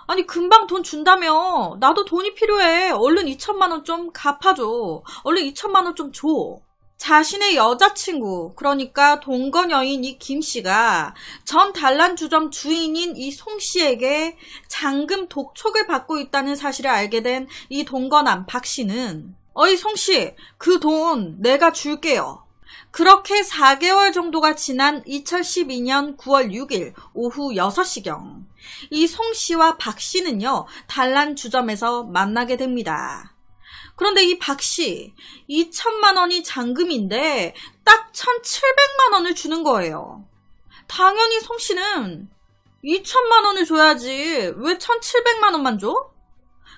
아니 금방 돈 준다며 나도 돈이 필요해 얼른 2천만 원 좀 갚아줘 얼른 2천만 원 좀줘 자신의 여자친구 그러니까 동건 여인 이 김씨가 전 단란 주점 주인인 이 송씨에게 잔금 독촉을 받고 있다는 사실을 알게 된 이동건남 박씨는 어이 송씨 그 돈 내가 줄게요 그렇게 4개월 정도가 지난 2012년 9월 6일 오후 6시경 이 송 씨와 박 씨는요 단란 주점에서 만나게 됩니다. 그런데 이 박 씨, 2천만 원이 잔금인데 딱 1,700만 원을 주는 거예요. 당연히 송 씨는 2천만 원을 줘야지 왜 1,700만 원만 줘?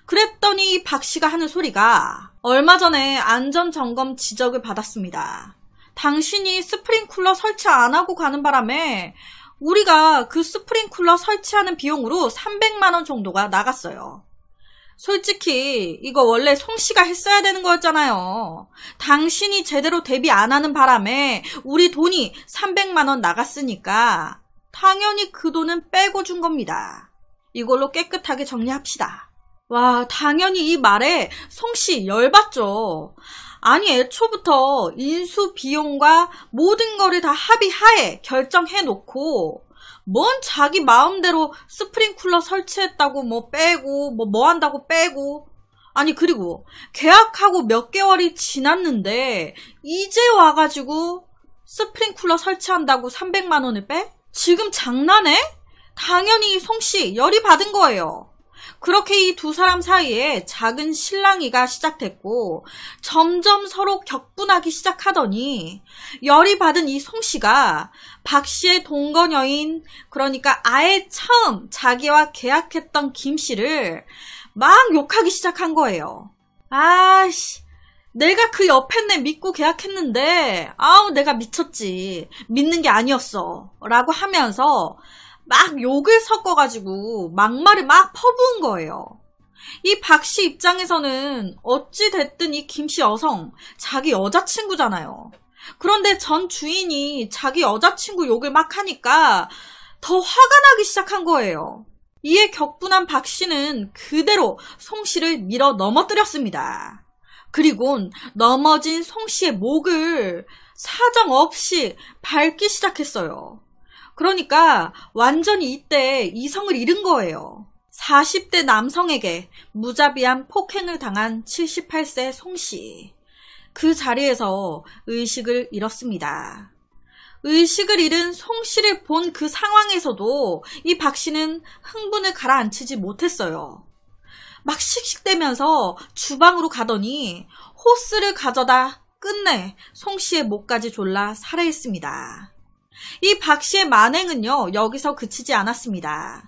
그랬더니 박 씨가 하는 소리가 얼마 전에 안전점검 지적을 받았습니다. 당신이 스프링 쿨러 설치 안 하고 가는 바람에 우리가 그 스프링 쿨러 설치하는 비용으로 300만원 정도가 나갔어요. 솔직히 이거 원래 송 씨가 했어야 되는 거였잖아요. 당신이 제대로 대비 안 하는 바람에 우리 돈이 300만 원 나갔으니까 당연히 그 돈은 빼고 준 겁니다. 이걸로 깨끗하게 정리합시다. 와, 당연히 이 말에 송씨 열받죠. 아니 애초부터 인수 비용과 모든 거를 다 합의하에 결정해 놓고 뭔 자기 마음대로 스프링쿨러 설치했다고 뭐 빼고 뭐뭐 뭐 한다고 빼고 아니 그리고 계약하고 몇 개월이 지났는데 이제 와가지고 스프링쿨러 설치한다고 300만 원을 빼? 지금 장난해? 당연히 송씨 열이 받은 거예요. 그렇게 이 두 사람 사이에 작은 실랑이가 시작됐고 점점 서로 격분하기 시작하더니 열이 받은 이 송씨가 박씨의 동거녀인 그러니까 아예 처음 자기와 계약했던 김씨를 막 욕하기 시작한 거예요. 아씨 내가 그 옆에 내 믿고 계약했는데 아우 내가 미쳤지 믿는 게 아니었어 라고 하면서 막 욕을 섞어가지고 막말을 막 퍼부은 거예요. 이 박씨 입장에서는 어찌됐든 이 김씨 여성, 자기 여자친구잖아요. 그런데 전 주인이 자기 여자친구 욕을 막 하니까 더 화가 나기 시작한 거예요. 이에 격분한 박 씨는 그대로 송 씨를 밀어 넘어뜨렸습니다. 그리곤 넘어진 송 씨의 목을 사정 없이 밟기 시작했어요. 그러니까 완전히 이때 이성을 잃은 거예요. 40대 남성에게 무자비한 폭행을 당한 78세 송씨. 그 자리에서 의식을 잃었습니다. 의식을 잃은 송 씨를 본 그 상황에서도 이 박 씨는 흥분을 가라앉히지 못했어요. 막 씩씩대면서 주방으로 가더니 호스를 가져다 끝내 송 씨의 목까지 졸라 살해했습니다. 이 박씨의 만행은요, 여기서 그치지 않았습니다.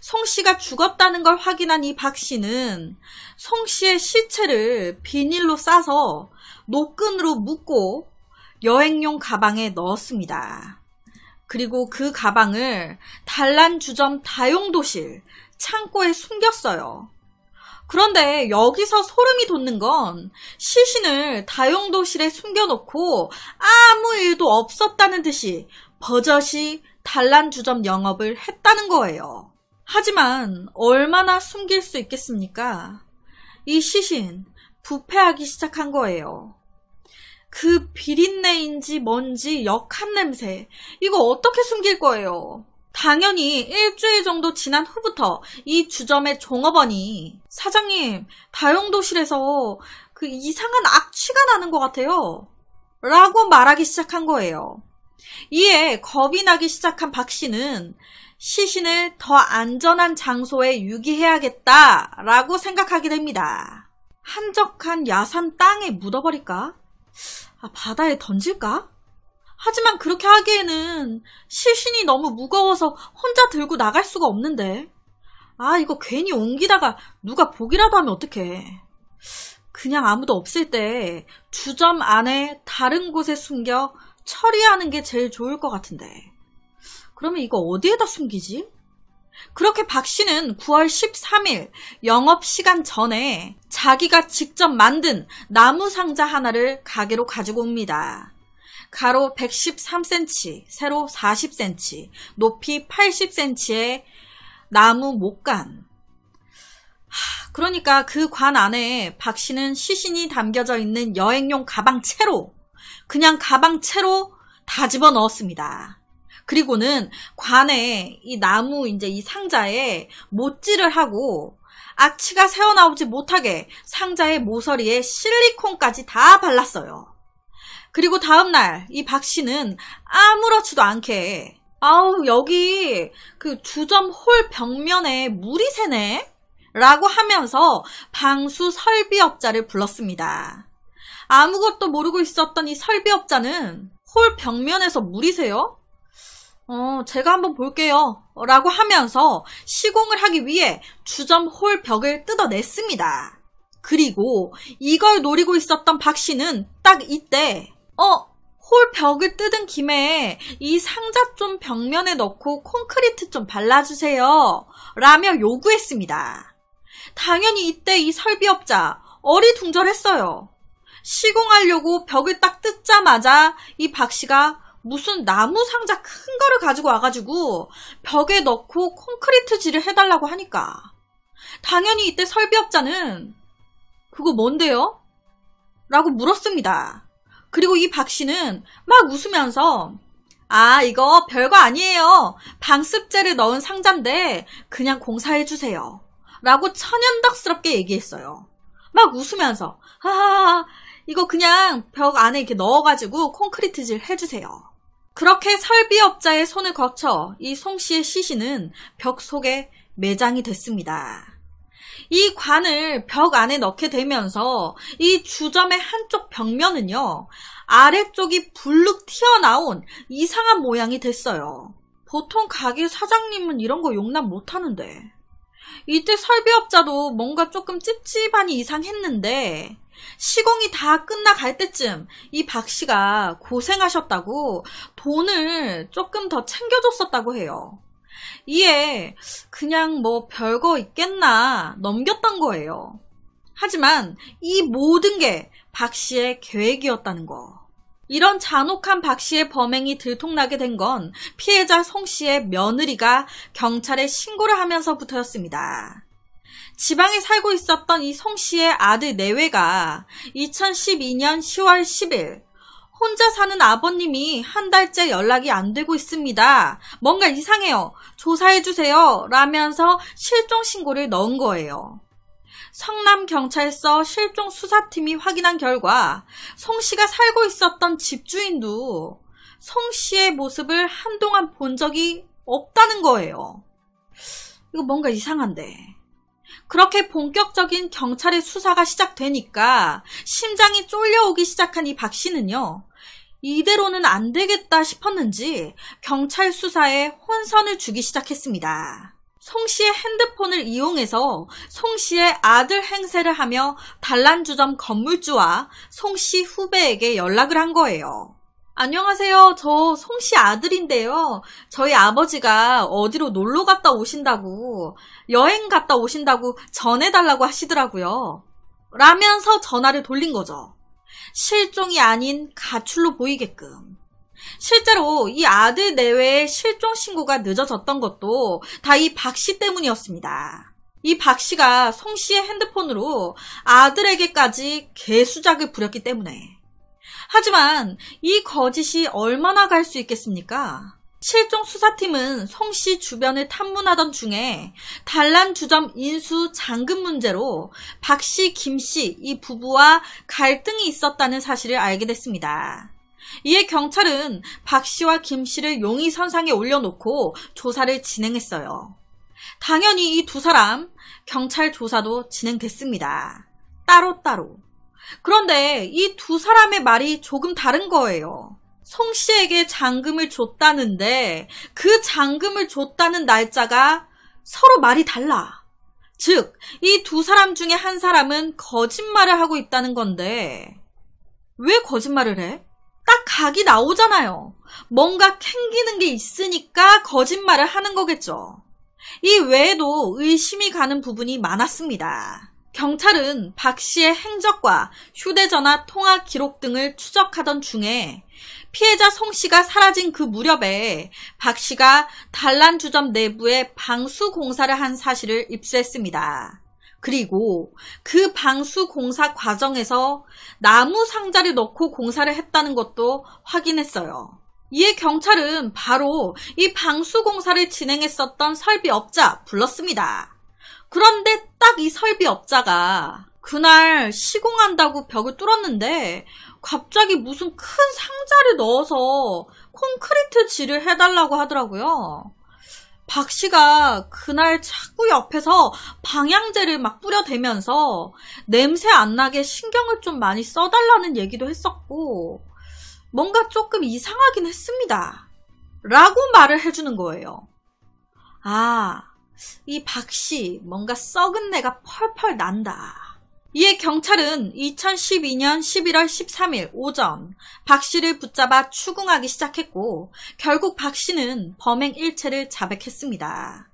송씨가 죽었다는 걸 확인한 이 박씨는 송씨의 시체를 비닐로 싸서 노끈으로 묶고 여행용 가방에 넣었습니다. 그리고 그 가방을 단란 주점 다용도실 창고에 숨겼어요. 그런데 여기서 소름이 돋는 건 시신을 다용도실에 숨겨놓고 아무 일도 없었다는 듯이 버젓이 단란 주점 영업을 했다는 거예요. 하지만 얼마나 숨길 수 있겠습니까? 이 시신 부패하기 시작한 거예요. 그 비린내인지 뭔지 역한 냄새 이거 어떻게 숨길 거예요? 당연히 일주일 정도 지난 후부터 이 주점의 종업원이 사장님 다용도실에서 그 이상한 악취가 나는 것 같아요. 라고 말하기 시작한 거예요. 이에 겁이 나기 시작한 박 씨는 시신을 더 안전한 장소에 유기해야겠다라고 생각하게 됩니다. 한적한 야산 땅에 묻어버릴까? 아, 바다에 던질까? 하지만 그렇게 하기에는 시신이 너무 무거워서 혼자 들고 나갈 수가 없는데. 아, 이거 괜히 옮기다가 누가 보기라도 하면 어떡해. 그냥 아무도 없을 때 주점 안에 다른 곳에 숨겨 처리하는 게 제일 좋을 것 같은데. 그러면 이거 어디에다 숨기지? 그렇게 박 씨는 9월 13일 영업 시간 전에 자기가 직접 만든 나무 상자 하나를 가게로 가지고 옵니다. 가로 113cm, 세로 40cm, 높이 80cm의 나무 목간. 그러니까 그 관 안에 박 씨는 시신이 담겨져 있는 여행용 가방 채로 그냥 가방 채로 다 집어 넣었습니다. 그리고는 관에 이 나무 이제 이 상자에 못질을 하고 악취가 새어나오지 못하게 상자의 모서리에 실리콘까지 다 발랐어요. 그리고 다음날 이 박 씨는 아무렇지도 않게 아우 여기 그 주점 홀 벽면에 물이 새네 라고 하면서 방수 설비업자를 불렀습니다. 아무것도 모르고 있었던 이 설비업자는 홀 벽면에서 물이 세요 어, 제가 한번 볼게요. 라고 하면서 시공을 하기 위해 주점 홀 벽을 뜯어냈습니다. 그리고 이걸 노리고 있었던 박 씨는 딱 이때, 어, 홀 벽을 뜯은 김에 이 상자 좀 벽면에 넣고 콘크리트 좀 발라주세요. 라며 요구했습니다. 당연히 이때 이 설비업자 어리둥절했어요. 시공하려고 벽을 딱 뜯자마자 이 박 씨가 무슨 나무 상자 큰 거를 가지고 와가지고 벽에 넣고 콘크리트질을 해달라고 하니까 당연히 이때 설비업자는 그거 뭔데요? 라고 물었습니다. 그리고 이 박 씨는 막 웃으면서 아 이거 별거 아니에요. 방습제를 넣은 상자인데 그냥 공사해주세요. 라고 천연덕스럽게 얘기했어요. 막 웃으면서 하하 이거 그냥 벽 안에 이렇게 넣어가지고 콘크리트질 해주세요. 그렇게 설비업자의 손을 거쳐 이 송씨의 시신은 벽 속에 매장이 됐습니다. 이 관을 벽 안에 넣게 되면서 이 주점의 한쪽 벽면은요, 아래쪽이 불룩 튀어나온 이상한 모양이 됐어요. 보통 가게 사장님은 이런 거 용납 못 하는데. 이때 설비업자도 뭔가 조금 찝찝하니 이상했는데, 시공이 다 끝나갈 때쯤 이 박 씨가 고생하셨다고 돈을 조금 더 챙겨줬었다고 해요. 이에 그냥 뭐 별거 있겠나 넘겼던 거예요. 하지만 이 모든 게 박 씨의 계획이었다는 거. 이런 잔혹한 박 씨의 범행이 들통나게 된 건 피해자 송 씨의 며느리가 경찰에 신고를 하면서부터였습니다. 지방에 살고 있었던 이송씨의 아들 내외가 2012년 10월 10일 혼자 사는 아버님이 한 달째 연락이 안 되고 있습니다. 뭔가 이상해요. 조사해주세요. 라면서 실종신고를 넣은 거예요. 성남경찰서 실종수사팀이 확인한 결과 송 씨가 살고 있었던 집주인도 송 씨의 모습을 한동안 본 적이 없다는 거예요. 이거 뭔가 이상한데. 그렇게 본격적인 경찰의 수사가 시작되니까 심장이 쫄려오기 시작한 이박 씨는요. 이대로는 안 되겠다 싶었는지 경찰 수사에 혼선을 주기 시작했습니다. 송 씨의 핸드폰을 이용해서 송 씨의 아들 행세를 하며 단란주점 건물주와 송씨 후배에게 연락을 한 거예요. 안녕하세요. 저 송 씨 아들인데요. 저희 아버지가 어디로 놀러 갔다 오신다고, 여행 갔다 오신다고 전해달라고 하시더라고요. 라면서 전화를 돌린 거죠. 실종이 아닌 가출로 보이게끔. 실제로 이 아들 내외의 실종 신고가 늦어졌던 것도 다 이 박씨 때문이었습니다. 이 박 씨가 송 씨의 핸드폰으로 아들에게까지 개수작을 부렸기 때문에. 하지만 이 거짓이 얼마나 갈 수 있겠습니까? 실종 수사팀은 송 씨 주변을 탐문하던 중에 단란 주점 인수 잔금 문제로 박 씨, 김 씨 이 부부와 갈등이 있었다는 사실을 알게 됐습니다. 이에 경찰은 박 씨와 김 씨를 용의선상에 올려놓고 조사를 진행했어요. 당연히 이 두 사람 경찰 조사도 진행됐습니다. 따로따로. 따로. 그런데 이 두 사람의 말이 조금 다른 거예요. 송 씨에게 잔금을 줬다는데 그 잔금을 줬다는 날짜가 서로 말이 달라. 즉, 이 두 사람 중에 한 사람은 거짓말을 하고 있다는 건데, 왜 거짓말을 해? 딱 각이 나오잖아요. 뭔가 캥기는 게 있으니까 거짓말을 하는 거겠죠. 이 외에도 의심이 가는 부분이 많았습니다. 경찰은 박 씨의 행적과 휴대전화 통화 기록 등을 추적하던 중에 피해자 송 씨가 사라진 그 무렵에 박 씨가 단란 주점 내부에 방수 공사를 한 사실을 입수했습니다. 그리고 그 방수 공사 과정에서 나무 상자를 넣고 공사를 했다는 것도 확인했어요. 이에 경찰은 바로 이 방수 공사를 진행했었던 설비업자 불렀습니다. 그런데 딱 이 설비업자가 그날 시공한다고 벽을 뚫었는데 갑자기 무슨 큰 상자를 넣어서 콘크리트 질을 해달라고 하더라고요. 박 씨가 그날 자꾸 옆에서 방향제를 막 뿌려대면서 냄새 안 나게 신경을 좀 많이 써달라는 얘기도 했었고, 뭔가 조금 이상하긴 했습니다. 라고 말을 해주는 거예요. 아, 이 박씨 뭔가 썩은 내가 펄펄 난다. 이에 경찰은 2012년 11월 13일 오전 박 씨를 붙잡아 추궁하기 시작했고 결국 박 씨는 범행 일체를 자백했습니다.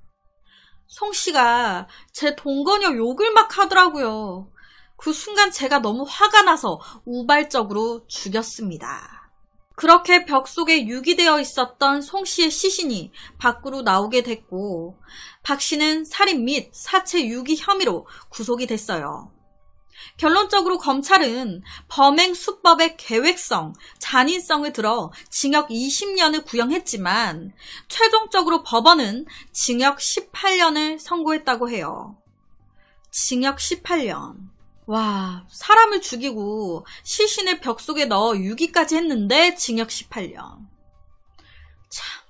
송 씨가 제 동거녀 욕을 막 하더라고요. 그 순간 제가 너무 화가 나서 우발적으로 죽였습니다. 그렇게 벽 속에 유기되어 있었던 송 씨의 시신이 밖으로 나오게 됐고 박 씨는 살인 및 사체 유기 혐의로 구속이 됐어요. 결론적으로 검찰은 범행 수법의 계획성, 잔인성을 들어 징역 20년을 구형했지만 최종적으로 법원은 징역 18년을 선고했다고 해요. 징역 18년. 와, 사람을 죽이고 시신을 벽 속에 넣어 유기까지 했는데 징역 18년. 참.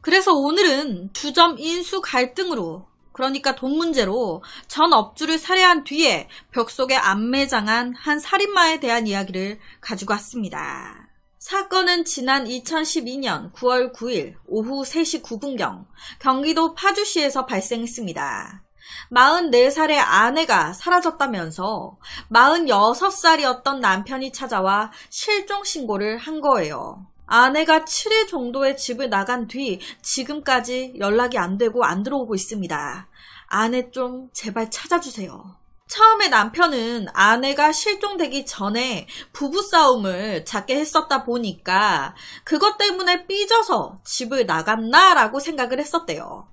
그래서 오늘은 주점 인수 갈등으로 그러니까 돈 문제로 전 업주를 살해한 뒤에 벽 속에 안매장한 한 살인마에 대한 이야기를 가지고 왔습니다. 사건은 지난 2012년 9월 9일 오후 3시 9분경 경기도 파주시에서 발생했습니다. 44살의 아내가 사라졌다면서 46살이었던 남편이 찾아와 실종 신고를 한 거예요. 아내가 7일 정도의 집을 나간 뒤 지금까지 연락이 안 되고 안 들어오고 있습니다. 아내 좀 제발 찾아주세요. 처음에 남편은 아내가 실종되기 전에 부부싸움을 작게 했었다 보니까 그것 때문에 삐져서 집을 나갔나라고 생각을 했었대요.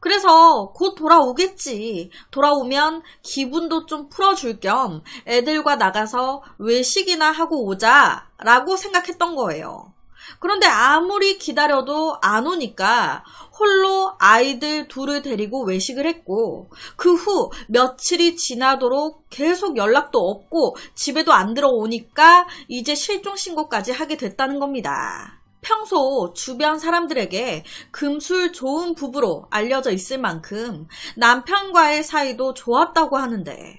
그래서 곧 돌아오겠지. 돌아오면 기분도 좀 풀어줄 겸 애들과 나가서 외식이나 하고 오자 라고 생각했던 거예요. 그런데 아무리 기다려도 안 오니까 홀로 아이들 둘을 데리고 외식을 했고 그 후 며칠이 지나도록 계속 연락도 없고 집에도 안 들어오니까 이제 실종 신고까지 하게 됐다는 겁니다. 평소 주변 사람들에게 금술 좋은 부부로 알려져 있을 만큼 남편과의 사이도 좋았다고 하는데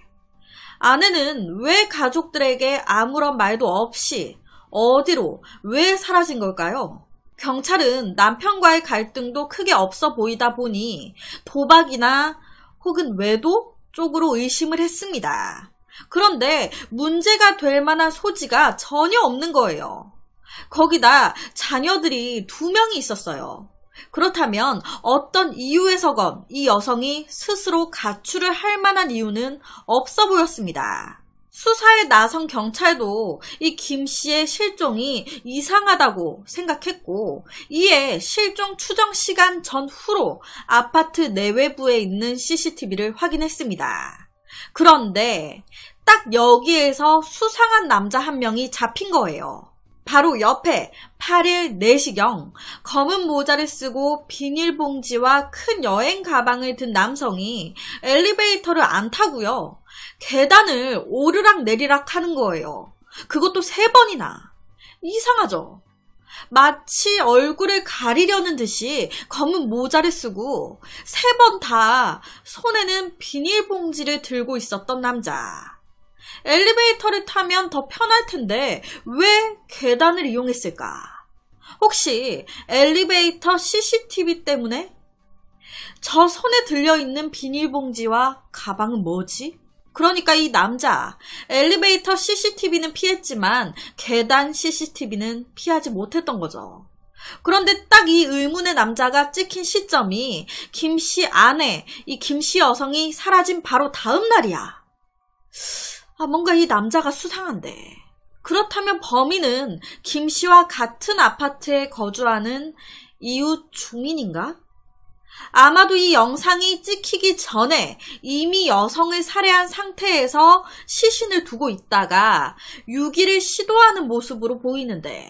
아내는 왜 가족들에게 아무런 말도 없이 어디로, 왜 사라진 걸까요? 경찰은 남편과의 갈등도 크게 없어 보이다 보니 도박이나 혹은 외도 쪽으로 의심을 했습니다. 그런데 문제가 될 만한 소지가 전혀 없는 거예요. 거기다 자녀들이 두 명이 있었어요. 그렇다면 어떤 이유에서건 이 여성이 스스로 가출을 할 만한 이유는 없어 보였습니다. 수사에 나선 경찰도 이 김 씨의 실종이 이상하다고 생각했고, 이에 실종 추정 시간 전후로 아파트 내외부에 있는 CCTV를 확인했습니다. 그런데 딱 여기에서 수상한 남자 한 명이 잡힌 거예요. 바로 옆에 8일 4시경 검은 모자를 쓰고 비닐봉지와 큰 여행 가방을 든 남성이 엘리베이터를 안 타고요. 계단을 오르락 내리락 하는 거예요. 그것도 세 번이나. 이상하죠? 마치 얼굴을 가리려는 듯이 검은 모자를 쓰고 세 번 다 손에는 비닐봉지를 들고 있었던 남자. 엘리베이터를 타면 더 편할 텐데 왜 계단을 이용했을까? 혹시 엘리베이터 CCTV 때문에? 저 손에 들려있는 비닐봉지와 가방은 뭐지? 그러니까 이 남자 엘리베이터 CCTV는 피했지만 계단 CCTV는 피하지 못했던 거죠. 그런데 딱 이 의문의 남자가 찍힌 시점이 김 씨 아내, 이 김 씨 여성이 사라진 바로 다음 날이야. 아, 뭔가 이 남자가 수상한데. 그렇다면 범인은 김 씨와 같은 아파트에 거주하는 이웃 주민인가? 아마도 이 영상이 찍히기 전에 이미 여성을 살해한 상태에서 시신을 두고 있다가 유기를 시도하는 모습으로 보이는데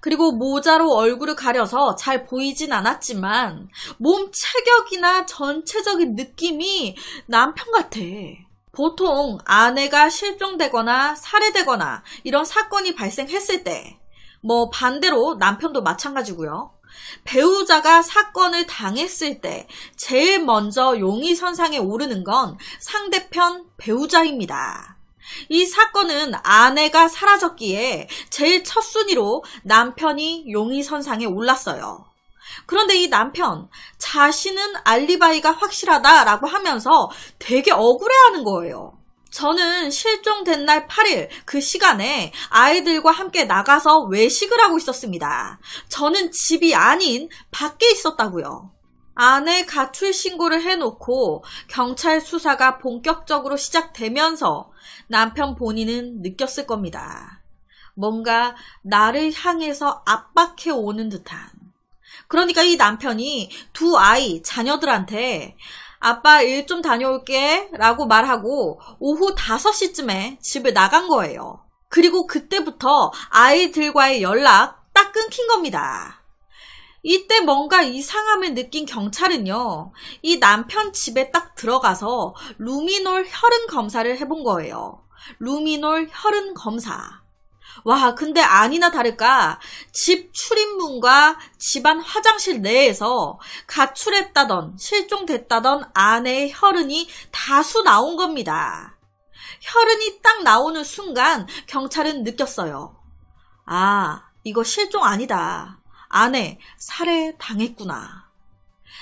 그리고 모자로 얼굴을 가려서 잘 보이진 않았지만 몸 체격이나 전체적인 느낌이 남편 같아. 보통 아내가 실종되거나 살해되거나 이런 사건이 발생했을 때 뭐 반대로 남편도 마찬가지고요. 배우자가 사건을 당했을 때 제일 먼저 용의선상에 오르는 건 상대편 배우자입니다. 이 사건은 아내가 사라졌기에 제일 첫 순위로 남편이 용의선상에 올랐어요. 그런데 이 남편, 자신은 알리바이가 확실하다라고 하면서 되게 억울해하는 거예요. 저는 실종된 날 8일 그 시간에 아이들과 함께 나가서 외식을 하고 있었습니다. 저는 집이 아닌 밖에 있었다고요. 아내 가출 신고를 해놓고 경찰 수사가 본격적으로 시작되면서 남편 본인은 느꼈을 겁니다. 뭔가 나를 향해서 압박해 오는 듯한. 그러니까 이 남편이 두 아이, 자녀들한테 아빠 일 좀 다녀올게 라고 말하고 오후 5시쯤에 집을 나간 거예요. 그리고 그때부터 아이들과의 연락 딱 끊긴 겁니다. 이때 뭔가 이상함을 느낀 경찰은요, 이 남편 집에 딱 들어가서 루미놀 혈흔 검사를 해본 거예요. 루미놀 혈흔 검사. 와 근데 아니나 다를까 집 출입문과 집안 화장실 내에서 가출했다던 실종됐다던 아내의 혈흔이 다수 나온 겁니다. 혈흔이 딱 나오는 순간 경찰은 느꼈어요. 아 이거 실종 아니다. 아내 살해 당했구나.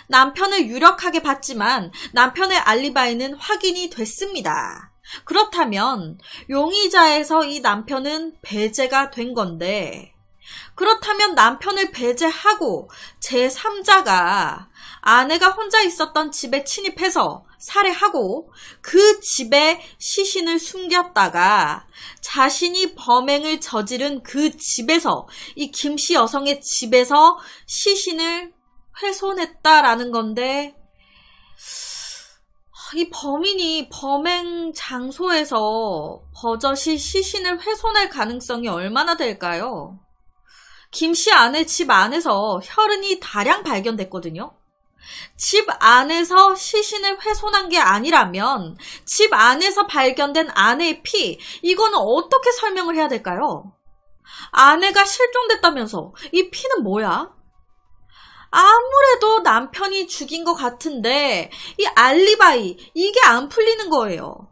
남편을 유력하게 봤지만 남편의 알리바이는 확인이 됐습니다. 그렇다면 용의자에서 이 남편은 배제가 된 건데, 그렇다면 남편을 배제하고 제3자가 아내가 혼자 있었던 집에 침입해서 살해하고 그 집에 시신을 숨겼다가 자신이 범행을 저지른 그 집에서 이 김씨 여성의 집에서 시신을 훼손했다라는 건데 이 범인이 범행 장소에서 버젓이 시신을 훼손할 가능성이 얼마나 될까요? 김 씨 아내 집 안에서 혈흔이 다량 발견됐거든요. 집 안에서 시신을 훼손한 게 아니라면 집 안에서 발견된 아내의 피, 이거는 어떻게 설명을 해야 될까요? 아내가 실종됐다면서 이 피는 뭐야? 아무래도 남편이 죽인 것 같은데 이 알리바이 이게 안 풀리는 거예요.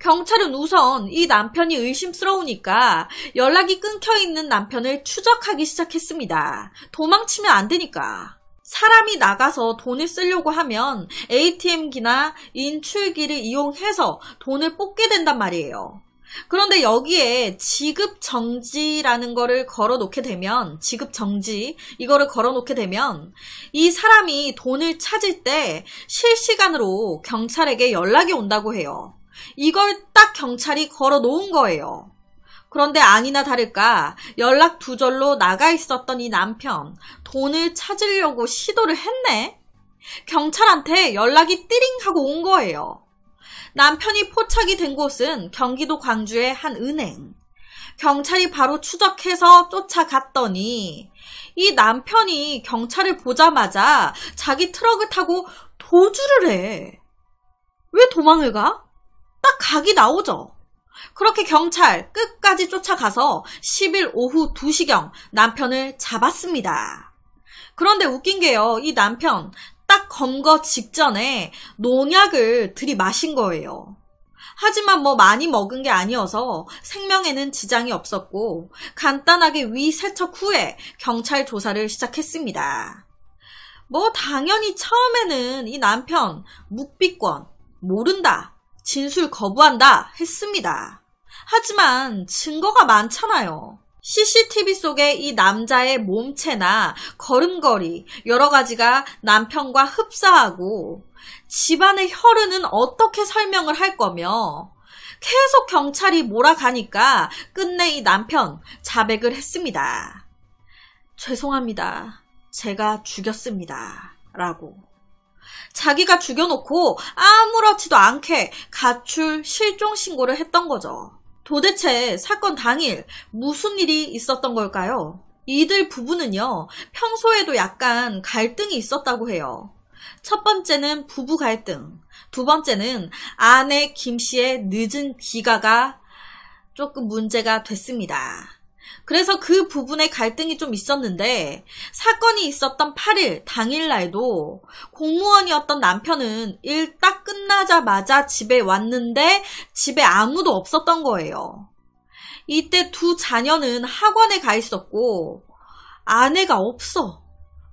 경찰은 우선 이 남편이 의심스러우니까 연락이 끊겨 있는 남편을 추적하기 시작했습니다. 도망치면 안 되니까. 사람이 나가서 돈을 쓰려고 하면 ATM기나 인출기를 이용해서 돈을 뽑게 된단 말이에요. 그런데 여기에 지급 정지라는 거를 걸어 놓게 되면 지급 정지 이거를 걸어 놓게 되면 이 사람이 돈을 찾을 때 실시간으로 경찰에게 연락이 온다고 해요. 이걸 딱 경찰이 걸어 놓은 거예요. 그런데 아니나 다를까 연락 두절로 나가 있었던 이 남편 돈을 찾으려고 시도를 했네. 경찰한테 연락이 띠링 하고 온 거예요. 남편이 포착이 된 곳은 경기도 광주의 한 은행. 경찰이 바로 추적해서 쫓아갔더니 이 남편이 경찰을 보자마자 자기 트럭을 타고 도주를 해. 왜 도망을 가? 딱 각이 나오죠. 그렇게 경찰 끝까지 쫓아가서 10일 오후 2시경 남편을 잡았습니다. 그런데 웃긴 게요. 이 남편 딱 검거 직전에 농약을 들이마신 거예요. 하지만 뭐 많이 먹은 게 아니어서 생명에는 지장이 없었고 간단하게 위 세척 후에 경찰 조사를 시작했습니다. 뭐 당연히 처음에는 이 남편 묵비권 모른다 진술 거부한다 했습니다. 하지만 증거가 많잖아요. CCTV 속에 이 남자의 몸체나 걸음걸이 여러 가지가 남편과 흡사하고 집안의 혈흔은 어떻게 설명을 할 거며 계속 경찰이 몰아가니까 끝내 이 남편 자백을 했습니다. 죄송합니다. 제가 죽였습니다. 라고. 자기가 죽여놓고 아무렇지도 않게 가출 실종 신고를 했던 거죠. 도대체 사건 당일 무슨 일이 있었던 걸까요? 이들 부부는요, 평소에도 약간 갈등이 있었다고 해요. 첫 번째는 부부 갈등, 두 번째는 아내 김 씨의 늦은 귀가가 조금 문제가 됐습니다. 그래서 그 부분에 갈등이 좀 있었는데 사건이 있었던 8일 당일날도 공무원이었던 남편은 일 딱 끝나자마자 집에 왔는데 집에 아무도 없었던 거예요. 이때 두 자녀는 학원에 가 있었고 아내가 없어.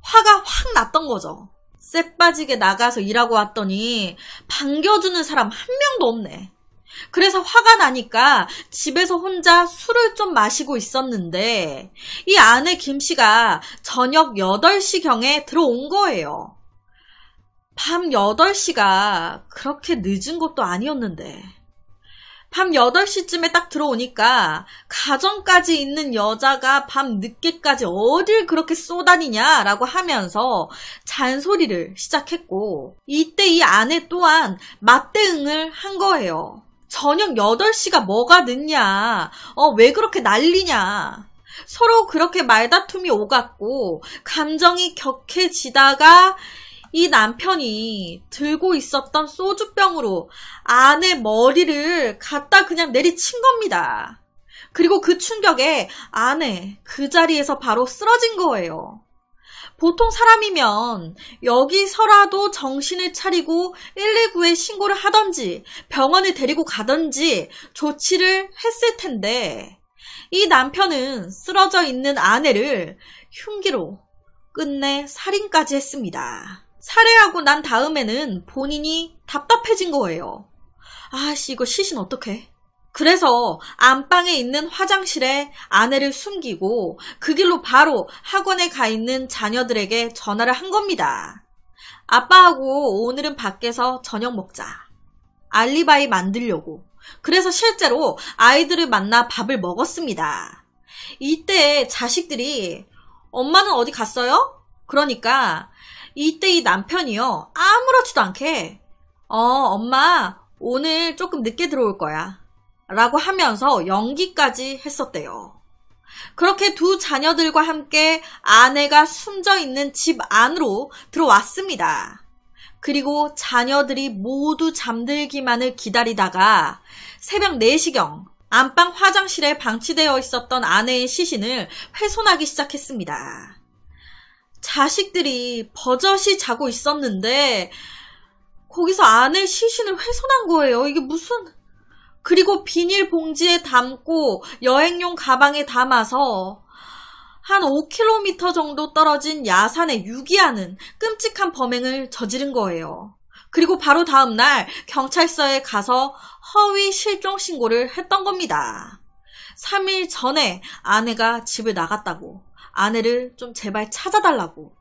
화가 확 났던 거죠. 쎄빠지게 나가서 일하고 왔더니 반겨주는 사람 한 명도 없네. 그래서 화가 나니까 집에서 혼자 술을 좀 마시고 있었는데 이 아내 김 씨가 저녁 8시경에 들어온 거예요. 밤 8시가 그렇게 늦은 것도 아니었는데 밤 8시쯤에 딱 들어오니까 가정까지 있는 여자가 밤 늦게까지 어딜 그렇게 쏘다니냐라고 하면서 잔소리를 시작했고 이때 이 아내 또한 맞대응을 한 거예요. 저녁 8시가 뭐가 늦냐. 어, 왜 그렇게 난리냐. 서로 그렇게 말다툼이 오갔고, 감정이 격해지다가, 이 남편이 들고 있었던 소주병으로 아내 머리를 갖다 그냥 내리친 겁니다. 그리고 그 충격에 아내 그 자리에서 바로 쓰러진 거예요. 보통 사람이면 여기서라도 정신을 차리고 119에 신고를 하던지 병원에 데리고 가던지 조치를 했을 텐데 이 남편은 쓰러져 있는 아내를 흉기로 끝내 살인까지 했습니다. 살해하고 난 다음에는 본인이 답답해진 거예요. 아씨 이거 시신 어떡해? 그래서 안방에 있는 화장실에 아내를 숨기고 그 길로 바로 학원에 가 있는 자녀들에게 전화를 한 겁니다. 아빠하고 오늘은 밖에서 저녁 먹자. 알리바이 만들려고. 그래서 실제로 아이들을 만나 밥을 먹었습니다. 이때 자식들이 엄마는 어디 갔어요? 그러니까 이때 이 남편이요. 아무렇지도 않게 어, 엄마 오늘 조금 늦게 들어올 거야. 라고 하면서 연기까지 했었대요. 그렇게 두 자녀들과 함께 아내가 숨져 있는 집 안으로 들어왔습니다. 그리고 자녀들이 모두 잠들기만을 기다리다가 새벽 4시경 안방 화장실에 방치되어 있었던 아내의 시신을 훼손하기 시작했습니다. 자식들이 버젓이 자고 있었는데 거기서 아내 시신을 훼손한 거예요. 이게 무슨 그리고 비닐 봉지에 담고 여행용 가방에 담아서 한 5km 정도 떨어진 야산에 유기하는 끔찍한 범행을 저지른 거예요. 그리고 바로 다음날 경찰서에 가서 허위 실종 신고를 했던 겁니다. 3일 전에 아내가 집을 나갔다고 아내를 좀 제발 찾아달라고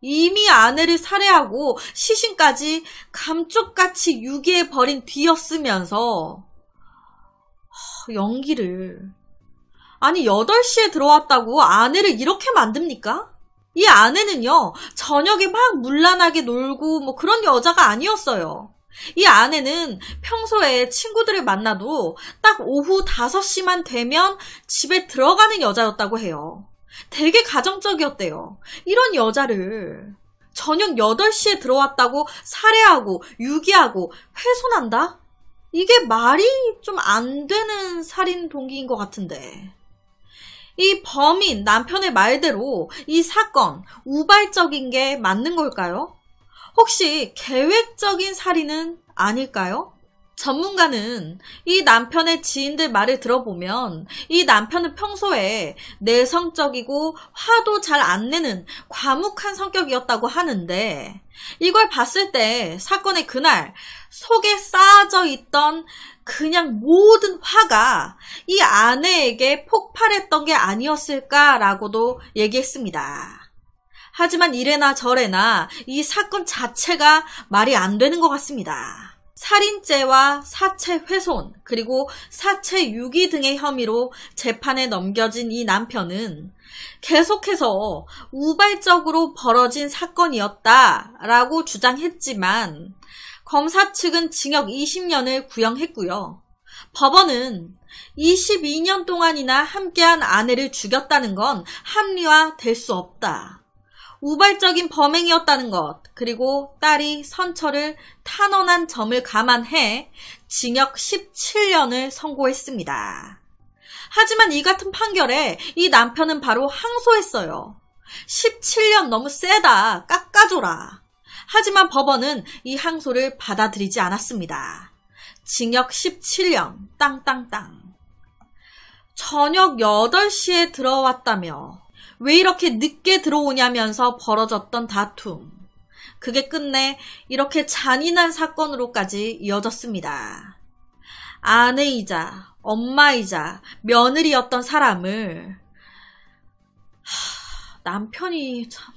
이미 아내를 살해하고 시신까지 감쪽같이 유기해 버린 뒤였으면서 그 연기를. 아니 8시에 들어왔다고 아내를 이렇게 만듭니까? 이 아내는요 저녁에 막 물란하게 놀고 뭐 그런 여자가 아니었어요. 이 아내는 평소에 친구들을 만나도 딱 오후 5시만 되면 집에 들어가는 여자였다고 해요. 되게 가정적이었대요. 이런 여자를 저녁 8시에 들어왔다고 살해하고 유기하고 훼손한다? 이게 말이 좀 안 되는 살인 동기인 것 같은데. 이 범인 남편의 말대로 이 사건 우발적인 게 맞는 걸까요? 혹시 계획적인 살인은 아닐까요? 전문가는 이 남편의 지인들 말을 들어보면 이 남편은 평소에 내성적이고 화도 잘 안 내는 과묵한 성격이었다고 하는데 이걸 봤을 때 사건의 그날 속에 쌓아져 있던 그냥 모든 화가 이 아내에게 폭발했던 게 아니었을까라고도 얘기했습니다. 하지만 이래나 저래나 이 사건 자체가 말이 안 되는 것 같습니다. 살인죄와 사체 훼손, 그리고 사체 유기 등의 혐의로 재판에 넘겨진 이 남편은 계속해서 우발적으로 벌어진 사건이었다라고 주장했지만 검사 측은 징역 20년을 구형했고요. 법원은 22년 동안이나 함께한 아내를 죽였다는 건 합리화 될 수 없다. 우발적인 범행이었다는 것, 그리고 딸이 선처를 탄원한 점을 감안해 징역 17년을 선고했습니다. 하지만 이 같은 판결에 이 남편은 바로 항소했어요. 17년 너무 세다. 깎아줘라. 하지만 법원은 이 항소를 받아들이지 않았습니다. 징역 17년, 땅땅땅. 저녁 8시에 들어왔다며 왜 이렇게 늦게 들어오냐면서 벌어졌던 다툼. 그게 끝내 이렇게 잔인한 사건으로까지 이어졌습니다. 아내이자 엄마이자 며느리였던 사람을 하, 남편이 참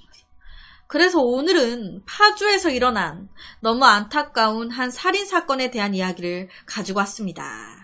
그래서 오늘은 파주에서 일어난 너무 안타까운 한 살인 사건에 대한 이야기를 가지고 왔습니다.